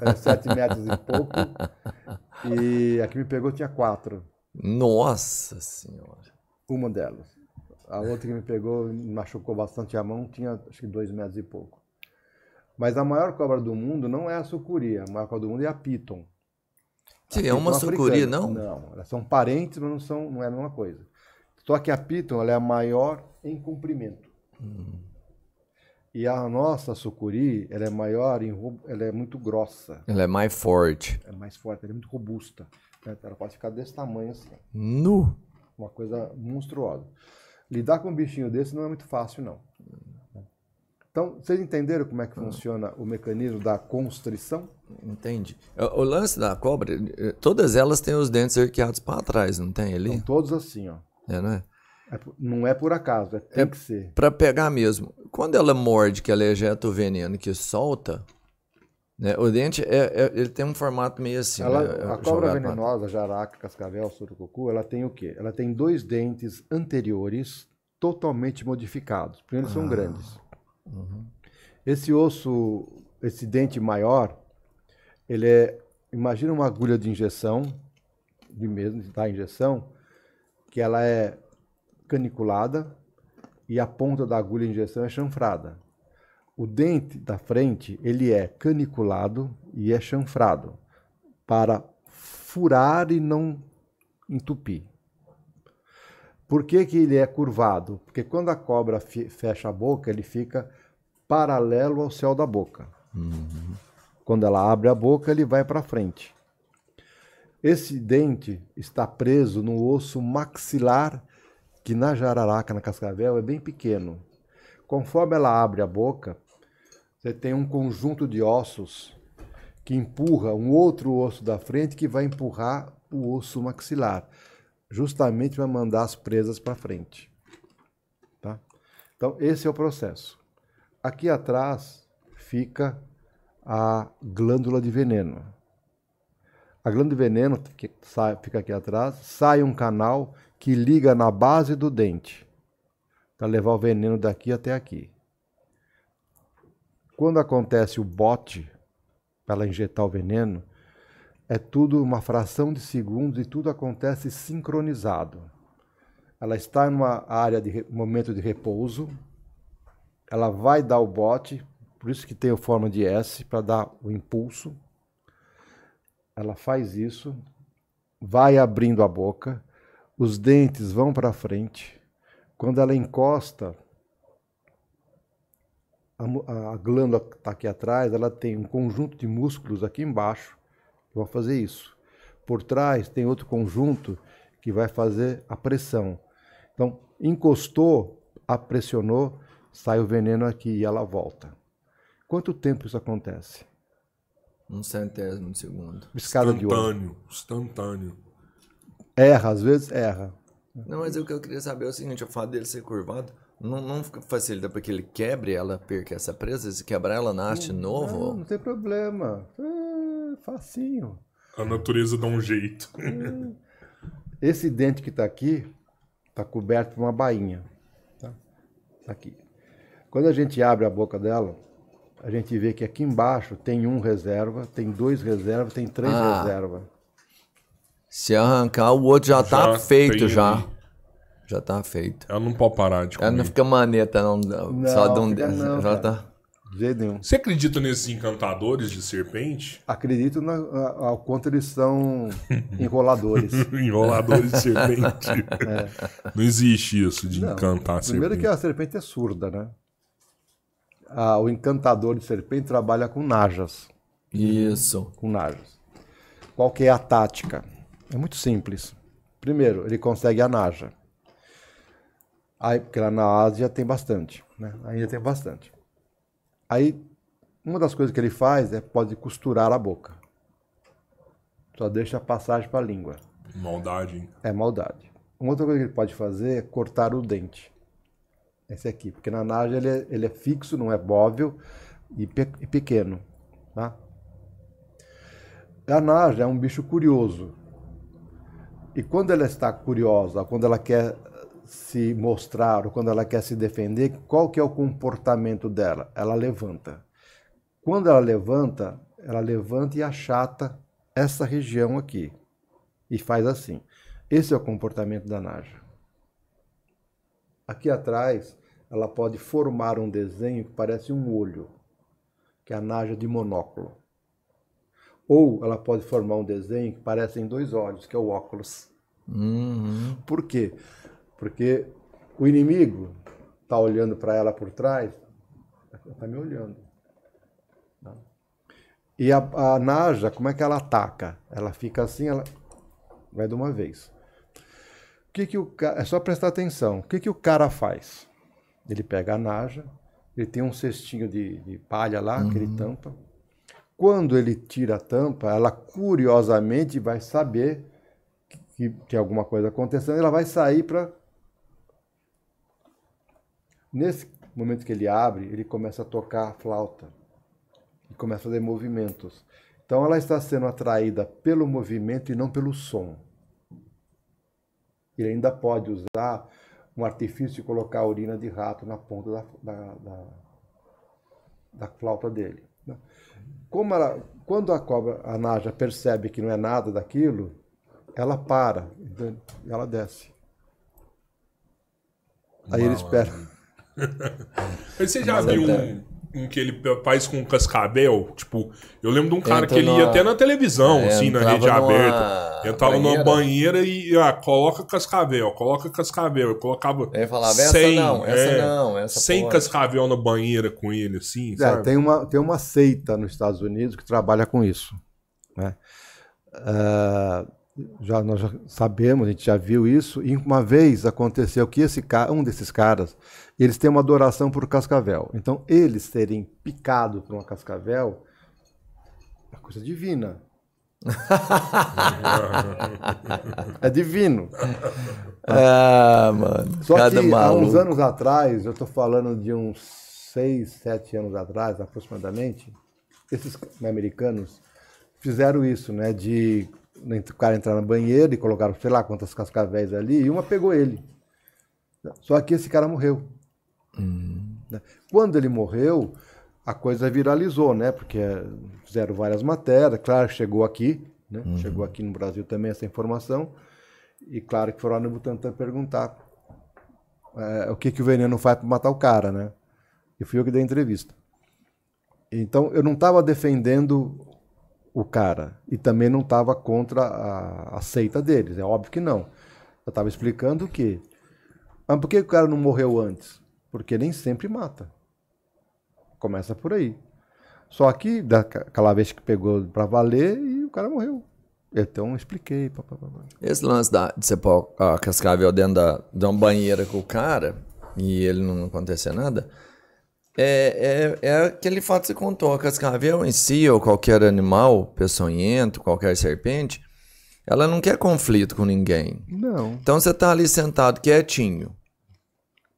Era 7 metros e pouco. E a que me pegou tinha 4. Nossa Senhora! Uma delas. A outra que me pegou machucou bastante a mão, tinha acho que dois metros e pouco. Mas a maior cobra do mundo não é a sucuri, a maior cobra do mundo é a piton. Que a é uma africana. sucuri, não? Não, elas são parentes, mas não, são, não é a mesma coisa. Só que a piton ela é a maior em comprimento. Hum. E a nossa sucuri, ela é maior, em, ela é muito grossa. Ela é mais forte. É mais forte, ela é muito robusta. Né? Ela pode ficar desse tamanho assim. Nu! Uma coisa monstruosa lidar com um bichinho desse não é muito fácil, não. Então, vocês entenderam como é que hum. funciona o mecanismo da constrição? Entende. É, o lance da cobra, eh, todas elas têm os dentes arqueados para trás, não tem ali? São todos assim, ó. É, não é? é não é por acaso, é, tem é que ser. Para pegar mesmo. Quando ela morde, que ela ejeta o veneno que solta, né? O dente é, é, ele tem um formato meio assim. Ela, né? A cobra venenosa, jaraca, cascavel, surucucu, ela tem o quê? Ela tem dois dentes anteriores totalmente modificados. Primeiro, eles ah. são grandes. Uhum. Esse osso, esse dente maior, ele é. Imagina uma agulha de injeção, de mesmo, da injeção, que ela é caniculada e a ponta da agulha de injeção é chanfrada. O dente da frente, ele é caniculado e é chanfrado para furar e não entupir. Por que, que ele é curvado? Porque quando a cobra fecha a boca, ele fica paralelo ao céu da boca. Uhum. Quando ela abre a boca, ele vai para frente. Esse dente está preso no osso maxilar, que na jararaca, na cascavel, é bem pequeno. Conforme ela abre a boca, você tem um conjunto de ossos que empurra um outro osso da frente que vai empurrar o osso maxilar, justamente para mandar as presas para frente. Tá? Então, esse é o processo. Aqui atrás fica a glândula de veneno. A glândula de veneno, que sai, fica aqui atrás, sai um canal que liga na base do dente para levar o veneno daqui até aqui. Quando acontece o bote para ela injetar o veneno, é tudo uma fração de segundos e tudo acontece sincronizado. Ela está numa área de momento de repouso, ela vai dar o bote, por isso que tem a forma de S para dar o impulso. Ela faz isso, vai abrindo a boca, os dentes vão para frente. Quando ela encosta a, a glândula que está aqui atrás, ela tem um conjunto de músculos aqui embaixo que vão fazer isso. Por trás tem outro conjunto que vai fazer a pressão. Então, encostou, apressionou, sai o veneno aqui e ela volta. Quanto tempo isso acontece? Um centésimo de segundo. Piscada instantâneo, de olho. Instantâneo. Erra, às vezes erra. Não, mas o que eu queria saber é o seguinte, o fato dele ser curvado, não, não facilita para que ele quebre ela, perca essa presa? Se quebrar ela nasce não, novo? Não, não tem problema. É facinho. A natureza dá um jeito. É. Esse dente que está aqui está coberto por uma bainha. Tá? tá? Aqui. Quando a gente abre a boca dela, a gente vê que aqui embaixo tem um reserva, tem dois reservas, tem três ah, reservas. Se arrancar, o outro já, está feito tem... já. Já tá feito. Ela não pode parar de comer. Ela não fica maneta, não. não Só de um... fica não, ela tá... nenhum. Você acredita nesses encantadores de serpente? Acredito na, na, ao quanto eles são enroladores. enroladores de serpente. É. Não existe isso de não, encantar a serpente. Primeiro que a serpente é surda, né? Ah, o encantador de serpente trabalha com najas. Isso. Com najas. Qual que é a tática? É muito simples. Primeiro, ele consegue a naja. Aí, porque lá na Ásia tem bastante, né? Ainda tem bastante. Aí, uma das coisas que ele faz é pode costurar a boca. Só deixa a passagem para a língua. Maldade, hein? É maldade. Uma outra coisa que ele pode fazer é cortar o dente. Esse aqui, porque na Ásia ele é, ele é fixo, não é móvel e, pe e pequeno, tá? A Naja é um bicho curioso. E quando ela está curiosa, quando ela quer se mostrar ou quando ela quer se defender, qual que é o comportamento dela? Ela levanta. Quando ela levanta, ela levanta e achata essa região aqui e faz assim. Esse é o comportamento da Naja. Aqui atrás, ela pode formar um desenho que parece um olho, que é a Naja de monóculo. Ou ela pode formar um desenho que parecem dois olhos, que é o óculos. Uhum. Por quê? Porque porque o inimigo está olhando para ela por trás, está me olhando. E a, a Naja, como é que ela ataca? Ela fica assim, ela vai de uma vez. O que que o é só prestar atenção. O que que o cara faz? Ele pega a Naja, ele tem um cestinho de, de palha lá uhum. que ele uhum. tampa. Quando ele tira a tampa, ela curiosamente vai saber que tem alguma coisa acontecendo, ela vai sair para Nesse momento que ele abre, ele começa a tocar a flauta e começa a fazer movimentos. Então ela está sendo atraída pelo movimento e não pelo som. Ele ainda pode usar um artifício e colocar a urina de rato na ponta da, da, da, da flauta dele. Né? Como ela, quando a cobra, a Naja, percebe que não é nada daquilo, ela para, ela desce. Aí Mal, ele espera você já Mas viu um, um, que ele faz com cascavel? Tipo, eu lembro de um cara Entra que ele ia até na televisão, É, assim, na rede numa aberta. Entrava numa banheira e, ah, coloca cascavel, coloca cascavel. Eu colocava Ele falava, essa Sem, essa é, não, essa sem cascavel na banheira com ele, assim, É, sabe? tem, uma, tem uma seita nos Estados Unidos que trabalha com isso. Né? Ah, já, nós já sabemos, a gente já viu isso, e uma vez aconteceu que esse cara, um desses caras e eles têm uma adoração por cascavel. Então, eles serem picado por uma cascavel é uma coisa divina. é divino. Ah, mano. Só cada que maluco. há uns anos atrás, eu estou falando de uns 6, 7 anos atrás, aproximadamente, esses americanos fizeram isso, né? De o cara entrar na banheira e colocaram sei lá quantas cascavéis ali e uma pegou ele. Só que esse cara morreu. Né? Quando ele morreu, a coisa viralizou, né? Porque fizeram várias matérias, claro, chegou aqui, né? Uhum. Chegou aqui no Brasil também essa informação. E claro que foram lá no Butantan perguntar é, o que, que o veneno faz para matar o cara, né? E fui eu que dei a entrevista. Então, eu não estava defendendo o cara e também não estava contra a, a, seita deles, é óbvio que não. Eu estava explicando ah, que. Mas por que o cara não morreu antes? Porque nem sempre mata. Começa por aí. Só que daquela vez que pegou para valer e o cara morreu. Então expliquei. Pá, pá, pá. Esse lance da, de você pôr a cascavel dentro da, de uma banheira com o cara e ele não acontecer nada, é, é, é aquele fato que você contou. A cascavel em si, ou qualquer animal peçonhento, qualquer serpente, ela não quer conflito com ninguém. Não. Então você tá ali sentado quietinho.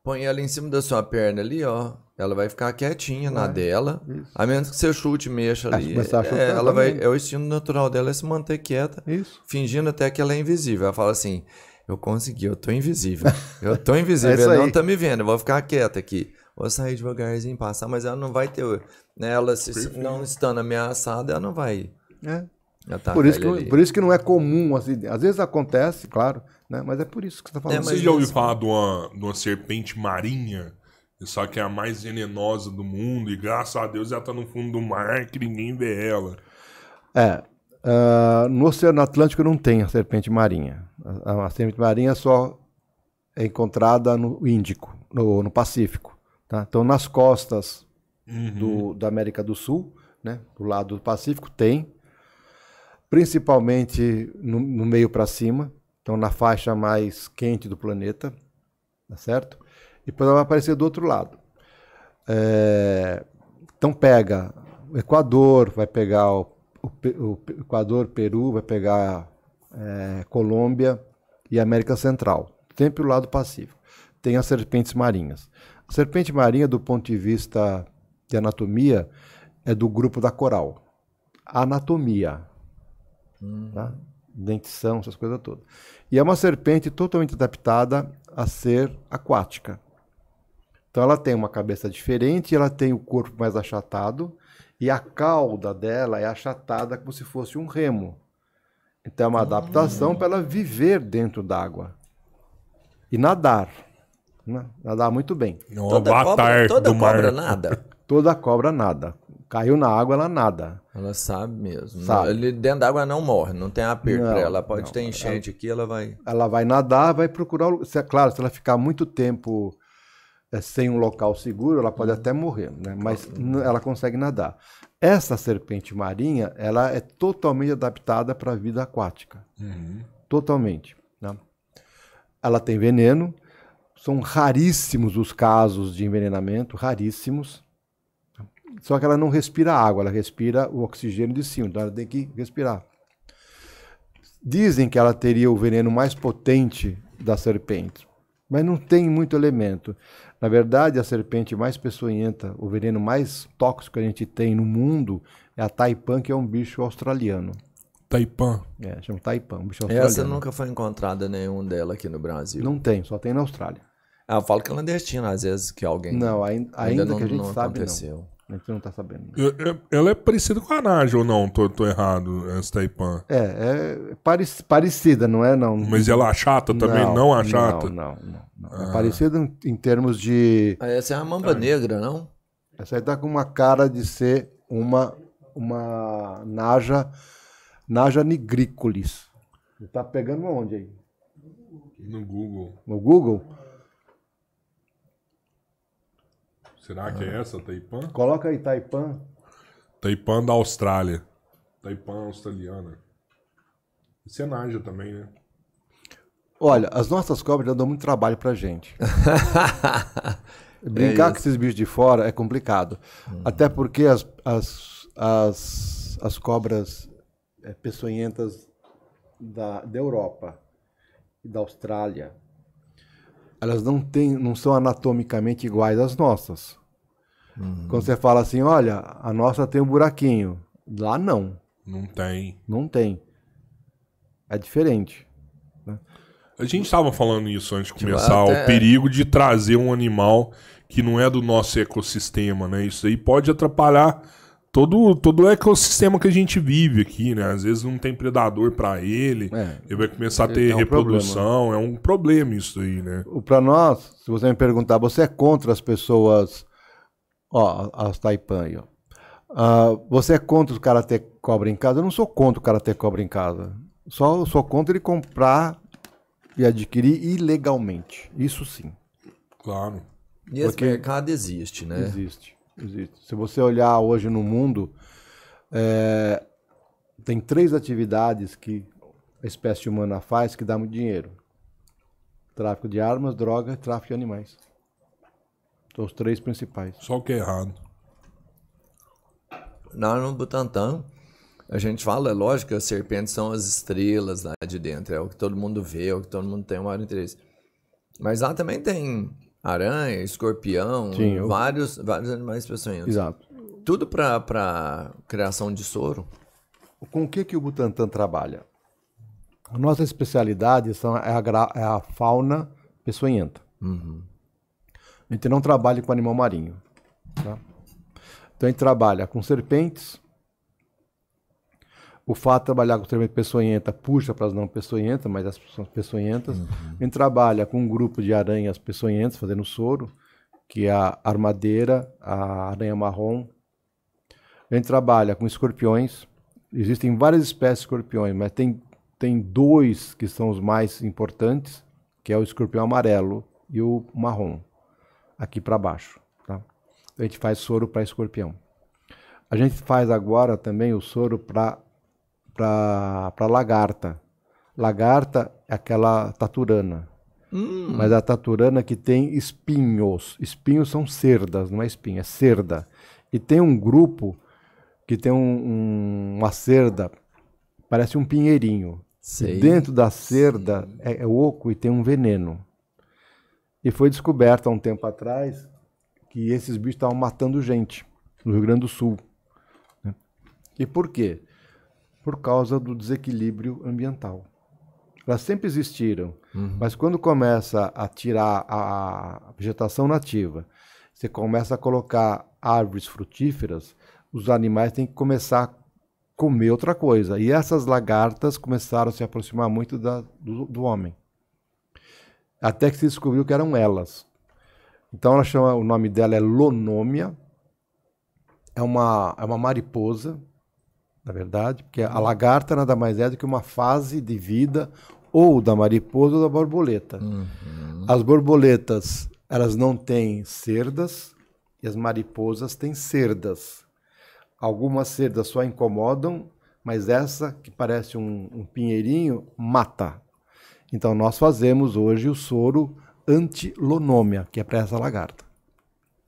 Põe ela em cima da sua perna ali, ó. Ela vai ficar quietinha vai. na dela. Isso. A menos que você chute e mexa é, ali. É, é ela vai, é o estilo natural dela é se manter quieta, Isso. fingindo até que ela é invisível. Ela fala assim: Eu consegui, eu tô invisível. Eu tô é invisível, é ela não tá me vendo, eu vou ficar quieta aqui. Vou sair devagarzinho, passar, mas ela não vai ter. Né, ela se, não estando ameaçada, ela não vai. É. Tá por, isso que, por isso que não é comum, assim, às vezes acontece, claro, né? mas é por isso que você está falando. É, você já ouviu falar de uma, de uma serpente marinha? Só que é a mais venenosa do mundo e graças a Deus ela está no fundo do mar que ninguém vê ela. É, Uh, no Oceano Atlântico não tem a serpente marinha. A, a serpente marinha só é encontrada no Índico, no, no Pacífico. Tá? Então, nas costas uhum. do, da América do Sul, né, do lado do Pacífico, tem principalmente no, no meio para cima, então na faixa mais quente do planeta, tá certo? E depois ela vai aparecer do outro lado. É, então pega o Equador, vai pegar o, o, o Equador, Peru, vai pegar é, Colômbia e América Central, sempre o lado Pacífico. Tem as serpentes marinhas. A serpente marinha, do ponto de vista de anatomia, é do grupo da coral. anatomia, Tá? Hum. Tá? Dentição, essas coisas todas. E é uma serpente totalmente adaptada a ser aquática. Então ela tem uma cabeça diferente, ela tem o corpo mais achatado e a cauda dela é achatada como se fosse um remo. Então é uma adaptação hum. para ela viver dentro d'água e nadar. Né? Nadar muito bem. Não, toda, cobra, toda cobra nada. Toda cobra nada. Caiu na água, ela nada. Ela sabe mesmo. Sabe. Ele, dentro da água não morre, não tem aperto não, Ela pode não, ter enchente ela, aqui, ela vai. Ela vai nadar, vai procurar. Se, é claro, se ela ficar muito tempo é, sem um local seguro, ela pode uhum. até morrer, né? mas uhum. ela consegue nadar. Essa serpente marinha, ela é totalmente adaptada para a vida aquática. Uhum. Totalmente. Né? Ela tem veneno. São raríssimos os casos de envenenamento, raríssimos. Só que ela não respira água, ela respira o oxigênio de cima, então ela tem que respirar. Dizem que ela teria o veneno mais potente da serpente, mas não tem muito elemento. Na verdade, a serpente mais peçonhenta, o veneno mais tóxico que a gente tem no mundo é a taipan, que é um bicho australiano. Taipan. É, chama Taipan, um bicho australiano. Essa nunca foi encontrada nenhum dela aqui no Brasil. Não tem, só tem na Austrália. Ah, eu falo clandestina, às vezes, que alguém. Não, ainda, ainda, ainda não, que a gente não sabe. Aconteceu. Não. A gente não tá sabendo. Né? Ela é parecida com a Naja ou não? Tô, tô errado, essa Taipan. É, é parec parecida, não é? Não. Mas ela é chata também? Não, não é chata? Não, não. não, não. Ah. É parecida em termos de. Ah, essa é a mamba negra, não? Essa aí tá com uma cara de ser uma, uma Naja, Naja nigricolis. Tá pegando onde aí? No Google. No Google? Será que é ah. essa, Taipan? Coloca aí, Taipan. Taipan da Austrália. Taipan australiana. é Senaja também, né? Olha, as nossas cobras já dão muito trabalho pra gente. Brincar é com esses bichos de fora é complicado. Uhum. Até porque as, as, as, as cobras é, peçonhentas da, da Europa e da Austrália elas não, têm, não são anatomicamente iguais às nossas. Uhum. Quando você fala assim, olha, a nossa tem um buraquinho. Lá não. Não tem. Não tem. É diferente. Né? A gente estava falando isso antes de tipo, começar, até... o perigo de trazer um animal que não é do nosso ecossistema, né? Isso aí pode atrapalhar todo, todo o ecossistema que a gente vive aqui, né? Às vezes não tem predador para ele, é, ele vai começar a ter é um reprodução, problema. é um problema isso aí, né? Para nós, se você me perguntar, você é contra as pessoas, ó, as Taipan ó. Uh, você é contra o cara ter cobra em casa? Eu não sou contra o cara ter cobra em casa. Só sou contra ele comprar e adquirir ilegalmente. Isso sim. Claro. E Porque esse mercado existe, né? Existe. Existe. Se você olhar hoje no mundo, é, tem três atividades que a espécie humana faz que dá muito dinheiro: tráfico de armas, droga e tráfico de animais. São os três principais. Só o que é errado. arma no Butantã, a gente fala, é lógico as serpentes são as estrelas lá de dentro, é o que todo mundo vê, é o que todo mundo tem o maior interesse. Mas lá também tem aranha, escorpião, Sim, eu... vários, vários animais peçonhentos. Exato. Tudo para criação de soro. Com o que, que o Butantan trabalha? A nossa especialidade são, é, a, gra... é a fauna peçonhenta. Uhum. A gente não trabalha com animal marinho. Tá? Então a gente trabalha com serpentes, o fato de trabalhar com treinamento peçonhenta puxa para as não peçonhentas, mas as peçonhentas. Uhum. A gente trabalha com um grupo de aranhas peçonhentas fazendo soro, que é a armadeira, a aranha marrom. A gente trabalha com escorpiões. Existem várias espécies de escorpiões, mas tem, tem dois que são os mais importantes, que é o escorpião amarelo e o marrom, aqui para baixo. Tá? A gente faz soro para escorpião. A gente faz agora também o soro para para lagarta. Lagarta é aquela taturana. Hum. Mas a taturana que tem espinhos. Espinhos são cerdas, não é espinha é cerda. E tem um grupo que tem um, um, uma cerda, parece um pinheirinho. Sei. Dentro da cerda é, é, oco e tem um veneno. E foi descoberto há um tempo atrás que esses bichos estavam matando gente no Rio Grande do Sul. Né? E por quê? por causa do desequilíbrio ambiental. Elas sempre existiram, uhum. mas quando começa a tirar a vegetação nativa, você começa a colocar árvores frutíferas, os animais têm que começar a comer outra coisa. E essas lagartas começaram a se aproximar muito da, do, do homem. Até que se descobriu que eram elas. Então ela chama, o nome dela é Lonômia, é uma, é uma mariposa na verdade, porque a uhum. lagarta nada mais é do que uma fase de vida ou da mariposa ou da borboleta. Uhum. As borboletas, elas não têm cerdas e as mariposas têm cerdas. Algumas cerdas só incomodam, mas essa, que parece um, um pinheirinho, mata. Então nós fazemos hoje o soro antilonômia, que é para essa lagarta.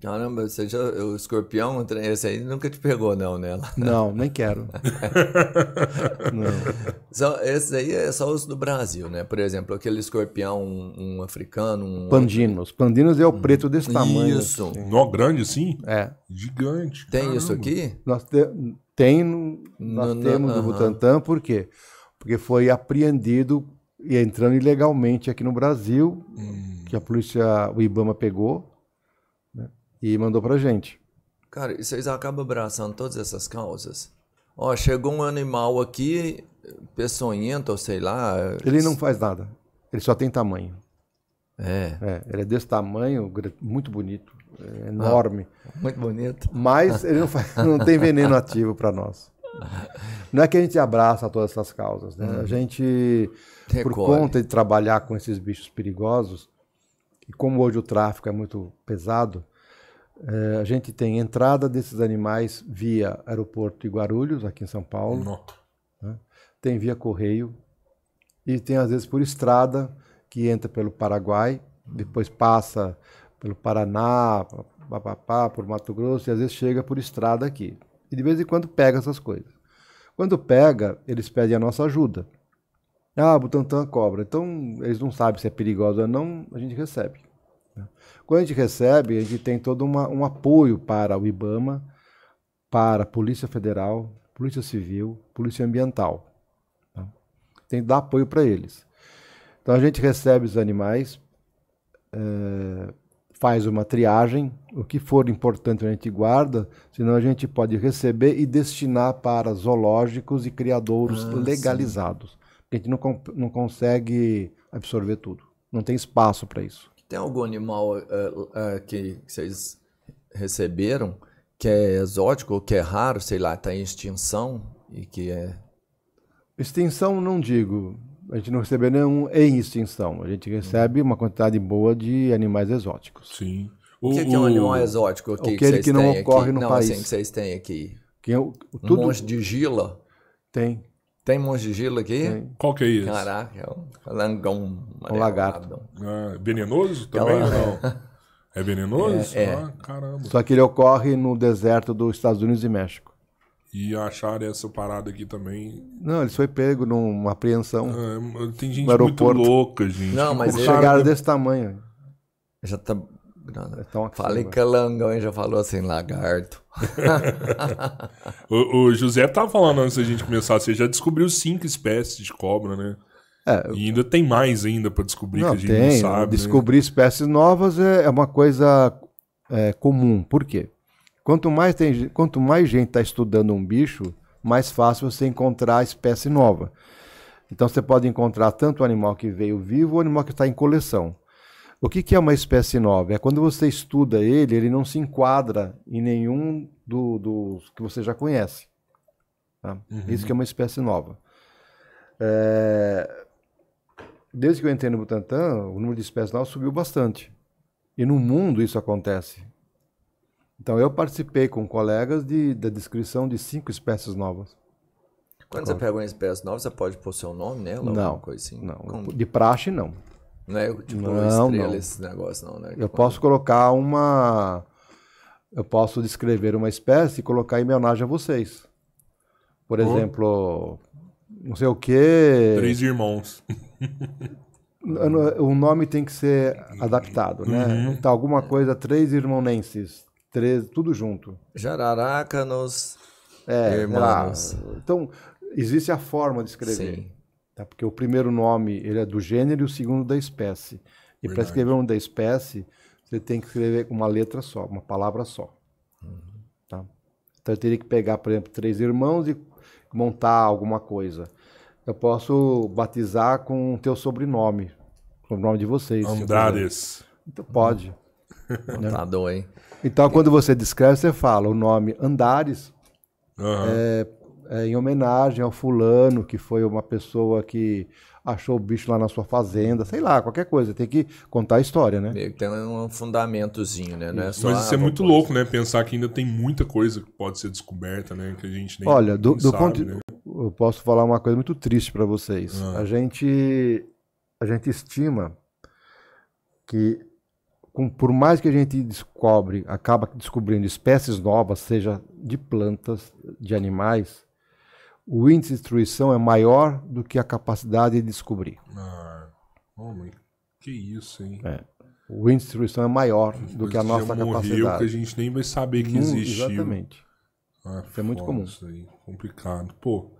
Caramba, você já, o escorpião, esse aí nunca te pegou, não, né? Não, nem quero. não. esse aí é só os do Brasil, né? Por exemplo, aquele escorpião, um, um africano. Um... Pandinos. Pandinos é o preto desse tamanho. Isso. Nó grande, sim? É. Gigante. Tem caramba. isso aqui? Nós, te, tem, nós no, temos no, no Butantan, por quê? Porque foi apreendido e entrando ilegalmente aqui no Brasil, hum. que a polícia, o Ibama pegou e mandou para gente. Cara, e vocês acabam abraçando todas essas causas. Ó, chegou um animal aqui, peçonhento, ou sei lá. Ele não faz nada. Ele só tem tamanho. É. é ele é desse tamanho, muito bonito, é ah, enorme. Ah, muito bonito. Mas ele não, faz, não tem veneno ativo para nós. Não é que a gente abraça todas essas causas, né? Hum. A gente, por conta de trabalhar com esses bichos perigosos, e como hoje o tráfico é muito pesado, eh, a gente tem entrada desses animais via aeroporto de Guarulhos, aqui em São Paulo. Né? Tem via correio. E tem, às vezes, por estrada, que entra pelo Paraguai, depois passa pelo Paraná, papapá, por Mato Grosso, e às vezes chega por estrada aqui. E de vez em quando pega essas coisas. Quando pega, eles pedem a nossa ajuda. Ah, Butantan cobra. Então, eles não sabem se é perigoso ou não, a gente recebe. Né? Quando a gente recebe, a gente tem todo uma, um apoio para o IBAMA, para a Polícia Federal, Polícia Civil, Polícia Ambiental. Tá? Tem que dar apoio para eles. Então a gente recebe os animais, é, faz uma triagem, o que for importante a gente guarda, senão a gente pode receber e destinar para zoológicos e criadouros ah, legalizados. Sim. a gente não, não consegue absorver tudo, não tem espaço para isso. Tem algum animal uh, uh, que vocês receberam que é exótico ou que é raro, sei lá, está em extinção e que é. Extinção não digo. A gente não recebe nenhum em extinção. A gente recebe uma quantidade boa de animais exóticos. Sim. O, o que, é, que é um animal exótico? Aqui, aquele que, que não ocorre aqui? no não, assim, país. Assim, que vocês têm aqui. Que é o, tudo... Um monte de gila? Tem. Tem gelo aqui? Tem. Qual que é isso? Caraca, é um langão. É um lagarto. Ah, é venenoso é também é não? É venenoso? É, é. Ah, caramba. Só que ele ocorre no deserto dos Estados Unidos e México. E acharam essa parada aqui também. Não, ele foi pego numa apreensão. Ah, é, tem gente muito louca, gente. Não, mas eles chegaram desse tamanho. Já tá. Não, não. Falei que é langão e já falou assim, lagarto. o, o, José tava falando antes da gente começar, você já descobriu cinco espécies de cobra, né? É, e ainda tem mais ainda para descobrir não, que a gente tem, não sabe. Né? Descobrir né? espécies novas é, é uma coisa é, comum. Por quê? Quanto mais, tem, quanto mais gente está estudando um bicho, mais fácil você encontrar a espécie nova. Então você pode encontrar tanto o animal que veio vivo ou o animal que está em coleção. O que, que, é uma espécie nova? É quando você estuda ele, ele não se enquadra em nenhum dos do que você já conhece. Tá? Uhum. Isso que é uma espécie nova. É... Desde que eu entrei no Butantan, o número de espécies novas subiu bastante. E no mundo isso acontece. Então eu participei com colegas de, da descrição de cinco espécies novas. Quando você pega uma espécie nova, você pode pôr seu nome nela? Não, coisa assim? não. Como? de praxe não. Não é tipo não, estrela não. esse negócio, não, né? Eu posso colocar uma. Eu posso descrever uma espécie e colocar em homenagem a vocês. Por oh. exemplo, não sei o quê. Três irmãos. o nome tem que ser adaptado, né? Uhum. Então, alguma coisa, três irmãonenses, três, tudo junto. Jararacanos, é, irmãos. É lá. Então, existe a forma de escrever. Sim. Tá? Porque o primeiro nome ele é do gênero e o segundo da espécie. E para escrever um da espécie, você tem que escrever uma letra só, uma palavra só. Uhum. Tá? Então eu teria que pegar, por exemplo, três irmãos e montar alguma coisa. Eu posso batizar com o teu sobrenome, com o nome de vocês. Andares Então pode. Uhum. Né? Tá doido, hein? Então quando você descreve, você fala o nome Andares uhum. é, é, em homenagem ao fulano, que foi uma pessoa que achou o bicho lá na sua fazenda, sei lá, qualquer coisa. Tem que contar a história, né? Meio que tem um fundamentozinho, né? Não é só, Mas isso é ah, muito louco, né? Pensar que ainda tem muita coisa que pode ser descoberta, né? Que a gente nem Olha, do, nem do sabe, ponto... Né? Eu posso falar uma coisa muito triste para vocês. Ah. A gente... A gente estima que com, por mais que a gente descobre, acaba descobrindo espécies novas, seja de plantas, de animais, o índice de destruição é maior do que a capacidade de descobrir. Ah, homem, que isso, hein? É. O índice de destruição é maior Mas do que a nossa já morreu, capacidade. que a gente nem vai saber que hum, existe. Exatamente. Ah, isso é muito comum. Isso aí, complicado. Pô,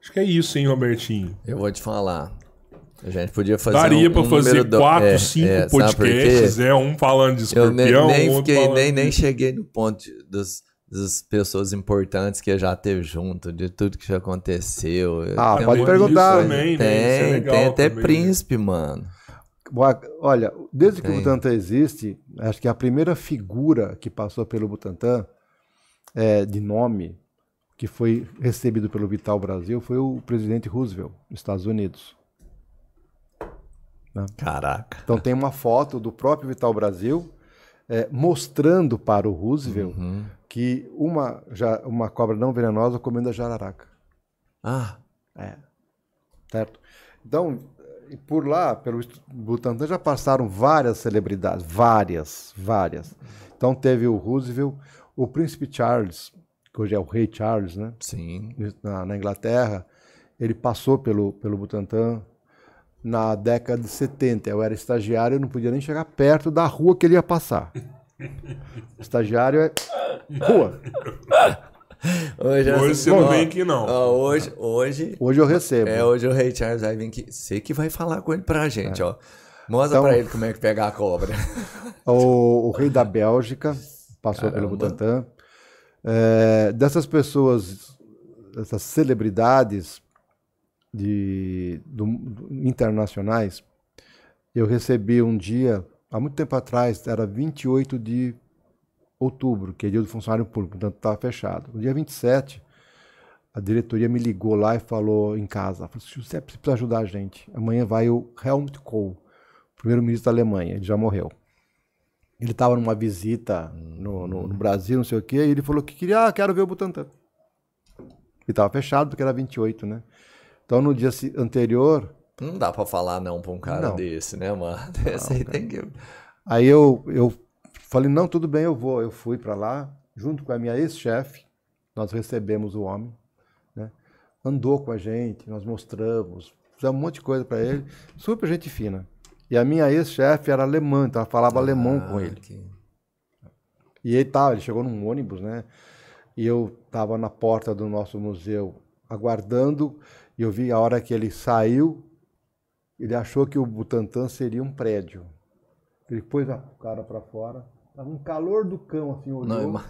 acho que é isso, hein, Robertinho? Eu vou te falar. A gente podia fazer Daria um, pra fazer quatro, do... É, cinco é, podcasts, é, um falando de escorpião, Eu nem, nem fiquei, falando... nem, nem cheguei no ponto dos das pessoas importantes que já teve junto, de tudo que já aconteceu. Ah, tem pode perguntar. Também, né? é tem, é tem até também, né? príncipe, né? mano. Olha, desde tem. que o Butantan existe, acho que a primeira figura que passou pelo Butantan, é, de nome, que foi recebido pelo Vital Brasil, foi o presidente Roosevelt, nos Estados Unidos. Né? Caraca. Então tem uma foto do próprio Vital Brasil é, mostrando para o Roosevelt uhum que uma, já, uma cobra não venenosa comendo a jararaca. Ah. É. Certo? Então, por lá, pelo Butantan, já passaram várias celebridades, várias, várias. Então teve o Roosevelt, o príncipe Charles, que hoje é o rei Charles, né? Sim. Na, na Inglaterra, ele passou pelo, pelo Butantan na década de 70. Eu era estagiário, e não podia nem chegar perto da rua que ele ia passar. Estagiário é. Rua! Hoje, é hoje assim, você não vem aqui, não. Ó, hoje, hoje, hoje eu recebo. É, hoje o Rei Charles vai vir aqui. Você que vai falar com ele pra gente, é. ó. Mostra então, pra ele como é que pega a cobra. O, o rei da Bélgica passou Caramba. pelo Butantan. É, dessas pessoas, dessas celebridades de, do, internacionais, eu recebi um dia há muito tempo atrás, era 28 de outubro, que é dia do funcionário público, portanto estava tá fechado. No dia 27, a diretoria me ligou lá e falou em casa, falou, você precisa ajudar a gente. Amanhã vai o Helmut Kohl, primeiro-ministro da Alemanha, ele já morreu. Ele estava numa visita no, no, no, Brasil, não sei o quê, e ele falou que queria, ah, quero ver o Butantan. E estava fechado, porque era 28, né? Então, no dia anterior, não dá para falar não pra um cara não. desse, né, mano? Essa aí tem que. Aí eu, eu falei, não, tudo bem, eu vou. Eu fui para lá, junto com a minha ex-chefe, nós recebemos o homem, né? Andou com a gente, nós mostramos, fizemos um monte de coisa para ele. Super gente fina. E a minha ex-chefe era alemã, então ela falava ah, alemão com ele. Que... E ele tava, ele chegou num ônibus, né? E eu tava na porta do nosso museu aguardando, e eu vi a hora que ele saiu, ele achou que o Butantã seria um prédio. Ele pôs o cara para fora. Tava um calor do cão, assim, olhou. Não,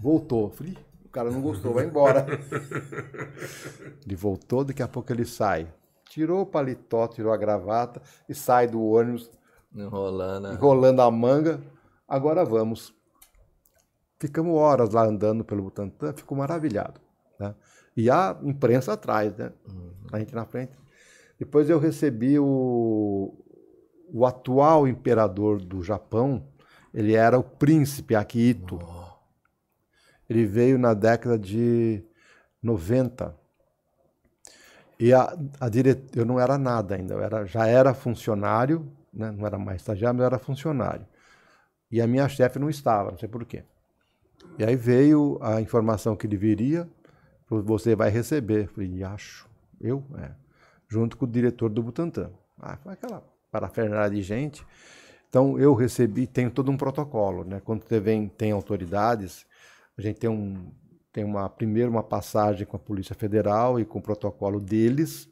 Voltou. Falei, o cara não gostou, vai embora. ele voltou, daqui a pouco ele sai. Tirou o paletó, tirou a gravata e sai do ônibus. Enrolando. Né? Enrolando a manga. Agora vamos. Ficamos horas lá andando pelo Butantã, ficou maravilhado. Né? E a imprensa atrás, né? Uhum. A gente na frente. Depois eu recebi o, o atual imperador do Japão, ele era o príncipe Akihito. Oh. Ele veio na década de 90. E a, a dire... eu não era nada ainda, eu era, já era funcionário, né? não era mais estagiário, mas era funcionário. E a minha chefe não estava, não sei porquê. E aí veio a informação que ele viria, você vai receber. Eu falei, acho, eu? É junto com o diretor do Butantan. Ah, foi aquela parafernália de gente. Então, eu recebi, tenho todo um protocolo, né? Quando você vem, tem autoridades, a gente tem um tem uma primeiro uma passagem com a Polícia Federal e com o protocolo deles,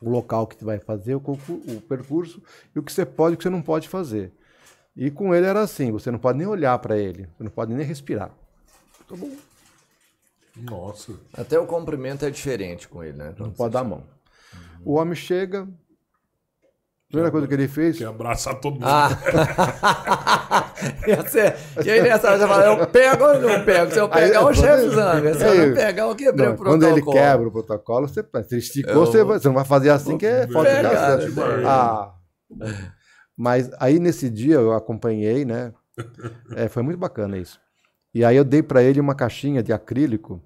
o local que você vai fazer, o, o percurso e o que você pode e o que você não pode fazer. E com ele era assim, você não pode nem olhar para ele, você não pode nem respirar. Tá bom. Nossa. Até o cumprimento é diferente com ele, né? Não, não pode dar a mão. O homem chega, a primeira coisa que ele fez. Que abraçar todo mundo. Ah. e aí nessa hora você fala, eu pego ou não pego? Se eu pegar, o chefe zanga. Se eu não pegar, eu quebrei não, o protocolo. Quando ele quebra o protocolo, você, se esticou, eu... você, você não vai fazer assim, que é foda de é Ah. Mas aí nesse dia eu acompanhei, né? É, foi muito bacana isso. E aí eu dei para ele uma caixinha de acrílico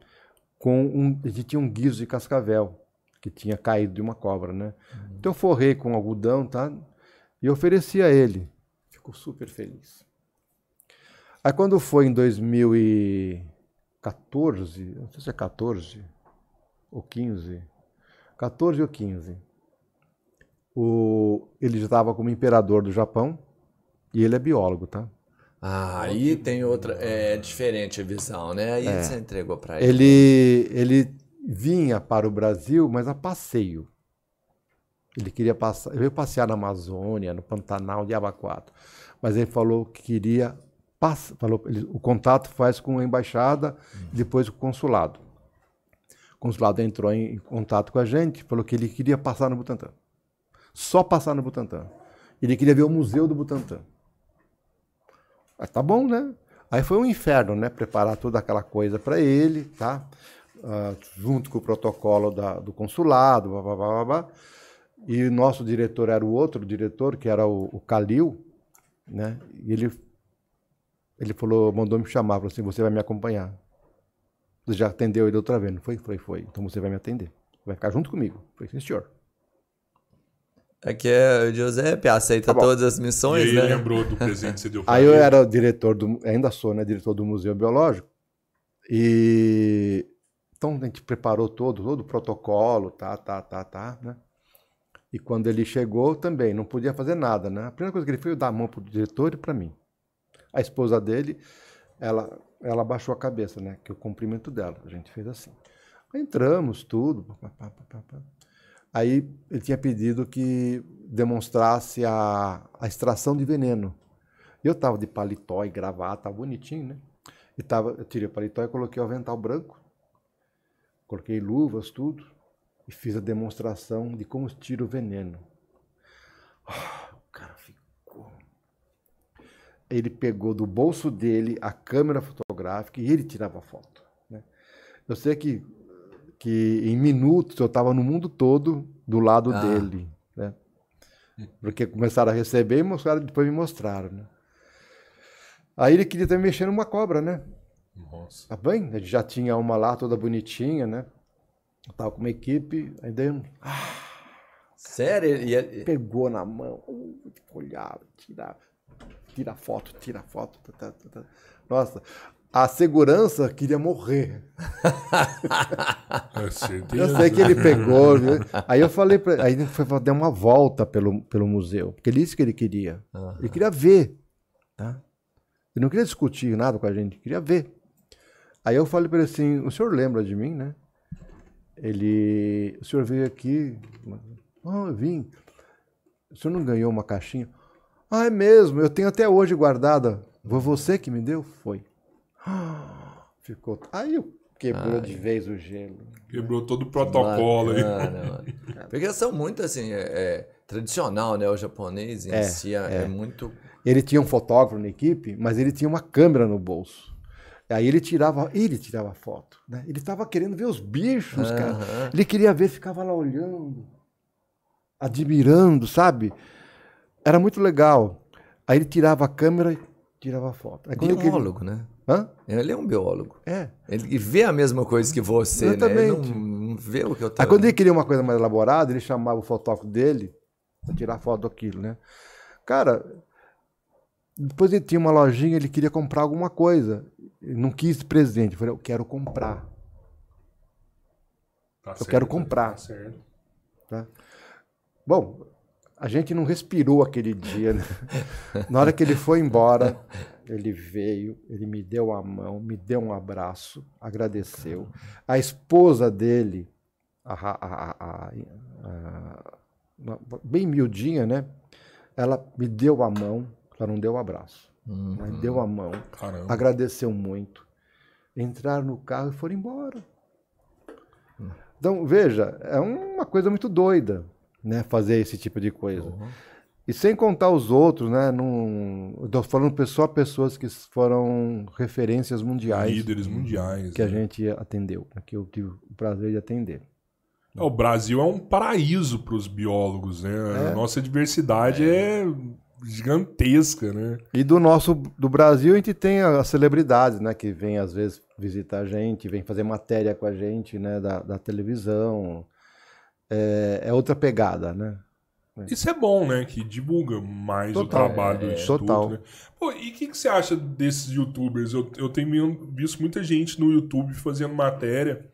com um. A gente tinha um guiso de cascavel que tinha caído de uma cobra, né? Uhum. Então eu forrei com algodão, tá? E ofereci a ele. Ficou super feliz. Aí quando foi em 2014, não sei se é 14 ou 15, 14 ou 15, o, ele já estava como imperador do Japão e ele é biólogo, tá? Ah, aí tem outra, é diferente a visão, né? Aí é. você entregou para ele. Ele, ele vinha para o Brasil, mas a passeio. Ele queria passar, veio passear na Amazônia, no Pantanal, de Abacuato. Mas ele falou que queria passa, falou, ele, o contato faz com a embaixada, uhum. depois com o consulado. O consulado entrou em, em, contato com a gente, falou que ele queria passar no Butantã. Só passar no Butantã. Ele queria ver o museu do Butantã. Mas tá bom, né? Aí foi um inferno, né? Preparar toda aquela coisa para ele, tá? uh, junto com o protocolo da, do consulado, blá, blá, blá, blá, e nosso diretor era o outro diretor, que era o, Kalil, Calil, né? E ele, ele falou, mandou me chamar, falou assim, você vai me acompanhar. Você já atendeu ele outra vez, não foi? Foi, foi. Então você vai me atender. Vai ficar junto comigo. Foi, sim, senhor. É que é, o Giuseppe aceita tá todas as missões, e aí né? Ele lembrou do presente que você deu Aí eu era diretor do, ainda sou, né, diretor do Museu Biológico. E então a gente preparou todo, todo o protocolo, tá, tá, tá, tá, né? E quando ele chegou também, não podia fazer nada, né? A primeira coisa que ele fez foi dar a mão pro diretor e para mim. A esposa dele, ela, ela baixou a cabeça, né? Que o cumprimento dela, a gente fez assim. Entramos, tudo. Pá, pá, pá, Aí ele tinha pedido que demonstrasse a, a extração de veneno. Eu estava de paletó e gravata, bonitinho, né? E tava, eu tirei o paletó e coloquei o avental branco. Coloquei luvas, tudo, e fiz a demonstração de como tira o veneno. Oh, o cara ficou. Ele pegou do bolso dele a câmera fotográfica e ele tirava foto. Né? Eu sei que, que em minutos eu estava no mundo todo do lado ah. dele. Né? É. Porque começaram a receber e mostraram, depois me mostraram. Né? Aí ele queria também mexer numa cobra, né? Nossa. Tá bem? A gente já tinha uma lá toda bonitinha, né? Eu tava com uma equipe, aí Ah, Sério? É- pegou na mão, uh, olhava, tirava, tira foto, tira foto. Tá, tá, tá, tá. Nossa, a segurança queria morrer. É eu sei que ele pegou. Viu? Aí eu falei aí foi dar uma volta pelo, pelo museu, porque ele disse que ele queria. Uhum. Ele queria ver, tá? Ele não queria discutir nada com a gente, queria ver. Aí eu falei para ele assim, o senhor lembra de mim, né? Ele, o senhor veio aqui, oh, eu vim. O senhor não ganhou uma caixinha? Ah, é mesmo, eu tenho até hoje guardada. Foi você que me deu? Foi. Ficou. Aí eu Quebrou Ai. de vez o gelo. Né? Quebrou todo o protocolo Bacana, aí. Mano. Porque são muito assim, é, é, tradicional, né? O japonês em é, si é, é, é, muito. Ele tinha um fotógrafo na equipe, mas ele tinha uma câmera no bolso. Aí ele tirava, ele tirava foto, né? Ele estava querendo ver os bichos, uhum. cara. Ele queria ver, ficava lá olhando, admirando, sabe? Era muito legal. Aí ele tirava a câmera e tirava a foto. Aí biólogo, né? Hã? Ele é um biólogo. É. Ele vê a mesma coisa que você, Exatamente. né? Ele não, vê o que eu tô... Aí quando ele queria uma coisa mais elaborada, ele chamava o fotógrafo dele para tirar foto daquilo, né? Cara, depois ele tinha uma lojinha, ele queria comprar alguma coisa não quis presente. Eu falei, eu quero comprar. Tá eu certo, quero comprar. Tá certo. Tá? Bom, a gente não respirou aquele dia. Né? Na hora que ele foi embora, ele veio, ele me deu a mão, me deu um abraço, agradeceu. A esposa dele, a, a, a, bem miudinha, né? Ela me deu a mão, ela não deu um abraço. Uhum. Mas deu a mão, Caramba. agradeceu muito. Entraram no carro e foram embora. Uhum. Então, veja, é uma coisa muito doida, né? Fazer esse tipo de coisa. Uhum. E sem contar os outros, né? falando só pessoas que foram referências mundiais. Líderes mundiais. Que né? a é. gente atendeu, né, que eu tive o prazer de atender. É, o Brasil é um paraíso para os biólogos, né? É. A nossa diversidade é, é gigantesca, né? E do nosso do Brasil a gente tem as celebridades, né, que vem às vezes visitar a gente, vem fazer matéria com a gente, né, da, da televisão. É, é, outra pegada, né? Isso é bom, né? Que divulga mais total, o trabalho é, do Total. Né? Pô, e o que, que, você acha desses youtubers? Eu, eu tenho visto muita gente no YouTube fazendo matéria,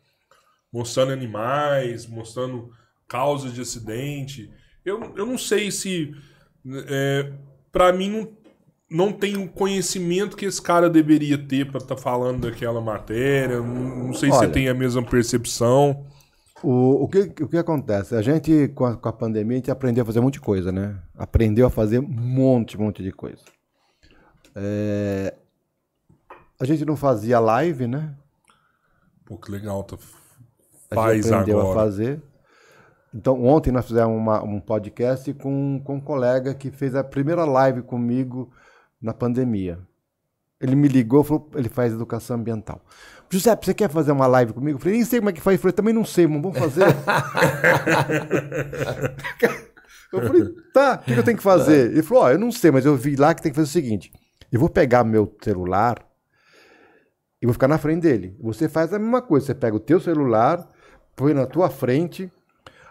mostrando animais, mostrando causas de acidente. Eu, eu não sei se é, para mim, não, não tem o conhecimento que esse cara deveria ter para estar tá falando daquela matéria. Não, não sei Olha, se você tem a mesma percepção. O, o, que, o que acontece? A gente, com a, com a pandemia, a gente aprendeu a fazer um monte de coisa, né? Aprendeu a fazer um monte, um monte de coisa. É... A gente não fazia live, né? Pô, que legal, tá... faz a gente aprendeu agora. a fazer. Então, ontem nós fizemos uma, um podcast com, com um colega que fez a primeira live comigo na pandemia. Ele me ligou, falou, ele faz educação ambiental. Giuseppe, você quer fazer uma live comigo? Eu falei, nem sei como é que faz. Eu falei, também não sei, mas vamos fazer. eu falei, tá, o que, eu tenho que fazer? Ele falou, ó, oh, eu não sei, mas eu vi lá que tem que fazer o seguinte. Eu vou pegar meu celular e vou ficar na frente dele. Você faz a mesma coisa, você pega o teu celular, põe na tua frente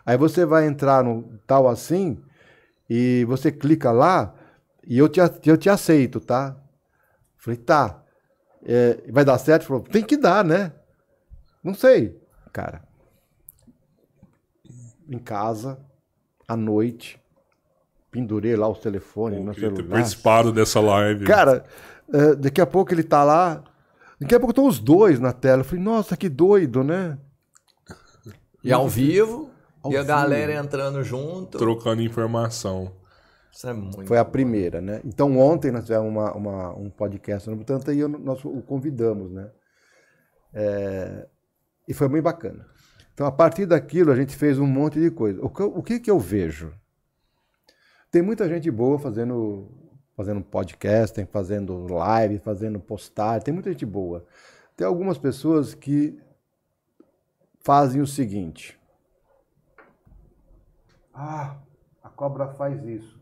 Aí você vai entrar no tal assim e você clica lá e eu te, eu te aceito, tá? Falei, tá. É, vai dar certo? Falou, tem que dar, né? Não sei, cara. Em casa, à noite, pendurei lá o telefone Pô, meu celular. participado dessa live. Cara, é, daqui a pouco ele tá lá. Daqui a pouco estão os dois na tela. Eu falei, nossa, que doido, né? E ao vivo. Ao e a galera entrando junto. Trocando informação. Isso é muito Foi a bom. primeira, né? Então ontem nós tivemos uma, uma, um podcast no Butanta e eu, nós o convidamos, né? É, e foi muito bacana. Então, a partir daquilo, a gente fez um monte de coisa. O que, o que, que eu vejo? Tem muita gente boa fazendo, fazendo podcast, fazendo live, fazendo postar, tem muita gente boa. Tem algumas pessoas que fazem o seguinte: ah, a cobra faz isso.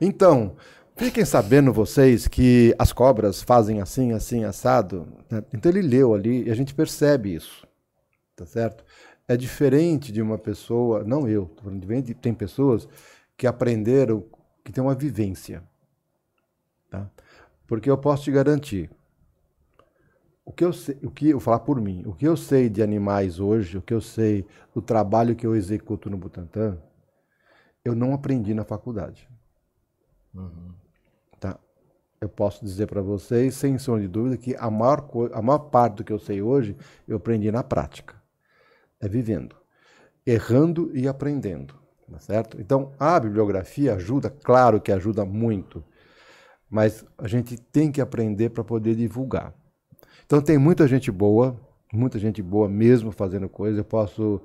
Então, fiquem sabendo vocês que as cobras fazem assim, assim, assado. Né? Então ele leu ali e a gente percebe isso, tá certo? É diferente de uma pessoa, não eu, tem pessoas que aprenderam, que têm uma vivência. Tá? Porque eu posso te garantir, o que eu sei, o que eu falar por mim, o que eu sei de animais hoje, o que eu sei do trabalho que eu executo no Butantan, eu não aprendi na faculdade. Uhum. Tá? Eu posso dizer para vocês, sem som de dúvida, que a maior, a maior parte do que eu sei hoje, eu aprendi na prática. É vivendo. Errando e aprendendo. Tá certo? Então, a bibliografia ajuda, claro que ajuda muito, mas a gente tem que aprender para poder divulgar. Então, tem muita gente boa, muita gente boa mesmo fazendo coisa. Eu posso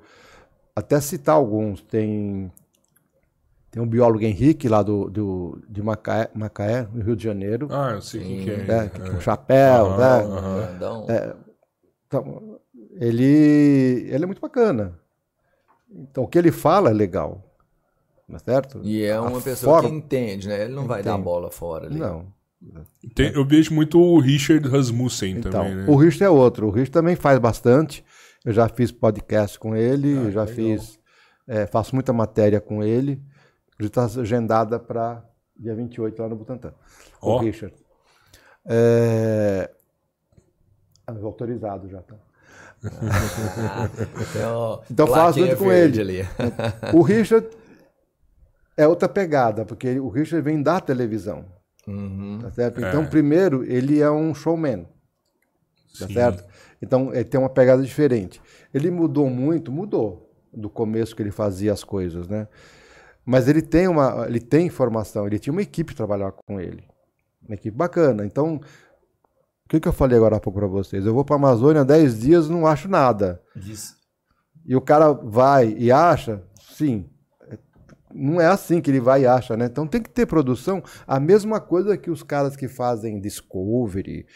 até citar alguns. Tem tem um biólogo Henrique lá do, do, de Macaé, Macaé, no Rio de Janeiro. Ah, eu sei quem que é. é, é. Né? é. Com chapéu, uhum, né? Uhum. Então, é, então, ele, ele é muito bacana. Então, o que ele fala é legal. Tá certo? E é uma A pessoa fora... que entende, né? Ele não entende. vai dar bola fora ali. Não. Tem, eu vejo muito o Richard Rasmussen então, também, né? O Richard é outro. O Richard também faz bastante. Eu já fiz podcast com ele, ah, já legal. fiz... É, faço muita matéria com ele está agendada para dia 28 lá no Butantã. oh. o Richard. É... Ah, autorizado já, está. então, faz o junto com ele. Ali. o Richard é outra pegada, porque o Richard vem da televisão. Uhum. Tá certo? É. Então, é. primeiro, ele é um showman. Tá certo? Então, ele tem uma pegada diferente. Ele mudou muito, mudou do começo que ele fazia as coisas, né? Mas ele tem uma, ele tem formação, ele tinha uma equipe trabalhar com ele. Uma equipe bacana. Então, o que, que eu falei agora há pouco para vocês? Eu vou para a Amazônia 10 dias, não acho nada. Isso. E o cara vai e acha? Sim. Não é assim que ele vai e acha, né? Então tem que ter produção. A mesma coisa que os caras que fazem Discovery,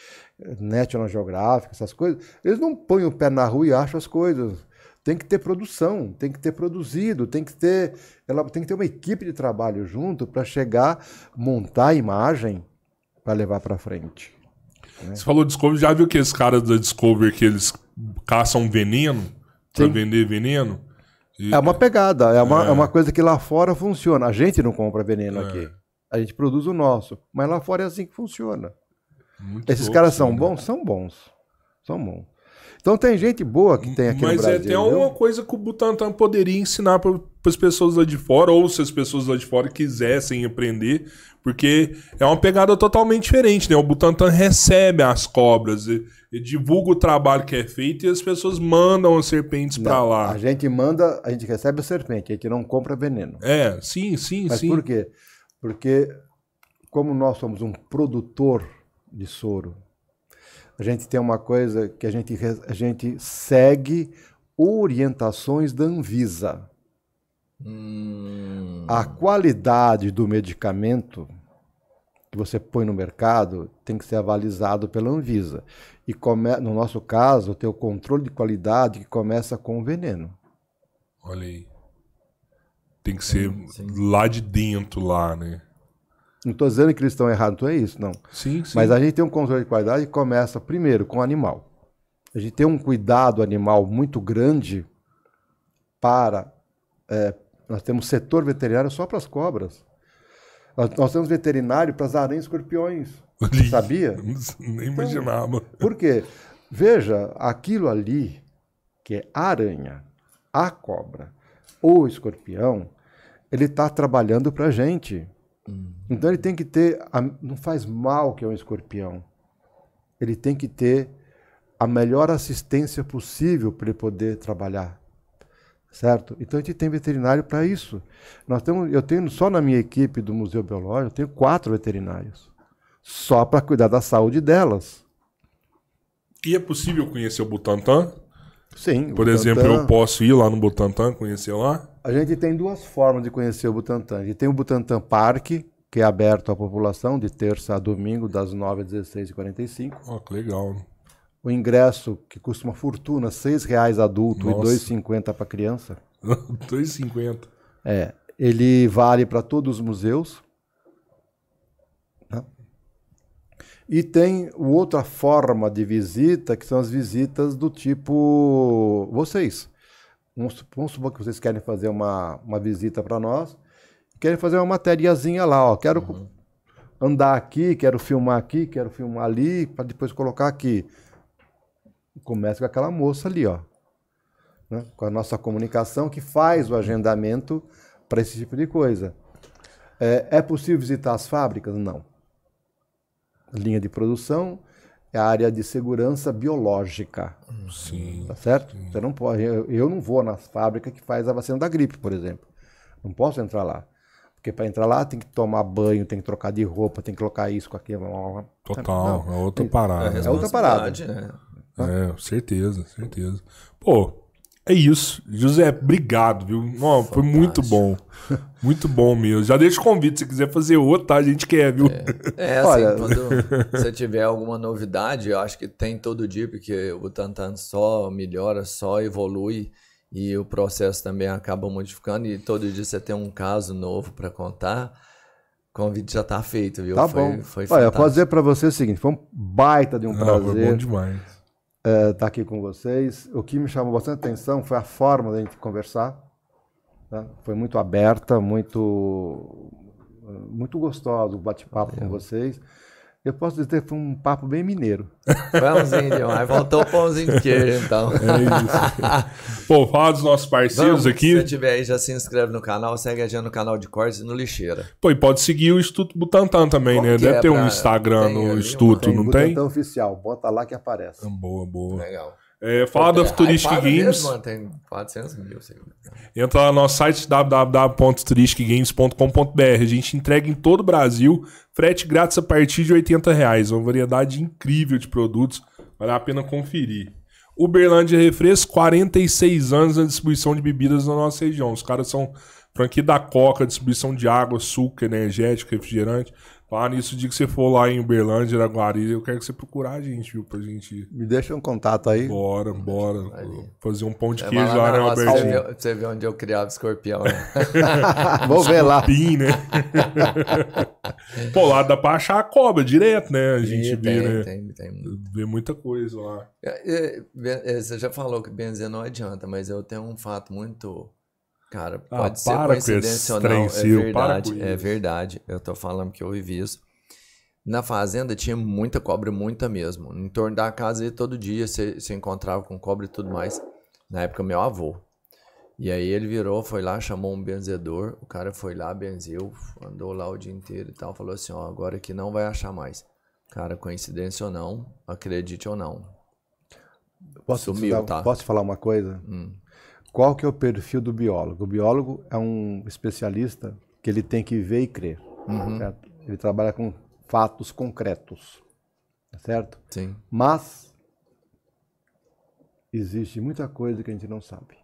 National Geographic, essas coisas, eles não põem o pé na rua e acham as coisas tem que ter produção, tem que ter produzido, tem que ter, ela tem que ter uma equipe de trabalho junto para chegar, montar a imagem para levar para frente. Né? Você falou Discovery, já viu que esses caras da Discovery que eles caçam veneno para vender veneno? É uma pegada, é uma, é. é. uma coisa que lá fora funciona. A gente não compra veneno é. aqui. A gente produz o nosso, mas lá fora é assim que funciona. Muito Esses caras são bons? São bons. São bons. Então tem gente boa que tem aqui Mas no Brasil. Mas é até uma coisa que o Butantan poderia ensinar para as pessoas lá de fora, ou se as pessoas lá de fora quisessem aprender, porque é uma pegada totalmente diferente, né? O Butantan recebe as cobras, e, e divulga o trabalho que é feito e as pessoas mandam as serpentes para lá. A gente manda, a gente recebe a serpente, a gente não compra veneno. É, sim, sim, Mas sim. Mas por quê? Porque como nós somos um produtor de soro, a gente tem uma coisa que a gente, a gente segue orientações da Anvisa. Hum. A qualidade do medicamento que você põe no mercado tem que ser avalizado pela Anvisa. E come, no nosso caso, tem o controle de qualidade que começa com o veneno. Olha aí. Tem que ser lá de dentro, lá, né? Não estou dizendo que eles estão errados, então é isso, não. Sim, sim. Mas a gente tem um controle de qualidade que começa primeiro com o animal. A gente tem um cuidado animal muito grande para. É, nós temos setor veterinário só para as cobras. Nós, nós temos veterinário para as aranhas escorpiões. Sabia? Nem imaginava. Então, por quê? Veja, aquilo ali, que é aranha, a cobra ou escorpião, ele está trabalhando para a gente. Hum. Então ele tem que ter. A, não faz mal que é um escorpião. Ele tem que ter a melhor assistência possível para ele poder trabalhar. Certo? Então a gente tem veterinário para isso. Nós temos, eu tenho só na minha equipe do Museu Biológico, eu tenho quatro veterinários. Só para cuidar da saúde delas. E é possível conhecer o Butantan? Sim. Por Butantan, exemplo, eu posso ir lá no Butantan, conhecer lá? A gente tem duas formas de conhecer o Butantan. A gente tem o Butantan Parque, que é aberto à população de terça a domingo, das 9 às 16h45. Ó, oh, que legal. O ingresso, que custa uma fortuna, R$ 6,00 adulto Nossa. e R$ 2,50 para criança. R$ 2,50. É. Ele vale para todos os museus. Né? E tem outra forma de visita, que são as visitas do tipo. Vocês. Vamos, vamos supor que vocês querem fazer uma, uma visita para nós querem fazer uma materiazinha lá, ó. Quero uhum. andar aqui, quero filmar aqui, quero filmar ali, para depois colocar aqui. Começa com aquela moça ali, ó. Né? Com a nossa comunicação que faz o uhum. agendamento para esse tipo de coisa. É, é possível visitar as fábricas? Não. Linha de produção, é a área de segurança biológica. Hum, sim. Tá certo? Sim. Você não pode, eu, eu não vou nas fábricas que faz a vacina da gripe, por exemplo. Não posso entrar lá. Porque para entrar lá tem que tomar banho, tem que trocar de roupa, tem que colocar isso com aquilo. Total, não, é outra é parada. É, é outra parada. Né? É, certeza, certeza. Pô, é isso. José, obrigado, viu? Não, foi muito bom. Muito bom mesmo. Já deixa o convite, se quiser fazer outro, tá? A gente quer, viu? É, é assim, quando você tiver alguma novidade, eu acho que tem todo dia, porque o Tantan só melhora, só evolui e o processo também acaba modificando e todo dia você tem um caso novo para contar. O convite já está feito, viu? Tá foi, bom. Foi Olha, eu posso dizer para você o seguinte, foi um baita de um Não, ah, prazer. Foi bom demais. Estar eh, tá aqui com vocês. O que me chamou bastante atenção foi a forma da gente conversar. Né? Foi muito aberta, muito muito gostoso o bate-papo é. com vocês. Eu posso dizer que foi um papo bem mineiro. Pãozinho demais. Faltou o pãozinho de queijo, então. É isso. Bom, fala dos nossos parceiros Vamos, aqui. Se você tiver aí, já se inscreve no canal, segue a gente no canal de Cortes e no Lixeira. Pô, e pode seguir o Instituto Butantan também, Como né? Deve é ter pra... um Instagram tem, no Instituto, não tem? Butantan Oficial, bota lá que aparece. Ah, boa, boa. Legal. É, fala da Futuristic Games. tem 400 mil Entra lá no nosso site www.futuristicgames.com.br. A gente entrega em todo o Brasil, frete grátis a partir de 80 reais. Uma variedade incrível de produtos. Vale a pena conferir. Uberlândia Refresco, 46 anos na distribuição de bebidas na nossa região. Os caras são franquia da Coca, distribuição de água, suco, energético, refrigerante. Falar nisso, o dia que você for lá em Uberlândia, Araguari, eu quero que você procurar a gente, viu? Pra gente. Me deixa um contato aí. Bora, bora. Fazer um pão de queijo lá, na Albertinho? você vê onde eu criava escorpião, né? Vou ver lá. né? Pô, lá dá pra achar a cobra direto, né? A gente e, vê, tem, né? Tem, tem, tem. Vê muita coisa lá. É, é, é, você já falou que benzer não adianta, mas eu tenho um fato muito Cara, ah, pode ah, ser coincidência ou não. é verdade, é verdade. Eu tô falando que eu vivi isso. Na fazenda tinha muita cobra, muita mesmo. Em torno da casa, todo dia você se encontrava com cobra e tudo mais. Na época, meu avô. E aí ele virou, foi lá, chamou um benzedor. O cara foi lá, benzeu, andou lá o dia inteiro e tal. Falou assim, ó, agora que não vai achar mais. Cara, coincidência ou não, acredite ou não. Posso, Sumiu, dar, tá? posso te falar uma coisa? Hum. Qual que é o perfil do biólogo? O biólogo é um especialista que ele tem que ver e crer. Uhum. Certo? Ele trabalha com fatos concretos, tá certo? Sim. Mas existe muita coisa que a gente não sabe.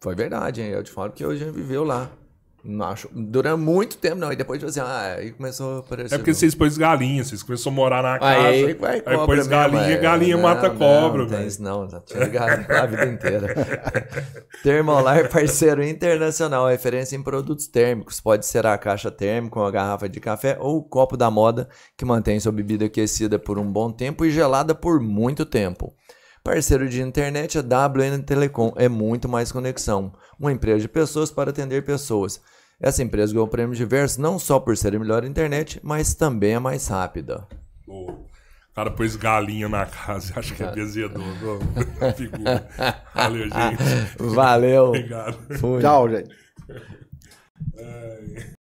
Foi verdade, hein? Eu te falo que hoje a gente viveu lá. Macho. Durante muito tempo, não. E depois, de assim, ah, aí começou a aparecer. É porque vocês pôs galinha, vocês começaram a morar na casa. Aí, vai, aí pôs galinha, mesmo, é. galinha não, mata não, cobra, não, velho. Não, não, já tive galinha a vida inteira. Termolar, parceiro internacional, referência em produtos térmicos. Pode ser a caixa térmica, uma garrafa de café ou o copo da moda, que mantém sua bebida aquecida por um bom tempo e gelada por muito tempo. Parceiro de internet, a WN Telecom é muito mais conexão. Uma empresa de pessoas para atender pessoas. Essa empresa ganhou o prêmio diverso não só por ser a melhor internet, mas também a mais rápida. O cara pôs galinha na casa, acho que é bezedor. Valeu, gente. Valeu. Obrigado. Fui. Tchau, gente. É...